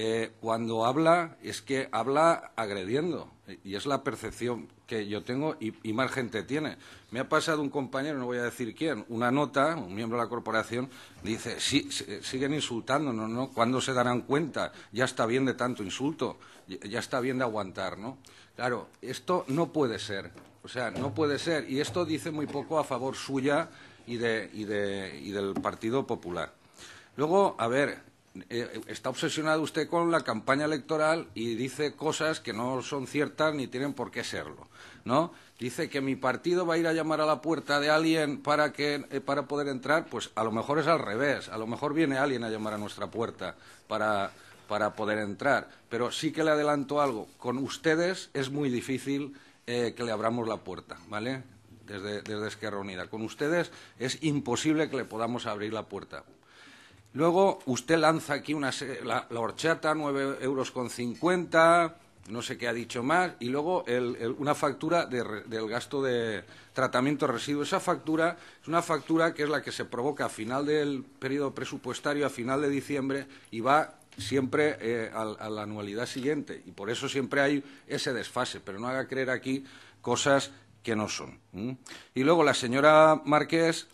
eh, cuando habla es que habla agrediendo y es la percepción que yo tengo y, más gente tiene. Me ha pasado un compañero, no voy a decir quién, una nota, un miembro de la corporación, dice, sí, siguen insultándonos, ¿no? ¿Cuándo se darán cuenta? Ya está bien de tanto insulto, ya está bien de aguantar, ¿no? Claro, esto no puede ser, o sea, no puede ser. Y esto dice muy poco a favor suya y, de, y del Partido Popular. Luego, a ver, eh, eh, está obsesionado usted con la campaña electoral y dice cosas que no son ciertas ni tienen por qué serlo, ¿no? Dice que mi partido va a ir a llamar a la puerta de alguien para que eh, para poder entrar, pues a lo mejor es al revés, a lo mejor viene alguien a llamar a nuestra puerta para poder entrar, pero sí que le adelanto algo, con ustedes es muy difícil que le abramos la puerta, ¿vale? Desde, desde Esquerra Unida. Con ustedes es imposible que le podamos abrir la puerta. Luego usted lanza aquí una, la, horchata, 9,50 euros, con cincuenta, no sé qué ha dicho más, y luego una factura del gasto de tratamiento de residuos. Esa factura es una factura que es la que se provoca a final del periodo presupuestario, a final de diciembre, y va siempre eh, a, la anualidad siguiente. Y por eso siempre hay ese desfase, pero no haga creer aquí cosas que no son. Y luego la señora Márquez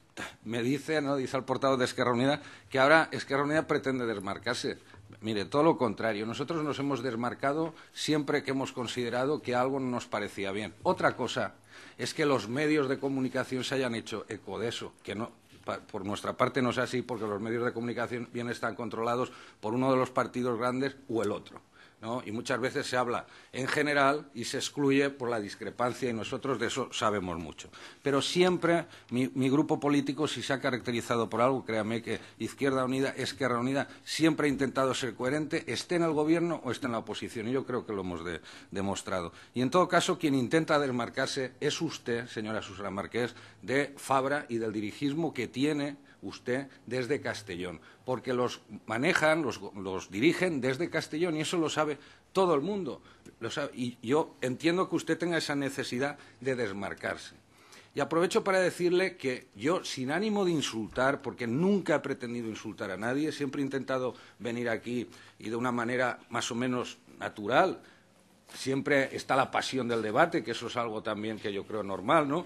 me dice, ¿no? dice el portavoz de Esquerra Unida, que ahora Esquerra Unida pretende desmarcarse. Mire, todo lo contrario. Nosotros nos hemos desmarcado siempre que hemos considerado que algo no nos parecía bien. Otra cosa es que los medios de comunicación se hayan hecho eco de eso, que no, por nuestra parte no es así porque los medios de comunicación bien están controlados por uno de los partidos grandes o el otro. Y muchas veces se habla en general y se excluye por la discrepancia y nosotros de eso sabemos mucho. Pero siempre mi, grupo político, si se ha caracterizado por algo, créame que Izquierda Unida, Esquerra Unida, siempre ha intentado ser coherente, esté en el gobierno o esté en la oposición. Y yo creo que lo hemos demostrado. Y en todo caso, quien intenta desmarcarse es usted, señora Susana Marqués, de Fabra y del dirigismo que tiene usted desde Castellón, porque los manejan, los, dirigen desde Castellón y eso lo sabe todo el mundo. y yo entiendo que usted tenga esa necesidad de desmarcarse. Y aprovecho para decirle que yo, sin ánimo de insultar, porque nunca he pretendido insultar a nadie, siempre he intentado venir aquí y de una manera más o menos natural, Siempre está la pasión del debate, que eso es algo también que yo creo normal, ¿no?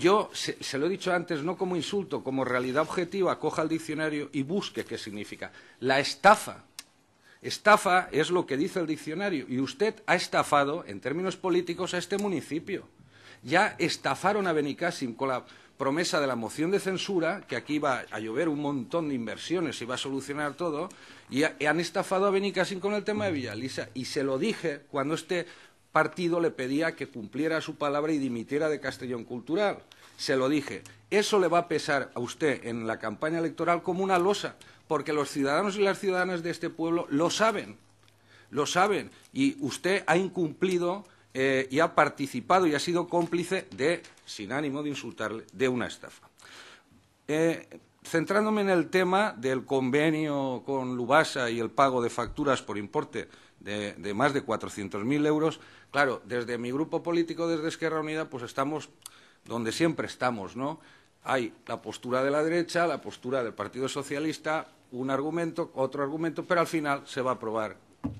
Yo, se, lo he dicho antes, no como insulto, como realidad objetiva, coja el diccionario y busque qué significa. La estafa Estafa es lo que dice el diccionario y usted ha estafado, en términos políticos, a este municipio. Ya estafaron a Benicassim con la promesa de la moción de censura, que aquí iba a llover un montón de inversiones y va a solucionar todo, y, han estafado a Benicassin con el tema de Villalisa. Y se lo dije cuando este partido le pedía que cumpliera su palabra y dimitiera de Castellón Cultural. Se lo dije. Eso le va a pesar a usted en la campaña electoral como una losa, porque los ciudadanos y las ciudadanas de este pueblo lo saben. Lo saben. Y usted ha incumplido eh, y ha participado y ha sido cómplice de, sin ánimo de insultarle, de una estafa. Eh, centrándome en el tema del convenio con Lubasa y el pago de facturas por importe de, más de 400.000 euros, claro, desde mi grupo político, desde Esquerra Unida, pues estamos donde siempre estamos, ¿no? Hay la postura de la derecha, la postura del Partido Socialista, un argumento, otro argumento, pero al final se va a aprobar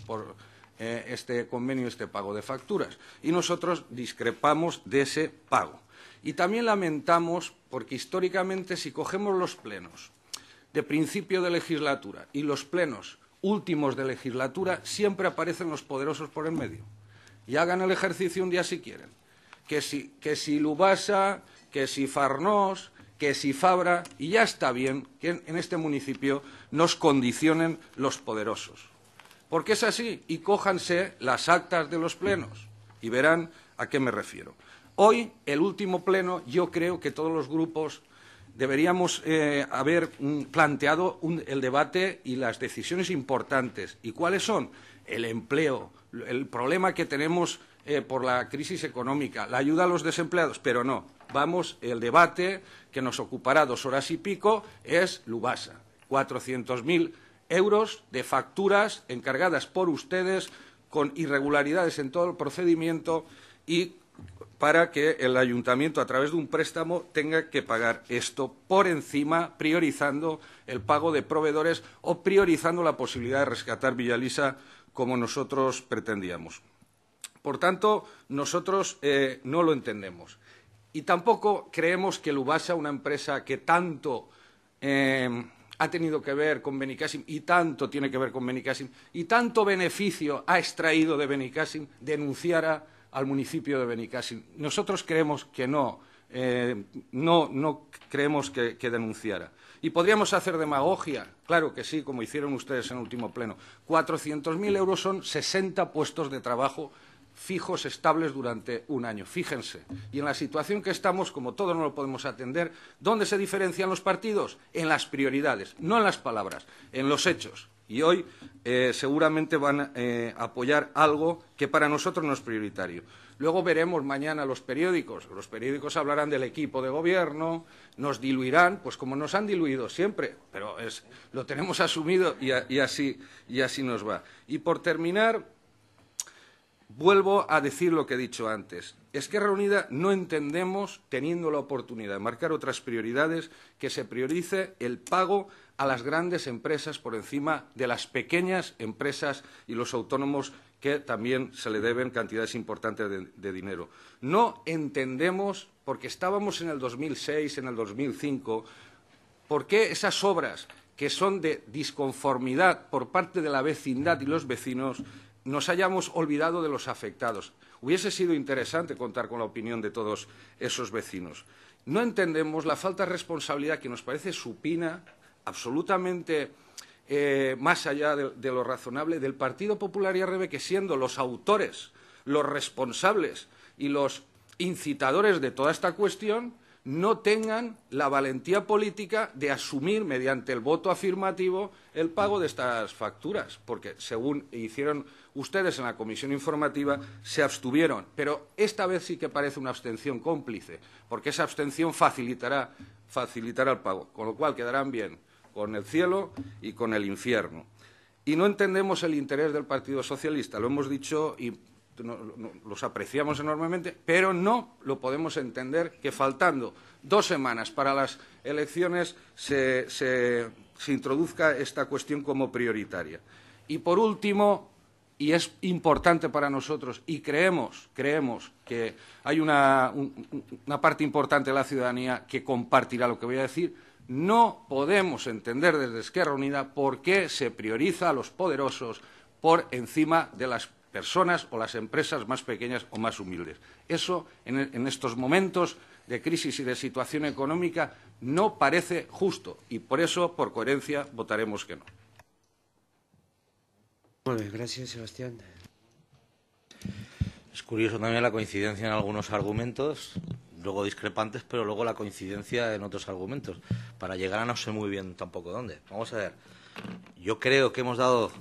por eh, este convenio, este pago de facturas. Y nosotros discrepamos de ese pago. Y también lamentamos porque históricamente si cogemos los plenos de principio de legislatura y los plenos últimos de legislatura, siempre aparecen los poderosos por el medio. Y hagan el ejercicio un día si quieren. Que si, que si Lubasa, que si Farnós, que si Fabra, y ya está bien que en este municipio nos condicionen los poderosos. Porque es así, y cójanse las actas de los plenos y verán a qué me refiero. Hoy, el último pleno, yo creo que todos los grupos deberíamos eh, haber mm, planteado el debate y las decisiones importantes. ¿Y cuáles son? El empleo, el problema que tenemos eh, por la crisis económica, la ayuda a los desempleados, pero no. Vamos, el debate que nos ocupará dos horas y pico es Lubasa. 400.000 euros de facturas encargadas por ustedes con irregularidades en todo el procedimiento y para que el ayuntamiento, a través de un préstamo, tenga que pagar esto por encima, priorizando el pago de proveedores o priorizando la posibilidad de rescatar Villalisa como nosotros pretendíamos. Por tanto, nosotros eh, no lo entendemos. Y tampoco creemos que Lubasa, una empresa que tanto em, ha tenido que ver con Benicassim y tanto tiene que ver con Benicassim y tanto beneficio ha extraído de Benicassim, denunciara al municipio de Benicasi. Nosotros creemos que no, eh, no, creemos que, denunciara. Y podríamos hacer demagogia, claro que sí, como hicieron ustedes en el último pleno. 400.000 euros son 60 puestos de trabajo fijos, estables durante un año. Fíjense. Y en la situación que estamos, como todos no lo podemos atender, ¿dónde se diferencian los partidos? En las prioridades, no en las palabras, en los hechos. Y hoy eh, seguramente van eh, a apoyar algo que para nosotros no es prioritario. Luego veremos mañana los periódicos. Los periódicos hablarán del equipo de gobierno, nos diluirán, pues como nos han diluido siempre, pero lo tenemos asumido y, así, nos va. Y por terminar, vuelvo a decir lo que he dicho antes. Es que Reunida no entendemos, teniendo la oportunidad de marcar otras prioridades, que se priorice el pago a las grandes empresas por encima de las pequeñas empresas y los autónomos que también se le deben cantidades importantes de, dinero. No entendemos, porque estábamos en el 2006, en el 2005, por qué esas obras que son de disconformidad por parte de la vecindad y los vecinos nos hayamos olvidado de los afectados. Hubiese sido interesante contar con la opinión de todos esos vecinos. No entendemos la falta de responsabilidad que nos parece supina absolutamente eh, más allá de, lo razonable del Partido Popular y Arrebe, que siendo los autores, los responsables y los incitadores de toda esta cuestión, no tengan la valentía política de asumir mediante el voto afirmativo el pago de estas facturas, porque según hicieron ustedes en la comisión informativa, se abstuvieron. Pero esta vez sí que parece una abstención cómplice, porque esa abstención facilitará, facilitará el pago, con lo cual quedarán bien con el cielo y con el infierno. Y no entendemos el interés del Partido Socialista, lo hemos dicho y los apreciamos enormemente, pero no lo podemos entender que faltando dos semanas para las elecciones se, introduzca esta cuestión como prioritaria. Y por último, y es importante para nosotros y creemos, creemos que hay una parte importante de la ciudadanía que compartirá lo que voy a decir, no podemos entender desde Esquerra Unida por qué se prioriza a los poderosos por encima de las personas o las empresas más pequeñas o más humildes. Eso, en, estos momentos de crisis y de situación económica, no parece justo y por eso, por coherencia, votaremos que no. gracias, Sebastián. Es curioso también la coincidencia en algunos argumentos luego discrepantes, pero luego la coincidencia en otros argumentos, para llegar a no sé muy bien tampoco dónde. Vamos a ver, yo creo que hemos dado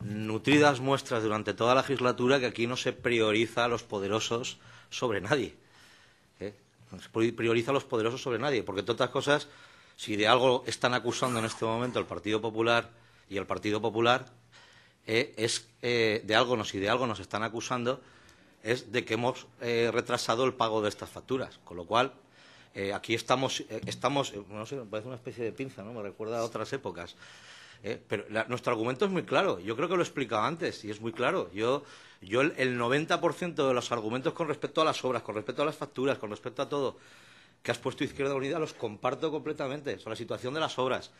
nutridas muestras durante toda la legislatura que aquí no se prioriza a los poderosos sobre nadie. ¿Eh? No se prioriza a los poderosos sobre nadie, porque entre otras cosas, si de algo están acusando en este momento el Partido Popular y el Partido Popular, eh, es eh, de algo, no, si de algo nos están acusando es de que hemos eh, retrasado el pago de estas facturas, con lo cual eh, aquí estamos, eh, estamos no sé, parece una especie de pinza, ¿no? Me recuerda a otras épocas. pero nuestro argumento es muy claro, yo creo que lo he explicado antes y es muy claro. Yo, el, 90% de los argumentos con respecto a las obras, con respecto a las facturas, con respecto a todo que has puesto Izquierda Unida los comparto completamente. Sobre la situación de las obras,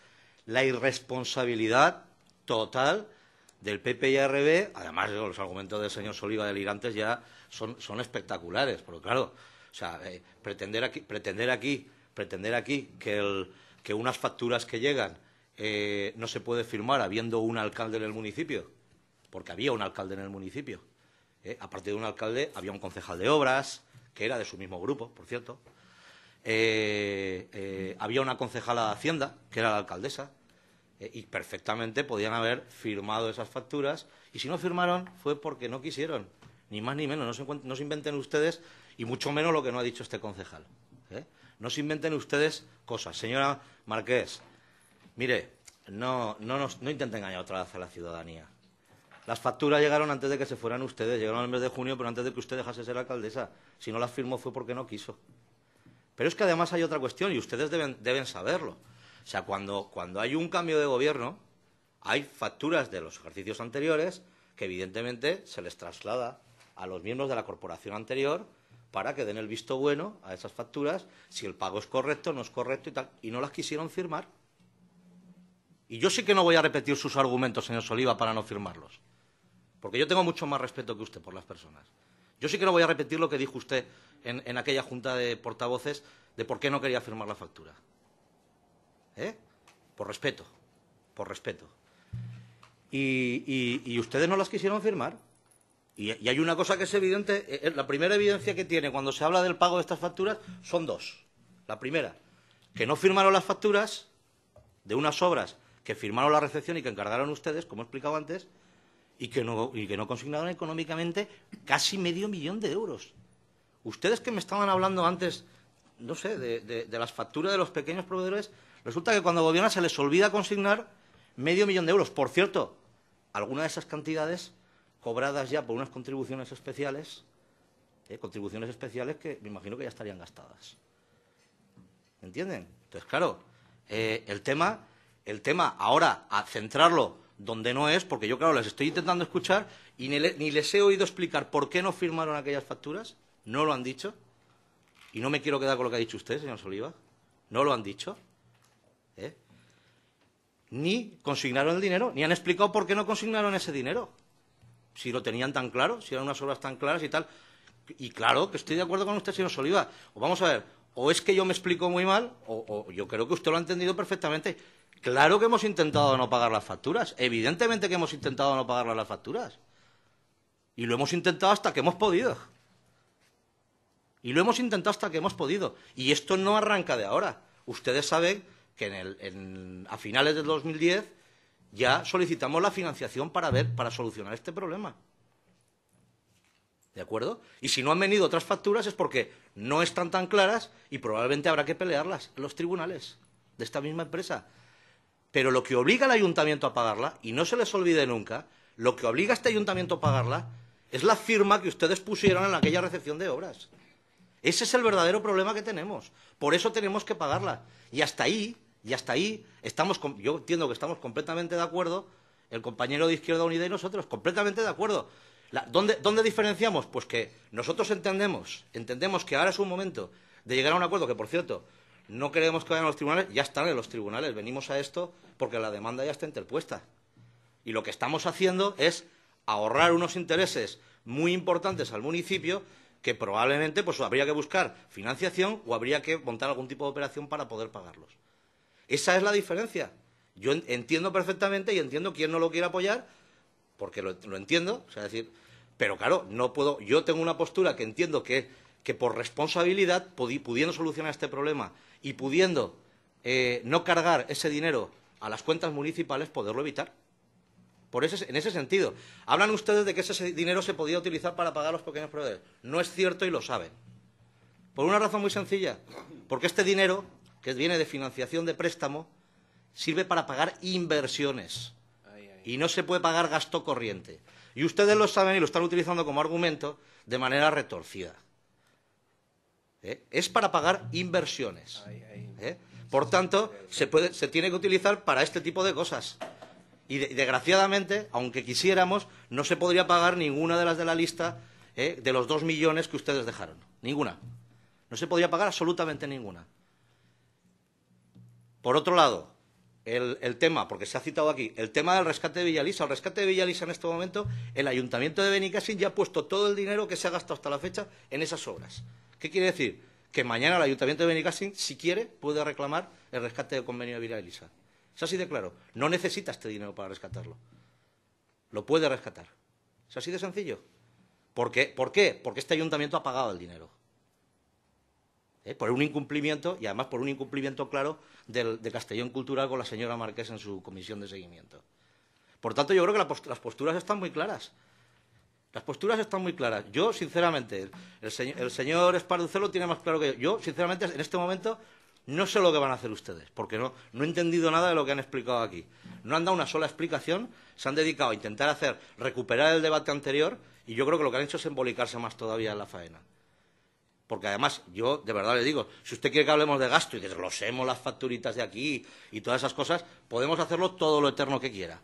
la irresponsabilidad total del PP y RB, además los argumentos del señor Soliva delirantes ya son, espectaculares, porque claro, o sea, eh, pretender aquí, pretender aquí, pretender aquí que, unas facturas que llegan eh, no se puede firmar habiendo un alcalde en el municipio, porque había un alcalde en el municipio. Eh, aparte de un alcalde, había un concejal de obras, que era de su mismo grupo, por cierto. había una concejala de Hacienda, que era la alcaldesa eh, y perfectamente podían haber firmado esas facturas y si no firmaron fue porque no quisieron, ni más ni menos, no se, inventen ustedes y mucho menos lo que no ha dicho este concejal. ¿eh? No se inventen ustedes cosas. Señora Marqués, mire, no, no, no intenten engañar otra vez a la ciudadanía. Las facturas llegaron antes de que se fueran ustedes, llegaron el mes de junio, pero antes de que usted dejase ser alcaldesa. Si no las firmó fue porque no quiso. Pero es que además hay otra cuestión y ustedes deben saberlo. O sea, cuando, hay un cambio de gobierno, hay facturas de los ejercicios anteriores que evidentemente se les traslada a los miembros de la corporación anterior para que den el visto bueno a esas facturas, si el pago es correcto, no es correcto y tal, y no las quisieron firmar. Y yo sí que no voy a repetir sus argumentos, señor Soliva, para no firmarlos, porque yo tengo mucho más respeto que usted por las personas. Yo sí que no voy a repetir lo que dijo usted en, en aquella junta de portavoces de por qué no quería firmar la factura. ¿Eh? Por respeto, por respeto. Y, ustedes no las quisieron firmar. Y, hay una cosa que es evidente, eh, eh, la primera evidencia que tiene cuando se habla del pago de estas facturas son dos. La primera, que no firmaron las facturas de unas obras que firmaron la recepción y que encargaron ustedes, como he explicado antes, y que no, consignaron económicamente casi medio millón de euros. Ustedes que me estaban hablando antes, no sé, de las facturas de los pequeños proveedores, Resulta que cuando gobierna se les olvida consignar medio millón de euros. Por cierto, alguna de esas cantidades cobradas ya por unas contribuciones especiales, eh, contribuciones especiales que me imagino que ya estarían gastadas. ¿Entienden? Entonces, claro, eh, el, tema, el tema ahora, a centrarlo donde no es, porque yo, claro, les estoy intentando escuchar y ni, les he oído explicar por qué no firmaron aquellas facturas, no lo han dicho, y no me quiero quedar con lo que ha dicho usted, señor Soliva, no lo han dicho. ¿Eh? Ni consignaron el dinero, ni han explicado por qué no consignaron ese dinero. Si lo tenían tan claro, si eran unas obras tan claras y tal. Y claro que estoy de acuerdo con usted, señor Soliva. O vamos a ver, o es que yo me explico muy mal, o yo creo que usted lo ha entendido perfectamente. Claro que hemos intentado no pagar las facturas. Evidentemente que hemos intentado no pagar las facturas. Y lo hemos intentado hasta que hemos podido. Y lo hemos intentado hasta que hemos podido. Y esto no arranca de ahora. Ustedes saben que a finales del 2010 ya solicitamos la financiación para ver, para solucionar este problema. ¿De acuerdo? Y si no han venido otras facturas es porque no están tan claras y probablemente habrá que pelearlas en los tribunales de esta misma empresa. Pero lo que obliga al ayuntamiento a pagarla, y no se les olvide nunca, lo que obliga a este ayuntamiento a pagarla es la firma que ustedes pusieron en aquella recepción de obras. Ese es el verdadero problema que tenemos. Por eso tenemos que pagarla. Y hasta ahí y hasta ahí estamos, yo entiendo que estamos completamente de acuerdo, el compañero de Izquierda Unida y nosotros, completamente de acuerdo. ¿dónde, diferenciamos? Pues que nosotros entendemos, entendemos que ahora es un momento de llegar a un acuerdo, que por cierto, no queremos que vayan a los tribunales, ya están en los tribunales, venimos a esto porque la demanda ya está interpuesta. Y lo que estamos haciendo es ahorrar unos intereses muy importantes al municipio que probablemente pues, habría que buscar financiación o habría que montar algún tipo de operación para poder pagarlos. Esa es la diferencia. Yo entiendo perfectamente y entiendo quién no lo quiere apoyar, porque lo, entiendo, o sea, decir, pero claro, no puedo, yo tengo una postura que entiendo que, por responsabilidad, pudiendo solucionar este problema y pudiendo eh, no cargar ese dinero a las cuentas municipales, poderlo evitar. Por en ese sentido, hablan ustedes de que ese dinero se podía utilizar para pagar los pequeños proveedores. No es cierto y lo saben. Por una razón muy sencilla, porque este dinero que viene de financiación de préstamo, sirve para pagar inversiones. Y no se puede pagar gasto corriente. Y ustedes lo saben y lo están utilizando como argumento de manera retorcida. ¿Eh? Es para pagar inversiones. ¿Eh? Por tanto, se, tiene que utilizar para este tipo de cosas. Y, desgraciadamente, aunque quisiéramos, no se podría pagar ninguna de las de la lista ¿eh? de los dos millones que ustedes dejaron. Ninguna. No se podría pagar absolutamente ninguna. Por otro lado, el, tema, porque se ha citado aquí, el tema del rescate de Villalisa. El rescate de Villalisa en este momento, el Ayuntamiento de Benicassin ya ha puesto todo el dinero que se ha gastado hasta la fecha en esas obras. ¿Qué quiere decir? Que mañana el Ayuntamiento de Benicassin, si quiere, puede reclamar el rescate del convenio de Villalisa. Es así de claro. No necesita este dinero para rescatarlo. Lo puede rescatar. Es así de sencillo. ¿Por qué? Porque este ayuntamiento ha pagado el dinero. ¿eh? por un incumplimiento, y además por un incumplimiento claro del, de Castellón Cultural con la señora Marqués en su comisión de seguimiento. Por tanto, yo creo que las posturas están muy claras. Las posturas están muy claras. Yo, sinceramente, el, señor Esparducelo tiene más claro que yo. Yo, sinceramente, en este momento no sé lo que van a hacer ustedes, porque no, no, he entendido nada de lo que han explicado aquí. No han dado una sola explicación, se han dedicado a intentar hacer recuperar el debate anterior y yo creo que lo que han hecho es embolicarse más todavía en la faena. Porque además, yo de verdad le digo, si usted quiere que hablemos de gasto y desglosemos las facturitas de aquí y todas esas cosas, podemos hacerlo todo lo eterno que quiera.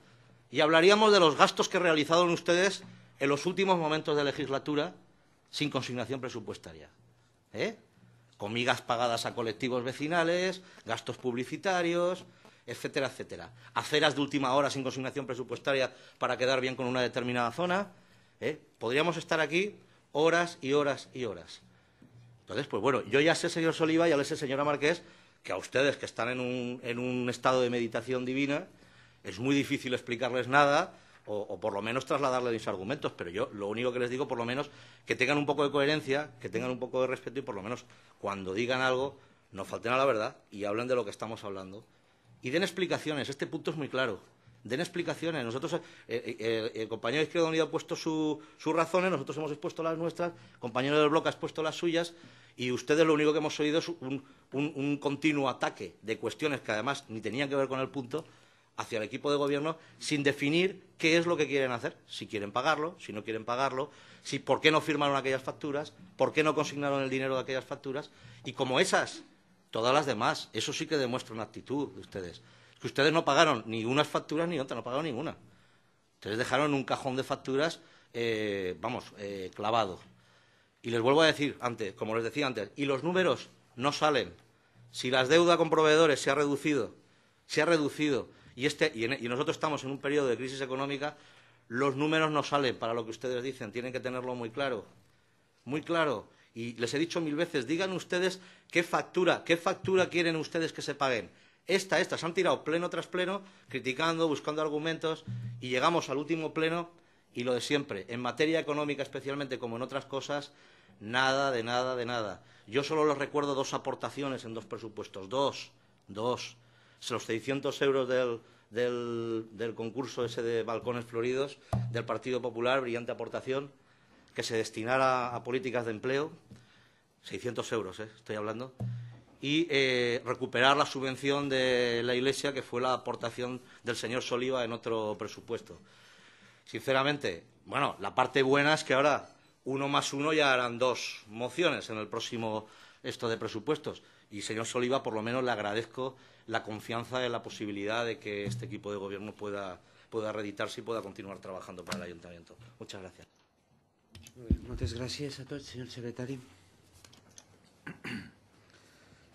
Y hablaríamos de los gastos que realizaron ustedes en los últimos momentos de legislatura sin consignación presupuestaria. ¿Eh? Comigas pagadas a colectivos vecinales, gastos publicitarios, etcétera, etcétera. Aceras de última hora sin consignación presupuestaria para quedar bien con una determinada zona. ¿eh? Podríamos estar aquí horas y horas y horas. Entonces, pues bueno, yo ya sé, señor Soliva, ya le sé, señora Marqués, que a ustedes que están en un, estado de meditación divina, es muy difícil explicarles nada o, por lo menos trasladarles mis argumentos, pero yo lo único que les digo, por lo menos, que tengan un poco de coherencia, que tengan un poco de respeto y por lo menos cuando digan algo, nos falten a la verdad y hablen de lo que estamos hablando. Y den explicaciones, este punto es muy claro. Den explicaciones. Nosotros, eh, eh, el compañero de Izquierda Unida ha puesto sus razones, nosotros hemos expuesto las nuestras, el compañero del Bloque ha expuesto las suyas y ustedes lo único que hemos oído es un, continuo ataque de cuestiones que además ni tenían que ver con el punto hacia el equipo de gobierno sin definir qué es lo que quieren hacer, si quieren pagarlo, si no quieren pagarlo, si por qué no firmaron aquellas facturas, por qué no consignaron el dinero de aquellas facturas y como esas, todas las demás, eso sí que demuestra una actitud de ustedes. Que ustedes no pagaron ni unas facturas ni otras, no pagaron ninguna. Ustedes dejaron un cajón de facturas, eh, vamos, eh, clavado. Y les vuelvo a decir antes, como les decía antes, y los números no salen. Si las deuda con proveedores se ha reducido, se ha reducido, este, y, nosotros estamos en un periodo de crisis económica, los números no salen para lo que ustedes dicen, tienen que tenerlo muy claro, muy claro. Y les he dicho mil veces, digan ustedes qué factura, qué factura quieren ustedes que se paguen. Esta, esta, se han tirado pleno tras pleno, criticando, buscando argumentos, y llegamos al último pleno y lo de siempre, en materia económica especialmente, como en otras cosas, nada, de nada, de nada. Yo solo les recuerdo dos aportaciones en dos presupuestos, dos, dos. Los 600 euros del, del, concurso ese de balcones floridos del Partido Popular, brillante aportación, que se destinara a políticas de empleo, 600 euros, eh, estoy hablando, y eh, recuperar la subvención de la Iglesia, que fue la aportación del señor Soliva en otro presupuesto sinceramente, bueno, la parte buena es que ahora uno más uno ya harán dos mociones en el próximo esto de presupuestos. Y, señor Soliva, por lo menos le agradezco la confianza en la posibilidad de que este equipo de gobierno pueda, pueda reeditarse y pueda continuar trabajando para el ayuntamiento. Muchas gracias. Muchas gracias a todos, señor secretario.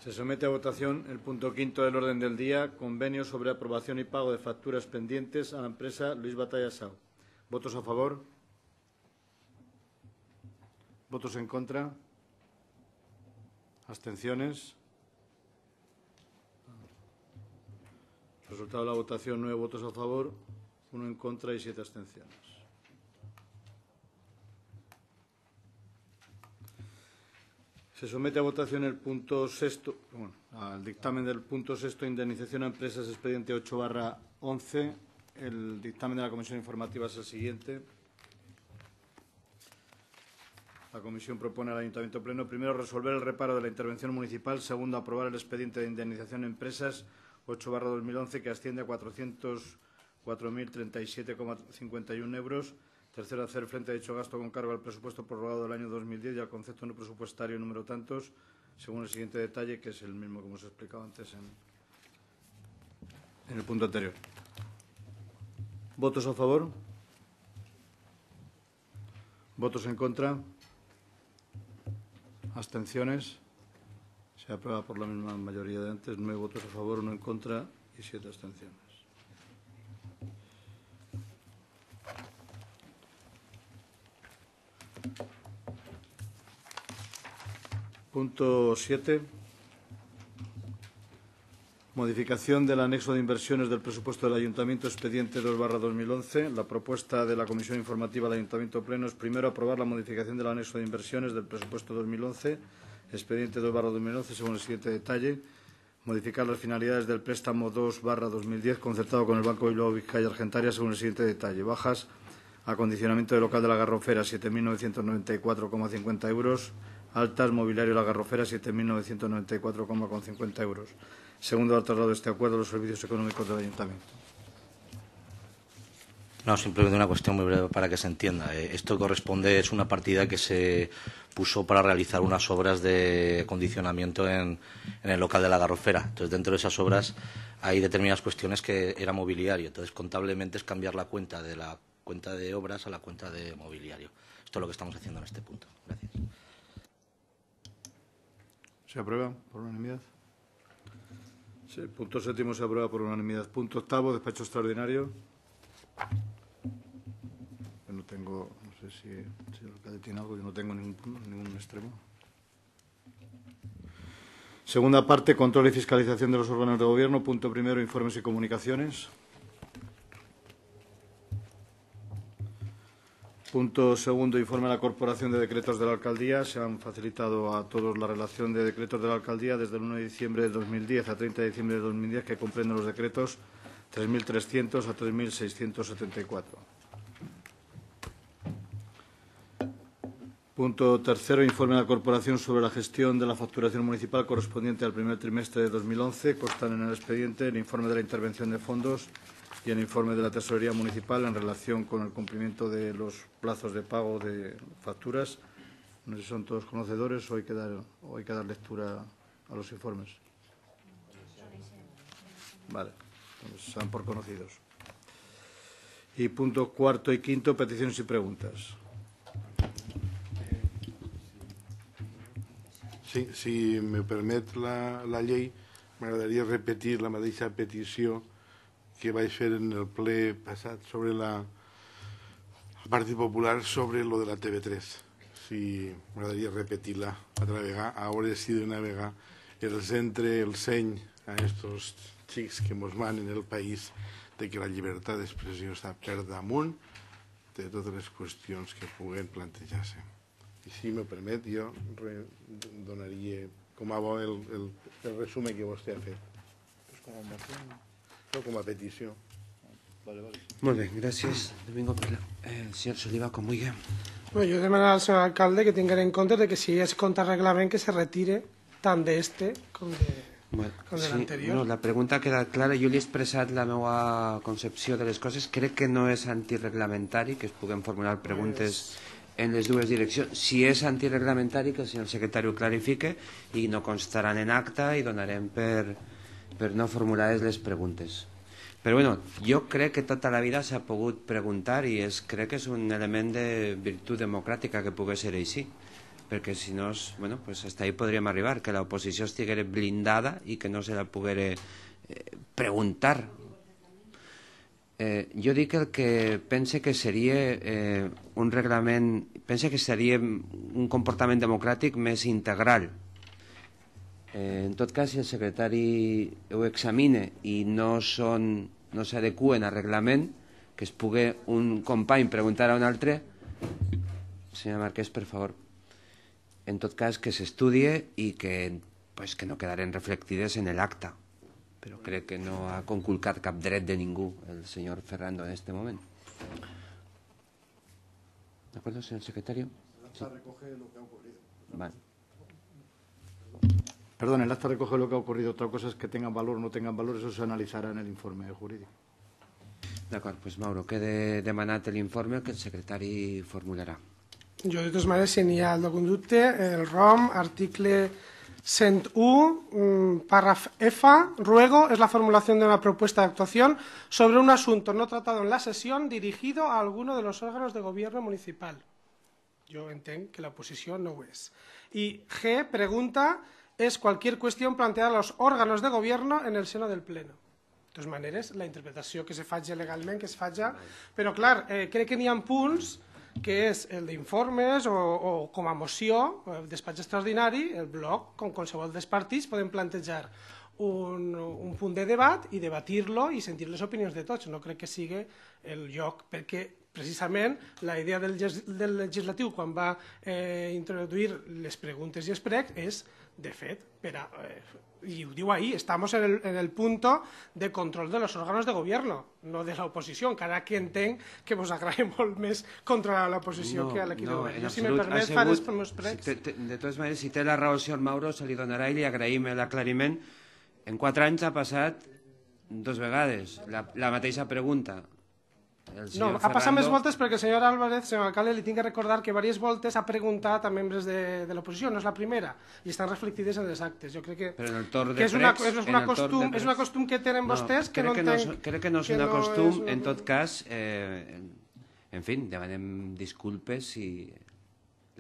Se somete a votación el punto quinto del orden del día, convenio sobre aprobación y pago de facturas pendientes a la empresa Luis Batalla Sao. ¿Votos a favor? ¿Votos en contra? ¿Abstenciones? Resultado de la votación, nueve votos a favor, uno en contra y siete abstenciones. Se somete a votación el punto sexto, al dictamen del punto sexto, indemnización a empresas, expediente 8 barra 11, el dictamen de la Comisión Informativa es el siguiente. La Comisión propone al Ayuntamiento Pleno, primero, resolver el reparo de la intervención municipal, segundo, aprobar el expediente de indemnización a empresas 8-2011, que asciende a 404.037,51 euros. Tercero, hacer frente a dicho gasto con cargo al presupuesto prorrogado del año 2010 y al concepto no presupuestario número tantos, según el siguiente detalle, que es el mismo como hemos explicado antes en el punto anterior. ¿Votos a favor? ¿Votos en contra? ¿Abstenciones? Se aprueba por la misma mayoría de antes. Nueve votos a favor, uno en contra y siete abstenciones. Punto siete. Modificación del anexo de inversiones del presupuesto del Ayuntamiento, expediente 2-2011. La propuesta de la Comisión Informativa del Ayuntamiento Pleno es, primero, aprobar la modificación del anexo de inversiones del presupuesto 2011, expediente 2-2011, según el siguiente detalle. Modificar las finalidades del préstamo 2-2010 concertado con el Banco Bilbao Vizcaya Argentaria, según el siguiente detalle. Bajas, acondicionamiento del local de la garrofera, 7.994,50 euros. Altas, mobiliario de la garrofera, 7.994,50 euros segundo traslado de este acuerdo los servicios económicos del ayuntamiento. No, simplemente una cuestión muy breve para que se entienda. Eh, esto corresponde, es una partida que se puso para realizar unas obras de condicionamiento en, en, el local de la garrofera. Entonces, dentro de esas obras hay determinadas cuestiones que era mobiliario. Entonces, contablemente es cambiar la cuenta de la cuenta de obras a la cuenta de mobiliario. Esto es lo que estamos haciendo en este punto. Gracias. ¿Se aprueba por unanimidad? punto séptimo se aprueba por unanimidad. Punto octavo, despacho extraordinario. no tengo, no sé si, algo, yo no tengo ningún, ningún extremo. Segunda parte, control y fiscalización de los órganos de gobierno. Punto primero, informes y comunicaciones. Punto segundo, informe de la Corporación de Decretos de la Alcaldía. Se han facilitado a todos la relación de decretos de la Alcaldía desde el 1 de diciembre de 2010 a 30 de diciembre de 2010, que comprenden los decretos 3.300 a 3.674. Punto tercero, informe de la Corporación sobre la gestión de la facturación municipal correspondiente al primer trimestre de 2011. Constan en el expediente el informe de la intervención de fondos y el informe de la Tesorería Municipal en relación con el cumplimiento de los plazos de pago de facturas. No sé si son todos conocedores o hay que dar, lectura a los informes. Vale, sean pues por conocidos. Y punto cuarto y quinto, peticiones y preguntas. si me permite la, ley... ...me gustaría repetir la maldita petición... que vaig fer en el ple passat sobre la, el Partit Popular sobre lo de la TV3. Si m'agradaria repetir-la altra vegada, a veure si d'una vegada els entre el seny a estos xics que mos manen el país de que la llibertat d'expressió està per damunt de totes les qüestions que puguen plantejar-se. I si me permet, jo donaria com a bo el, el, el que vostè ha fet. Pues com a No como a Vale, vale. Domingo, per eh, el señor Soliva, muy bien. Bueno, yo demandar al señor alcalde que tenga en cuenta de que si es contra reglamento que se retire tan de este como de, bueno, la pregunta queda clara. Yo le he expresado la nueva concepción de las cosas. ¿Cree que no es antireglamentari que es formular preguntas pues- en les dues direcciones. Si es antireglamentari, que el señor secretario clarifique y no constarán en acta y donarem per, per no formular les preguntes. Però bueno, jo crec que tota la vida s'ha pogut preguntar i és, crec que és un element de virtut democràtica que pogués ser així perquè si no, és, bueno, pues hasta ahí podríem arribar, que l'oposició estigués blindada i que no se la pogués eh, preguntar. Eh, jo dic el que pense que seria eh, un reglament, pense que seria un comportament democràtic més integral, Eh, en tot cas, si el secretari ho examine i no són no s'adequen al reglament, que es pugui un company preguntar a un altre, senyor Marquès, per favor, en tot cas que s'estudie i que, pues, que no quedaren reflectides en l'acta. Però crec que no ha conculcat cap dret de ningú el senyor Ferrando en aquest moment. ¿De senyor secretari? secretario? Sí. Recoge lo que ha ocurrido. Vale. Perdón, el acta recoge lo que ha ocurrido. Otra cosa es que tengan valor o no tengan valor, eso se analizará en el informe jurídico. De acuerdo. Pues, Mauro, manate el informe que el secretario formulará. Yo, de todas maneras, si el el ROM, artículo 101, mm, párrafo EFA, ruego, es la formulación de una propuesta de actuación sobre un asunto no tratado en la sesión dirigido a alguno de los órganos de gobierno municipal. Yo entiendo que la oposición no es. Y G pregunta es cualquier cuestión planteada a los órganos de gobierno en el seno del Pleno. De totes maneres, la interpretació que se falla legalment, que es falla... Però, clar, eh, crec que ni ha punts que és el d'informes o, o com a moció, el eh, despatx extraordinari, el bloc, com qualsevol dels partits, podem plantejar un, un punt de debat i debatir-lo i sentir les opinions de tots. No crec que sigui el lloc perquè precisament la idea del, del legislatiu quan va eh, introduir les preguntes i els precs és de fet, per a, eh, i ho diu ahí, estamos en el, en el, punt de control de los órganos de govern, no de la oposició, encara que entenc que vos agrada molt més controlar l'oposició no, que a l'equip no, de govern. Jo, si me permet, fa els meus Si te, de totes maneres, si té la raó, senyor Mauro, se li donarà i li agraïm l'aclariment. En quatre anys ha passat dos vegades la, la mateixa pregunta. Els no, ha passat més voltes perquè el senyor Álvarez, senyor alcalde, li tinc que recordar que diverses voltes ha preguntat a membres de, de l'oposició, no és la primera, i estan reflectides en els actes. Jo crec que, Però en el torn de que és, una, és, una costum, és una costum que tenen no, vostès que no entenc... No, crec que no és que una no costum, és... en tot cas, eh, en fi, demanem disculpes si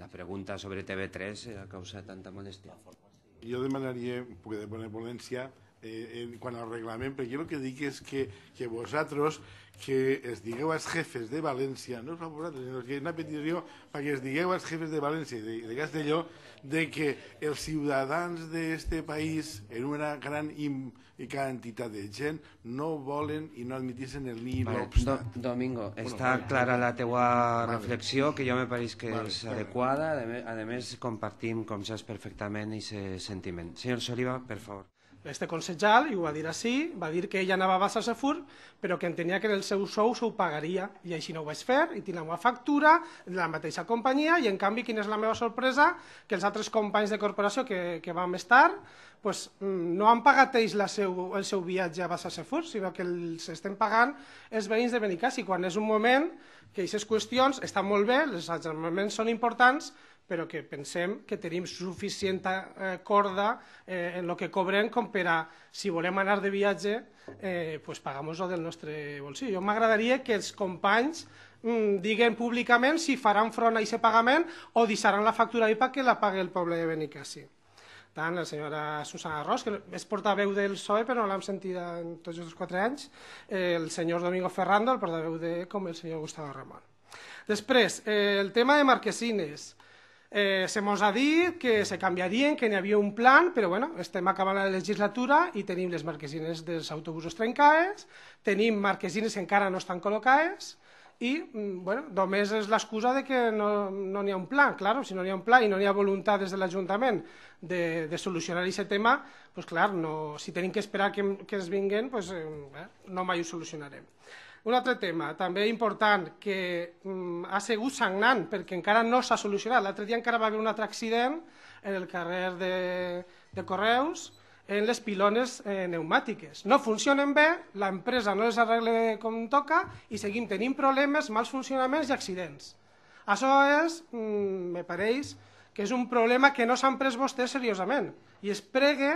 la pregunta sobre TV3 ha causat tanta molestia. Jo demanaria, perquè de bona volència, eh, en cuanto al reglamento, yo lo que dic és que, que vosaltres que es digueu als jefes de València, no a vosaltres, sinó que és una petició perquè es digueu als jefes de València i de, de Castelló de que els ciutadans d'aquest país, en una gran quantitat de gent, no volen i no admitissen el ni vale. Do Domingo, bueno, està vale. clara la teua vale. reflexió, que jo me pareix que vale. és vale. adequada, a a més compartim, com saps perfectament, aquest sentiment. Senyor Soliva, per favor este concejal, i ho va dir així, va dir que ella anava a Bassasafur, però que entenia que el seu sou s'ho pagaria, i així no ho vaig fer, i tinc la meva factura, de la mateixa companyia, i en canvi, quina és la meva sorpresa? Que els altres companys de corporació que, que vam estar, pues, mm, no han pagat ells la seu, el seu viatge a Bassasafur, sinó que els estem pagant els veïns de Benicàssi, quan és un moment que aquestes qüestions estan molt bé, els ajornaments són importants, però que pensem que tenim suficient eh, corda eh, en el que cobrem com per a, si volem anar de viatge, eh, pues pagamos-ho del nostre bolsillo. M'agradaria que els companys mm, diguen públicament si faran front a aquest pagament o deixaran la factura IPA que la pagui el poble de Benicassi. tant la senyora Susana Ros, que és portaveu del PSOE, però no l'hem sentida en tots els quatre anys, eh, el senyor Domingo Ferrando, el portaveu de com el senyor Gustavo Ramon. Després, eh, el tema de Marquesines. Eh, se mos ha dit que se canviarien, que n'hi havia un plan, però bueno, estem acabant la legislatura i tenim les marquesines dels autobusos trencades, tenim marquesines que encara no estan col·locades, i mm, bueno, només és l'excusa de que no n'hi no ha un pla, claro, si no n'hi ha un pla i no n'hi ha voluntat des de l'Ajuntament de, de solucionar aquest tema, pues clar, no, si tenim que esperar que, que es vinguen, pues, eh, no mai ho solucionarem. Un altre tema també important que mm, ha sigut sagnant perquè encara no s'ha solucionat. L'altre dia encara va haver un altre accident en el carrer de, de Correus en les pilones eh, pneumàtiques. No funcionen bé, l'empresa no les arregla com toca i seguim tenint problemes, mals funcionaments i accidents. Això és, mm, me pareix, que és un problema que no s'han pres vostès seriosament i es pregue,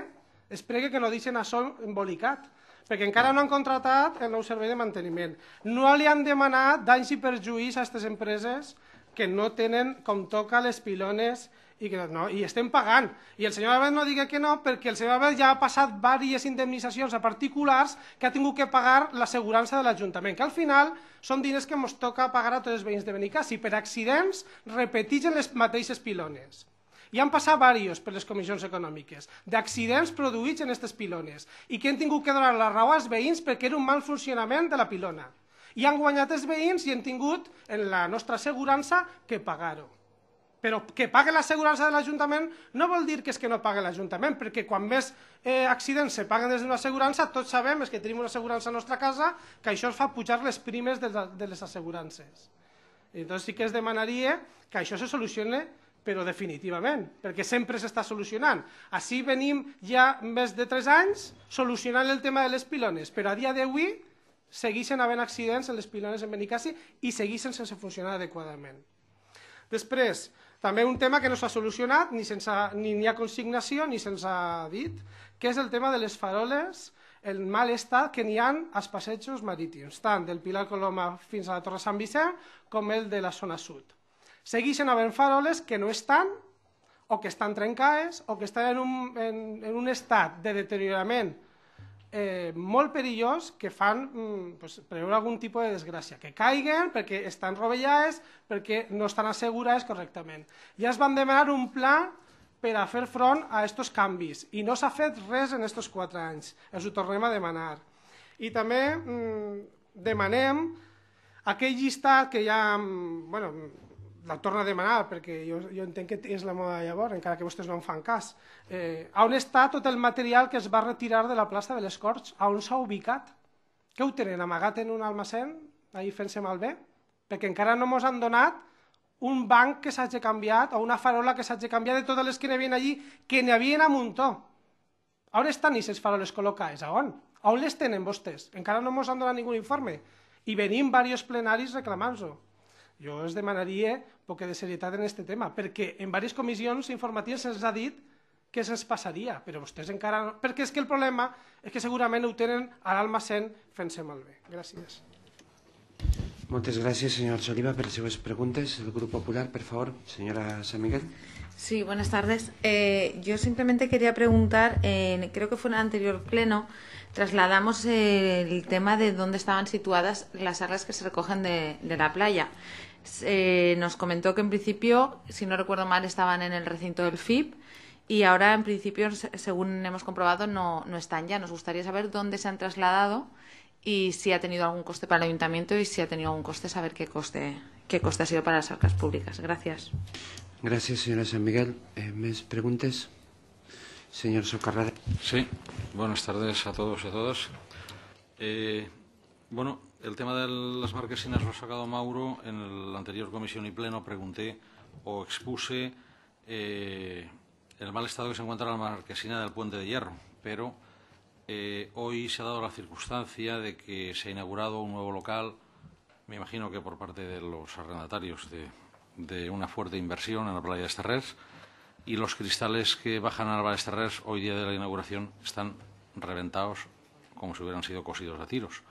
es pregue que no deixen això embolicat perquè encara no han contratat el nou servei de manteniment. No li han demanat danys i perjuís a aquestes empreses que no tenen com toca les pilones i que no, i estem pagant. I el senyor Abel no digui que no perquè el senyor Abel ja ha passat diverses indemnitzacions a particulars que ha tingut que pagar l'assegurança de l'Ajuntament, que al final són diners que ens toca pagar a tots els veïns de Benicàssim. Per accidents repetixen les mateixes pilones. I han passat diversos per les comissions econòmiques, d'accidents produïts en aquestes pilones, i que han tingut que donar la raó als veïns perquè era un mal funcionament de la pilona. I han guanyat els veïns i han tingut, en la nostra assegurança, que pagar-ho. Però que pague l'assegurança de l'Ajuntament no vol dir que és que no pague l'Ajuntament, perquè quan més eh, accidents se paguen des d'una assegurança, tots sabem és que tenim una assegurança a nostra casa que això fa pujar les primes de, de les assegurances. llavors sí que es demanaria que això se solucione però definitivament, perquè sempre s'està solucionant. Així venim ja més de 3 anys solucionant el tema de les pilones, però a dia d'avui segueixen havent accidents en les pilones en Benicassi i segueixen sense funcionar adequadament. Després, també un tema que no s'ha solucionat ni sense ni hi ha consignació ni se'ns ha dit, que és el tema de les faroles, el mal estat que n'hi han als passejos marítims, tant del Pilar Coloma fins a la Torre Sant Vicent com el de la zona sud segueixen havent faroles que no estan o que estan trencades o que estan en un, en, en un estat de deteriorament eh, molt perillós que fan mm, pues, preveure algun tipus de desgràcia, que caiguen perquè estan rovellades, perquè no estan assegurades correctament. Ja es van demanar un pla per a fer front a aquests canvis i no s'ha fet res en aquests quatre anys. Ens ho tornem a demanar. I també mm, demanem aquell llistat que ja, mm, bueno, la torna a demanar perquè jo, jo entenc que és la moda de llavors, encara que vostès no en fan cas. Eh, on està tot el material que es va retirar de la plaça de les Corts? A on s'ha ubicat? Què ho tenen? Amagat en un almacén? Ahir fent-se malbé? Perquè encara no ens han donat un banc que s'hagi canviat o una farola que s'hagi canviat de totes les que n'hi havia allí, que n'hi havia a muntó. On estan les faroles col·locades? A on? A on les tenen vostès? Encara no ens han donat ningú informe. I venim diversos plenaris reclamant-ho. Jo es demanaria poc de serietat en aquest tema, perquè en diverses comissions informatives se'ls ha dit què se'ns passaria, però vostès encara no... Perquè és que el problema és que segurament ho tenen a l'almacén fent-se malbé. Gràcies. Moltes gràcies, senyor Soliva, per les seves preguntes. El grup popular, per favor, senyora San Miguel. Sí, buenas tardes. Eh, yo simplemente quería preguntar, eh, creo que fue en el anterior pleno, trasladamos eh, el tema de dónde estaban situadas las arras que se recogen de, de la playa. Eh, nos comentó que en principio, si no recuerdo mal, estaban en el recinto del FIP y ahora en principio, según hemos comprobado, no, están ya. Nos gustaría saber dónde se han trasladado y si ha tenido algún coste para el ayuntamiento y si ha tenido algún coste, saber qué coste, qué coste ha sido para las arcas públicas. Gracias. Gracias, señora San Miguel. Eh, Señor Socarra Sí, buenas tardes a todos y a todas. Eh, bueno, el tema de las marquesinas lo ha sacado Mauro. En la anterior comisión y pleno pregunté o expuse eh, el mal estado que se encuentra la marquesina del puente de hierro, pero eh, hoy se ha dado la circunstancia de que se ha inaugurado un nuevo local, me imagino que por parte de los arrendatarios de, una fuerte inversión en la playa de Esterres y los cristales que bajan a la playa de hoy día de la inauguración están reventados como si hubieran sido cosidos a tiros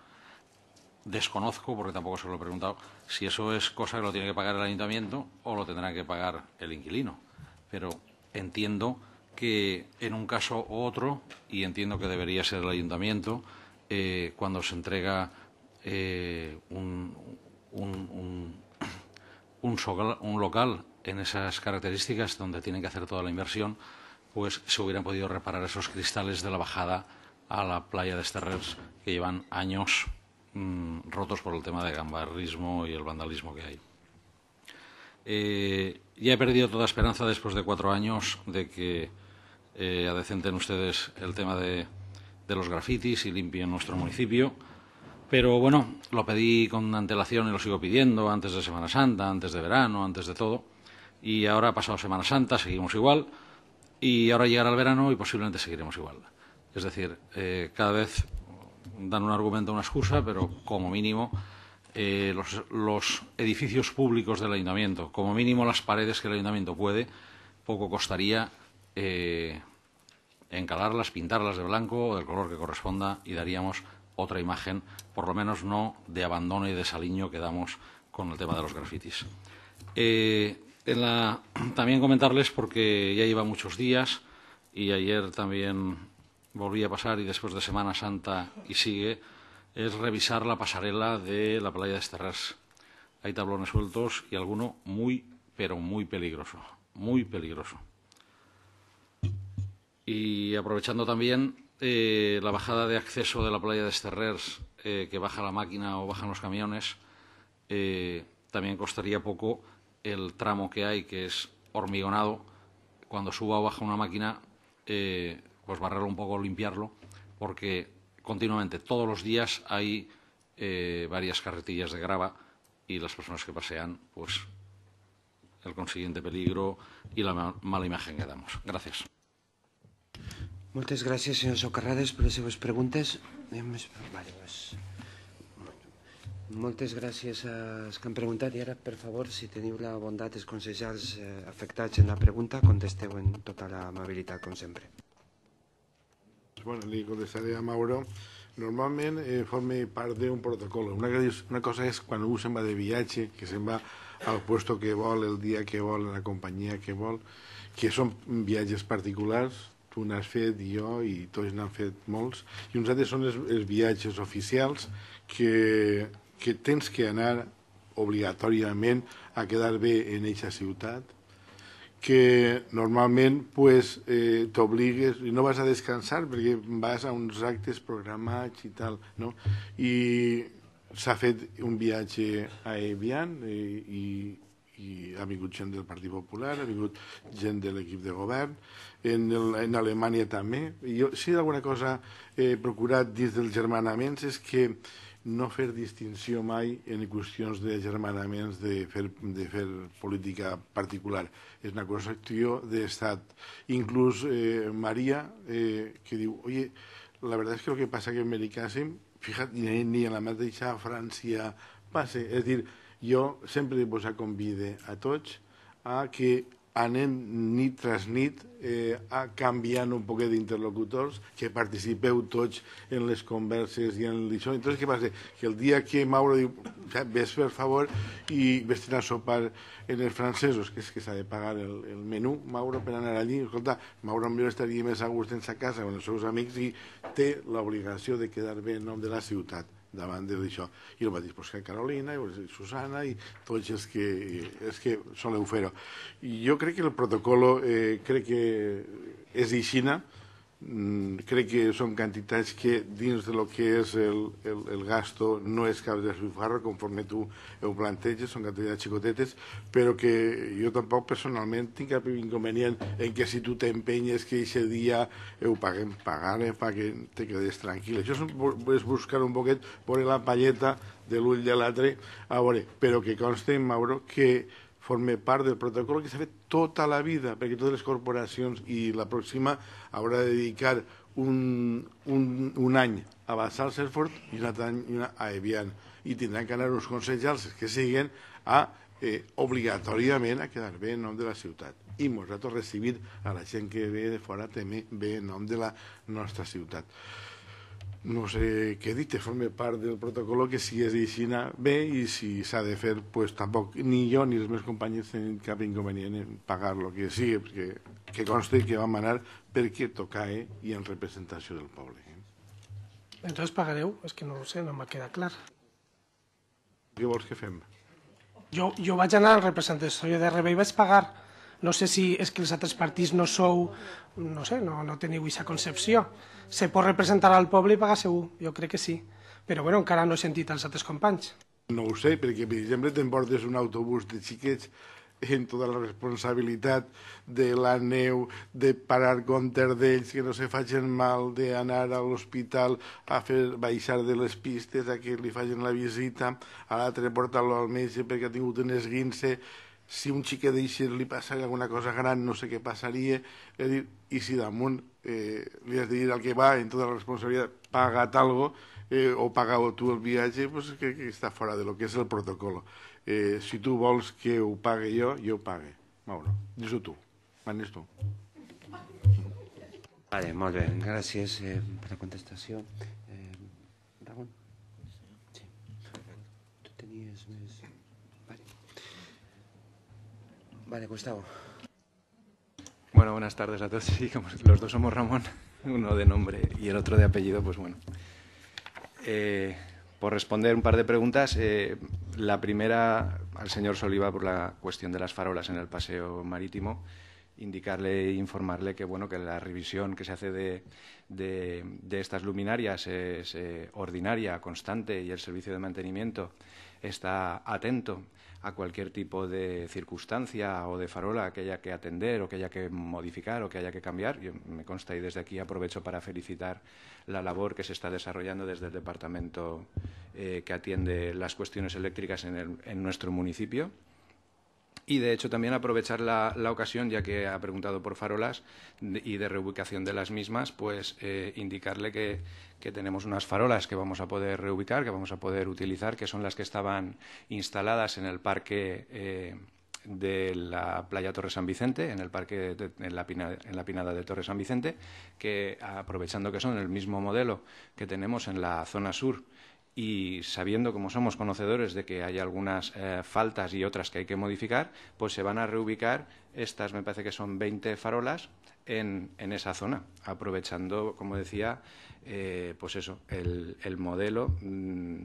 desconozco, porque tampoco se lo he preguntado, si eso es cosa que lo tiene que pagar el ayuntamiento o lo tendrá que pagar el inquilino. Pero entiendo que en un caso u otro, y entiendo que debería ser el ayuntamiento, eh, cuando se entrega eh, un, local en esas características donde tienen que hacer toda la inversión, pues se hubieran podido reparar esos cristales de la bajada a la playa de Esterres que llevan años Mm, rotos por el tema de gambarrismo y el vandalismo que hay. Eh, ya he perdido toda esperanza después de cuatro años de que eh, adecenten ustedes el tema de, los grafitis y limpien nuestro municipio. Pero bueno, lo pedí con antelación y lo sigo pidiendo, antes de Semana Santa, antes de verano, antes de todo. Y ahora ha pasado Semana Santa, seguimos igual. Y ahora llegará el verano y posiblemente seguiremos igual. Es decir, eh, cada vez dan un argumento, una excusa, pero como mínimo eh, los, edificios públicos del ayuntamiento, como mínimo las paredes que el ayuntamiento puede, poco costaría eh, encalarlas, pintarlas de blanco o del color que corresponda y daríamos otra imagen, por lo menos no de abandono y desaliño que damos con el tema de los grafitis. Eh, también comentarles, porque ya lleva muchos días y ayer también volvía a pasar y después de Semana Santa y sigue, es revisar la pasarela de la playa de Esterrés. Hay tablones sueltos y alguno muy, pero muy peligroso, muy peligroso. Y aprovechando también eh, la bajada de acceso de la playa de Esterrers, eh, que baja la máquina o bajan los camiones, eh, también costaría poco el tramo que hay, que es hormigonado. Cuando suba o baja una máquina, pues barrerlo un poco, limpiarlo, porque continuamente, todos los días hay eh, varias carretillas de grava y las personas que pasean, pues el consiguiente peligro y la mala imagen que damos. Gracias. Muchas gracias, señor Socarrades, por esas preguntas. preguntes. Pues, gracias pues... que han preguntado y ahora, por favor, si tenéis la bondad de consellers afectados en la pregunta, contesteu en total amabilidad, como siempre. Doncs, bueno, li contestaré a Mauro. Normalment eh, forma part d'un protocol. Una, una cosa és quan algú se'n va de viatge, que se'n va al puesto que vol, el dia que vol, la companyia que vol, que són viatges particulars, tu n'has fet, jo i tots n'han fet molts, i uns altres són els, els viatges oficials que, que tens que anar obligatòriament a quedar bé en eixa ciutat, que normalment pues, eh, t'obligues i no vas a descansar perquè vas a uns actes programats i tal, no? I s'ha fet un viatge a Evian i, eh, i, i ha vingut gent del Partit Popular, ha vingut gent de l'equip de govern, en, el, en Alemanya també. jo, si alguna cosa he procurat dins dels germanaments és que eh, no fer distinció mai en qüestions de germanaments, de fer, de fer política particular. És una qüestió d'estat. Inclús eh, Maria, eh, que diu, oye, la veritat es que lo que passa que en Benicàssim, fija't, ni, ni a la mateixa França passa. És dir, jo sempre he posat convide a tots a que anem nit tras nit eh, a canviant un poquet d'interlocutors, que participeu tots en les converses i en això. Entonces, què passa? Que el dia que Mauro diu, ves per favor i ves a sopar en els francesos, que és que s'ha de pagar el, el menú, Mauro, per anar allí, escolta, Mauro millor estaria més a gust en sa casa amb els seus amics i té l'obligació de quedar bé en nom de la ciutat davant de això. I el mateix doncs, que Carolina, i Susana, i tots els que, els que soleu fer-ho. Jo crec que el protocol eh, crec que és d'Ixina, Mm, crec que són quantitats que dins de lo que és el, el, el gasto no és cap desbifarro, conforme tu ho planteges, són quantitats xicotetes, però que jo tampoc personalment tinc cap inconvenient en que si tu t'empenyes que aquest dia ho paguem, pagar pa que te quedes tranquil. Això és buscar un poquet, veure la palleta de l'ull de l'altre, a veure, però que conste, Mauro, que forma part del protocol que s'ha fet tota la vida, perquè totes les corporacions i la pròxima haurà de dedicar un, un, un any a la Salserford i un altre any a Evian. I tindran que anar uns consells que siguen a eh, obligatòriament a quedar bé en nom de la ciutat. I nosaltres recibir a la gent que ve de fora també bé en nom de la nostra ciutat no sé què dir, forma part del protocol que si és aixina bé i si s'ha de fer, pues, tampoc ni jo ni els meus companys tenen cap inconvenient en pagar el que sigui, perquè que consti que vam anar perquè eh, i en representació del poble. Eh? Entonces pagareu? És que no ho sé, no m'ha quedat clar. Què vols que fem? Jo, jo vaig anar en representació de Rebei i vaig pagar. No sé si és que els altres partits no sou, no sé, no, no teniu aquesta concepció se pot representar al poble i pagar segur, jo crec que sí. Però bueno, encara no he sentit els altres companys. No ho sé, perquè per exemple t'emportes un autobús de xiquets en tota la responsabilitat de la neu, de parar con d'ells, que no se facin mal, d'anar a l'hospital a fer baixar de les pistes, a que li facin la visita, a l'altre portar-lo al metge perquè ha tingut un esguince, si un xiquet d'eixir li passa alguna cosa gran, no sé què passaria, és dir, i si damunt eh, li has de dir el que va, en tota la responsabilitat, pagat algo, eh, o paga tu el viatge, pues, que, que està fora de lo que és el protocol. Eh, si tu vols que ho pague jo, jo ho pague. Mauro, dius ho tu, manes tu. Vale, molt bé, gràcies eh, per la contestació. Vale, Gustavo. Bueno, buenas tardes a todos. los dos somos Ramón, uno de nombre y el otro de apellido, pues bueno. Eh, por responder un par de preguntas, eh, la primera al señor Soliva por la cuestión de las farolas en el paseo marítimo, indicarle e informarle que bueno que la revisión que se hace de, estas luminarias es eh, ordinaria, constante y el servicio de mantenimiento está atento a cualquier tipo de circunstancia o de farola que haya que atender o que haya que modificar o que haya que cambiar. me consta y desde aquí aprovecho para felicitar la labor que se está desarrollando desde el departamento eh, que atiende las cuestiones eléctricas en nuestro municipio y de hecho también aprovechar la, ocasión, ya que ha preguntado por farolas y de reubicación de las mismas, pues eh, indicarle que, tenemos unas farolas que vamos a poder reubicar, que vamos a poder utilizar, que son las que estaban instaladas en el parque eh, de la playa Torre San Vicente, en el parque, en, la en, la pinada de Torre San Vicente, que aprovechando que son el mismo modelo que tenemos en la zona sur y sabiendo como somos conocedores de que hay algunas eh, faltas y otras que hay que modificar, pues se van a reubicar estas, me parece que son 20 farolas, en, esa zona, aprovechando, como decía, eh, pues eso, el, modelo mm,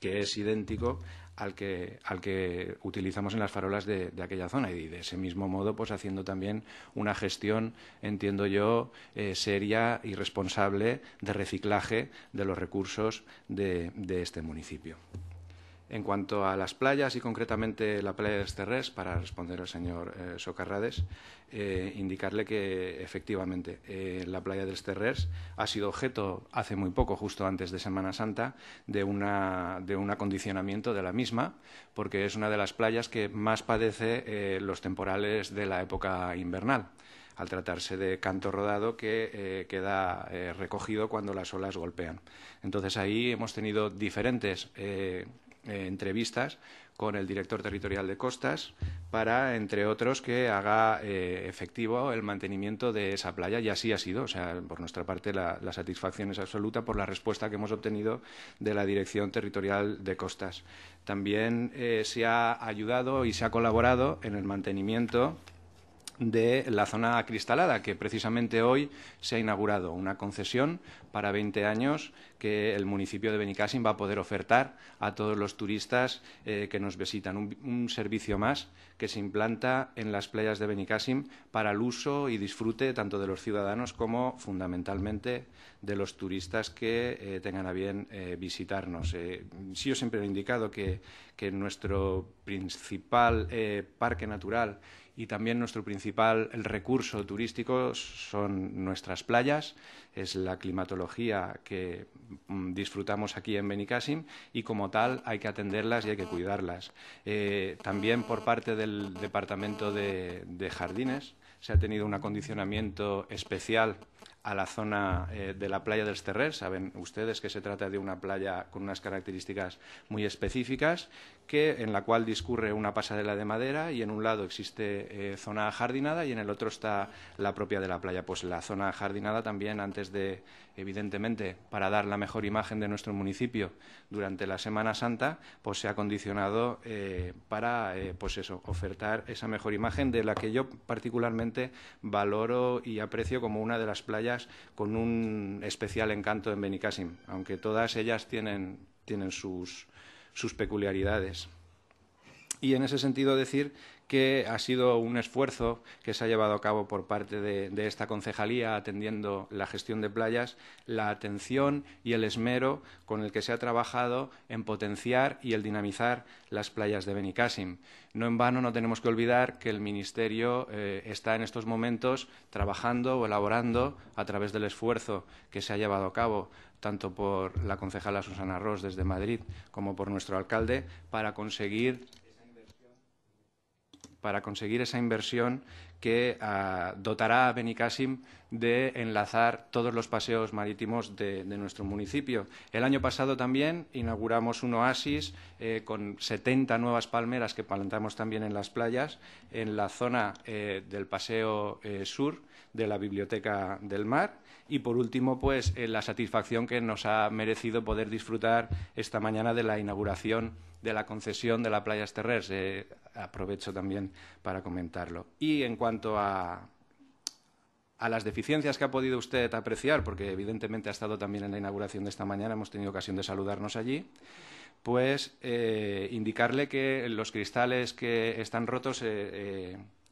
que es idéntico al que, al que utilizamos en las farolas de, aquella zona. Y de ese mismo modo, pues haciendo también una gestión, entiendo yo, eh, seria y responsable de reciclaje de los recursos de este municipio. En cuanto a las playas y concretamente la playa de Esterres, para responder al señor eh, Socarrades, eh, indicarle que efectivamente eh, la playa de Esterres ha sido objeto hace muy poco, justo antes de Semana Santa, de, una, de un acondicionamiento de la misma, porque es una de las playas que más padece los temporales de la época invernal al tratarse de canto rodado que queda recogido cuando las olas golpean. Entonces ahí hemos tenido diferentes eh, entrevistas con el director territorial de costas para, entre otros, que haga eh, efectivo el mantenimiento de esa playa y así ha sido. O sea, por nuestra parte la, satisfacción es absoluta por la respuesta que hemos obtenido de la Dirección Territorial de Costas. También eh, se ha ayudado y se ha colaborado en el mantenimiento de la zona acristalada, que precisamente hoy se ha inaugurado una concesión para 20 años que el municipio de Benicassim va a poder ofertar a todos los turistas eh, que nos visitan. Un, servicio más que se implanta en las playas de Benicassim para el uso y disfrute tanto de los ciudadanos como, fundamentalmente, de los turistas que eh, tengan a bien eh, visitarnos. sí, yo siempre he indicado que, que nuestro principal parque natural y también nuestro principal recurso turístico son nuestras playas, es la climatología que mm, disfrutamos aquí en Benicassim y como tal hay que atenderlas y hay que cuidarlas. Eh, también por parte del Departamento de, Jardines se ha tenido un acondicionamiento especial a la zona eh, de la playa del Terrer. Saben ustedes que se trata de una playa con unas características muy específicas que, en la cual discurre una pasarela de madera y en un lado existe eh, zona ajardinada y en el otro está la propia de la playa. Pues la zona ajardinada también, antes de, evidentemente, para dar la mejor imagen de nuestro municipio durante la Semana Santa, pues se ha condicionado eh, para, eh, pues eso, ofertar esa mejor imagen de la que yo particularmente valoro y aprecio como una de las playas con un especial encanto en Benicassim, aunque todas ellas tienen, tienen sus sus peculiaridades. Y en ese sentido decir que ha sido un esfuerzo que se ha llevado a cabo por parte de, esta concejalía atendiendo la gestión de playas, la atención y el esmero con el que se ha trabajado en potenciar y el dinamizar las playas de Benicassim. No en vano no tenemos que olvidar que el Ministerio eh, está en estos momentos trabajando o elaborando, a través del esfuerzo que se ha llevado a cabo, tanto por la concejala Susana Ross desde Madrid como por nuestro alcalde, para conseguir para conseguir esa inversión que ah, dotará a Benicassim de enlazar todos los paseos marítimos de, nuestro municipio. El año pasado también inauguramos un oasis eh, con 70 nuevas palmeras que plantamos también en las playas, en la zona eh, del Paseo eh, Sur de la Biblioteca del Mar y por último, pues eh, la satisfacción que nos ha merecido poder disfrutar esta mañana de la inauguración de la concesión de la playa Esterrers. Eh, aprovecho también para comentarlo. Y en cuanto a, a las deficiencias que ha podido usted apreciar, porque evidentemente ha estado también en la inauguración de esta mañana, hemos tenido ocasión de saludarnos allí, pues eh, indicarle que los cristales que están rotos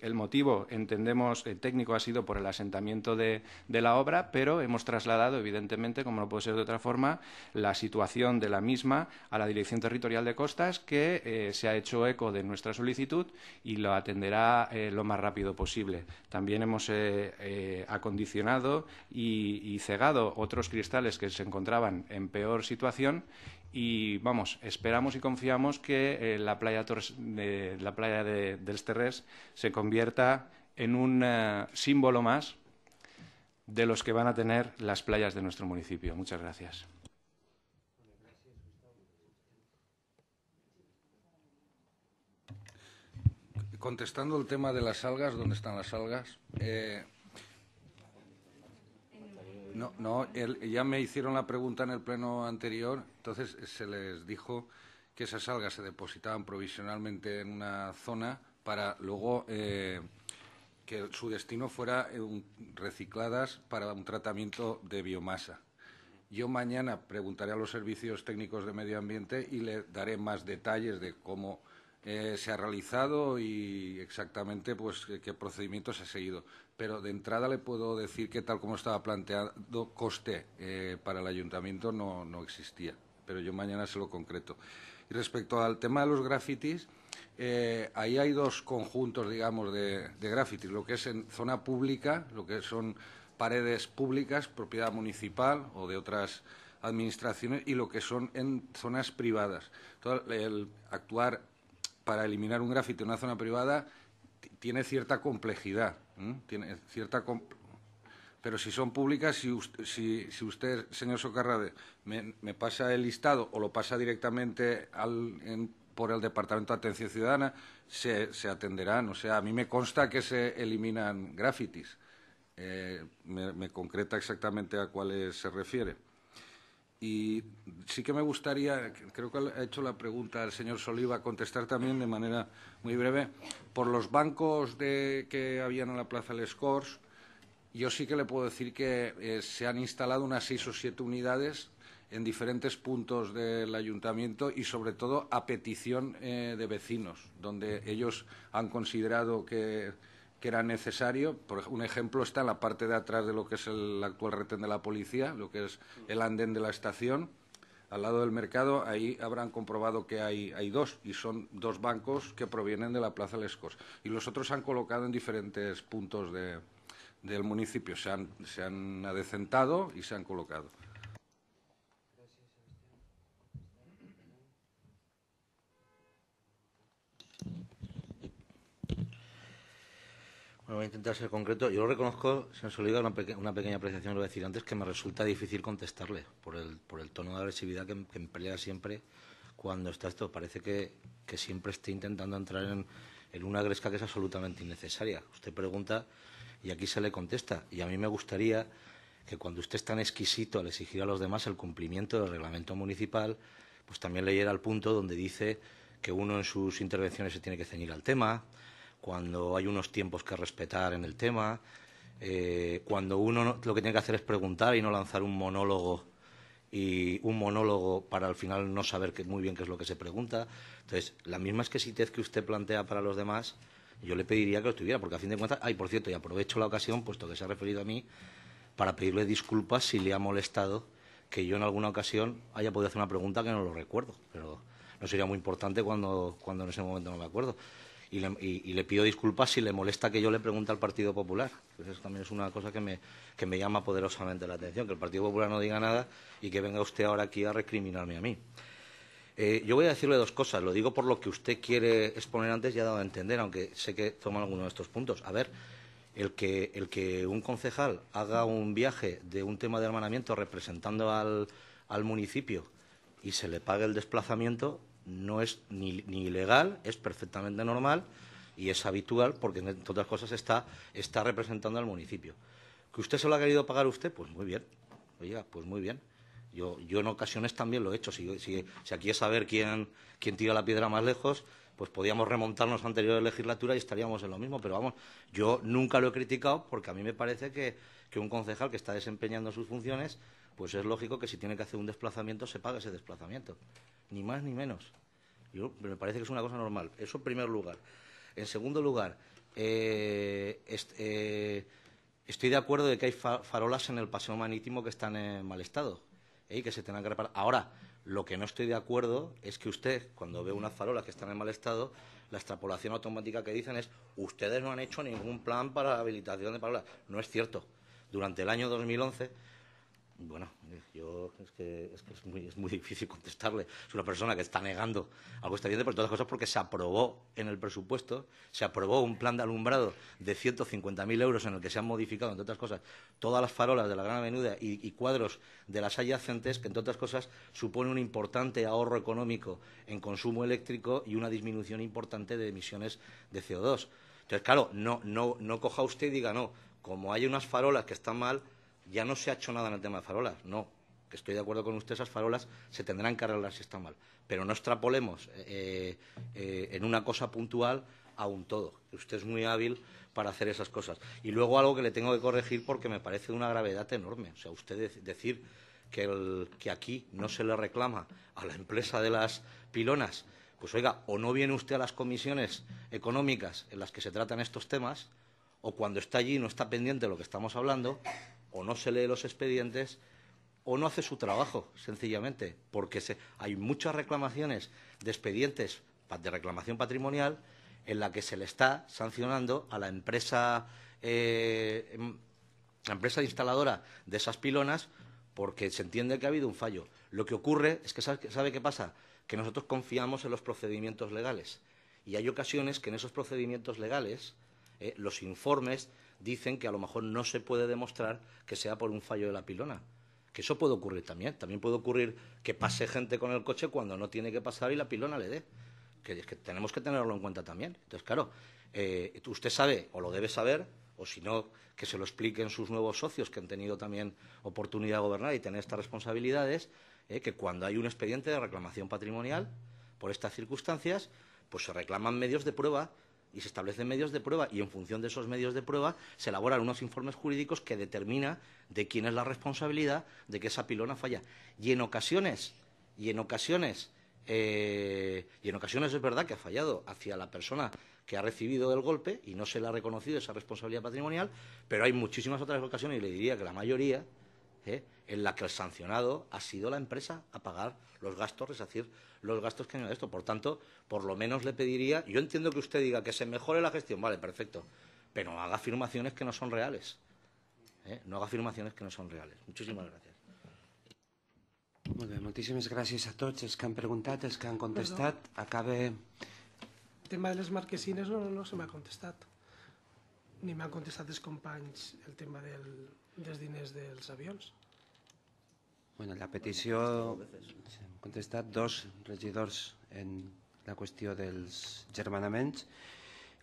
el motivo, entendemos, técnico ha sido por el asentamiento de, la obra, pero hemos trasladado, evidentemente, como no puede ser de otra forma, la situación de la misma a la Dirección Territorial de Costas, que eh, se ha hecho eco de nuestra solicitud y lo atenderá eh, lo más rápido posible. También hemos eh, acondicionado y cegado otros cristales que se encontraban en peor situación y vamos, esperamos y confiamos que eh, la playa, de, la playa de, del se convierta en un eh, símbolo más de los que van a tener las playas de nuestro municipio. Muchas gracias. Contestando el tema de las algas, ¿dónde están las algas? Eh, no, no ya me hicieron la pregunta en el pleno anterior, entonces se les dijo que esas algas se depositaban provisionalmente en una zona para luego eh, que su destino fuera eh, recicladas para un tratamiento de biomasa. Yo mañana preguntaré a los servicios técnicos de medio ambiente y le daré más detalles de cómo eh, se ha realizado y exactamente pues qué procedimiento se ha seguido pero de entrada le puedo decir que tal como estaba planteado, coste eh, para el ayuntamiento no, no, existía, pero yo mañana se lo concreto. Y respecto al tema de los grafitis, eh, ahí hay dos conjuntos, digamos, de, de grafitis, lo que es en zona pública, lo que son paredes públicas, propiedad municipal o de otras administraciones, y lo que son en zonas privadas. el actuar para eliminar un grafiti en una zona privada tiene cierta complejidad. ¿Mm? Tiene cierta pero si son públicas, si usted, si, usted señor Socarrade, me, pasa el listado o lo pasa directamente por el Departamento de Atención Ciudadana, se, atenderán. O sea, a mí me consta que se eliminan grafitis. Eh, me, me concreta exactamente a cuáles se refiere. Y sí que me gustaría, creo que ha hecho la pregunta el señor Soliva, contestar también de manera muy breve. Por los bancos de, que habían en la Plaza Les yo sí que le puedo decir que eh, se han instalado unas seis o siete unidades en diferentes puntos del ayuntamiento y, sobre todo, a petición eh, de vecinos, donde ellos han considerado que que era necesario. Por un ejemplo está en la parte de atrás de lo que es el actual retén de la policía, lo que es el andén de la estación, al lado del mercado. Ahí habrán comprobado que hay, dos y son dos bancos que provienen de la Plaza Lescos. Y los otros se han colocado en diferentes puntos del municipio. Se han, se han adecentado y se han colocado. Bueno, voy a intentar ser concreto. Yo lo reconozco, se nos una, pequeña apreciación, lo voy a decir antes, que me resulta difícil contestarle por el, por el tono de agresividad que, emplea siempre cuando está esto. Parece que, siempre esté intentando entrar en, una gresca que es absolutamente innecesaria. Usted pregunta y aquí se le contesta. Y a mí me gustaría que cuando usted es tan exquisito al exigir a los demás el cumplimiento del reglamento municipal, pues también leyera el punto donde dice que uno en sus intervenciones se tiene que ceñir al tema, cuando hay unos tiempos que respetar en el tema, eh, cuando uno lo que tiene que hacer es preguntar y no lanzar un monólogo y un monólogo para al final no saber muy bien qué es lo que se pregunta. Entonces, la misma exquisitez que usted plantea para los demás, yo le pediría que lo tuviera, porque a fin de cuentas, ay, por cierto, y aprovecho la ocasión, puesto que se ha referido a mí, para pedirle disculpas si le ha molestado que yo en alguna ocasión haya podido hacer una pregunta que no lo recuerdo, pero no sería muy importante cuando, cuando en ese momento no me acuerdo y le, pido disculpas si le molesta que yo le pregunte al Partido Popular. Pues eso también es una cosa que me, llama poderosamente la atención, que el Partido Popular no diga nada y que venga usted ahora aquí a recriminarme a mí. Eh, yo voy a decirle dos cosas. Lo digo por lo que usted quiere exponer antes y ha dado a entender, aunque sé que toma algunos de estos puntos. A ver, el que, un concejal haga un viaje de un tema de hermanamiento representando al, al municipio y se le pague el desplazamiento, no es ni, ni ilegal, es perfectamente normal y es habitual porque, entre otras cosas, está, representando al municipio. ¿Que usted se lo ha querido pagar usted? Pues muy bien. Oiga, pues muy bien. Yo, yo en ocasiones también lo he hecho. Si, aquí es saber quién, tira la piedra más lejos, pues podíamos remontarnos a anteriores legislaturas y estaríamos en lo mismo. Pero vamos, yo nunca lo he criticado porque a mí me parece que un concejal que está desempeñando sus funciones pues es lógico que si tiene que hacer un desplazamiento se pague ese desplazamiento, ni más ni menos. Yo, me parece que es una cosa normal. Eso en primer lugar. En segundo lugar, eh, eh, estoy de acuerdo de que hay farolas en el paseo marítimo que están en mal estado ¿eh? y que se tengan que reparar. Ahora, lo que no estoy de acuerdo es que usted, cuando ve unas farolas que están en mal estado, la extrapolación automática que dicen es ustedes no han hecho ningún plan para habilitación de farolas. No es cierto. Durante el año 2011 bueno, yo es que, es, muy, difícil contestarle. Es una persona que está negando algo está viendo, por pues todas las cosas, porque se aprobó en el presupuesto, se aprobó un plan de alumbrado de 150.000 euros en el que se han modificado, entre otras cosas, todas las farolas de la Gran Avenida y, cuadros de las adyacentes, que, entre otras cosas, supone un importante ahorro económico en consumo eléctrico y una disminución importante de emisiones de CO2. Entonces, claro, no, no, no coja usted y diga, no, como hay unas farolas que están mal, ya no se ha hecho nada en el tema de farolas, no. que Estoy de acuerdo con usted, esas farolas se tendrán que arreglar si están mal. Pero no extrapolemos eh, eh, eh, en una cosa puntual a un todo. Usted es muy hábil para hacer esas cosas. Y luego algo que le tengo que corregir porque me parece de una gravedad enorme. O sea, usted decir que, que aquí no se le reclama a la empresa de las pilonas, pues oiga, o no viene usted a las comisiones económicas en las que se tratan estos temas, o cuando está allí no está pendiente de lo que estamos hablando, o no se lee los expedientes o no hace su trabajo, sencillamente, porque hay muchas reclamaciones de expedientes de reclamación patrimonial en la que se le está sancionando a la empresa, eh, em, la empresa instaladora de esas pilonas porque se entiende que ha habido un fallo. Lo que ocurre es que, ¿sabe, qué pasa? Que nosotros confiamos en los procedimientos legales y hay ocasiones que en esos procedimientos legales eh, los informes dicen que a lo mejor no se puede demostrar que sea por un fallo de la pilona. Que eso puede ocurrir también. También puede ocurrir que pase gente con el coche cuando no tiene que pasar y la pilona le dé. Que, tenemos que tenerlo en cuenta también. Entonces, claro, eh, usted sabe o lo debe saber, o si no, que se lo expliquen sus nuevos socios que han tenido también oportunidad de gobernar y tener estas responsabilidades, eh, que cuando hay un expediente de reclamación patrimonial por estas circunstancias, pues se reclaman medios de prueba y se establecen medios de prueba y en función de esos medios de prueba se elaboran unos informes jurídicos que determina de quién es la responsabilidad de que esa pilona falla. Y en ocasiones, y en ocasiones, eh, en ocasiones es verdad que ha fallado hacia la persona que ha recibido el golpe y no se le ha reconocido esa responsabilidad patrimonial, pero hay muchísimas otras ocasiones, y le diría que la mayoría, eh, en la que el sancionado ha sido la empresa a pagar los gastos, es decir, los gastos que añade esto. Por tanto, por lo menos le pediría, yo entiendo que usted diga que se mejore la gestión, vale, perfecto, pero no haga afirmaciones que no son reales. ¿eh? No haga afirmaciones que no son reales. Muchísimas gracias. Muy gracias a todos los que han preguntado, els que han contestado. Acabe... El tema de las marquesines no, no, me se ha contestado Ni me contestado los compañeros el tema del, dels diners los aviones. Bueno, la petición... contestat dos regidors en la qüestió dels germanaments.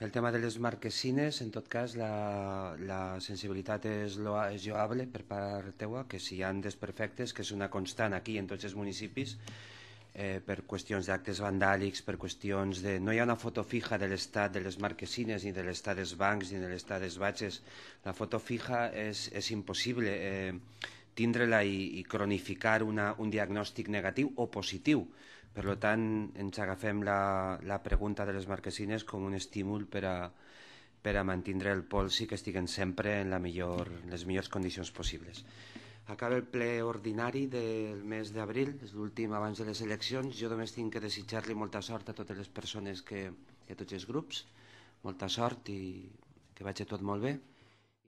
El tema de les marquesines, en tot cas, la, la sensibilitat és, loa, és lloable per part teua, que si hi han desperfectes, que és una constant aquí en tots els municipis, eh, per qüestions d'actes vandàlics, per qüestions de... No hi ha una foto fija de l'estat de les marquesines, ni de l'estat dels bancs, ni de l'estat dels batxes. La foto fija és, és impossible. Eh, tindre-la i, i cronificar una, un diagnòstic negatiu o positiu. Per tant, ens agafem la, la pregunta de les marquesines com un estímul per a, per a mantindre el pols i que estiguen sempre en la millor, les millors condicions possibles. Acaba el ple ordinari del mes d'abril, és l'últim abans de les eleccions. Jo només tinc que desitjar-li molta sort a totes les persones que, i a tots els grups, molta sort i que vagi tot molt bé.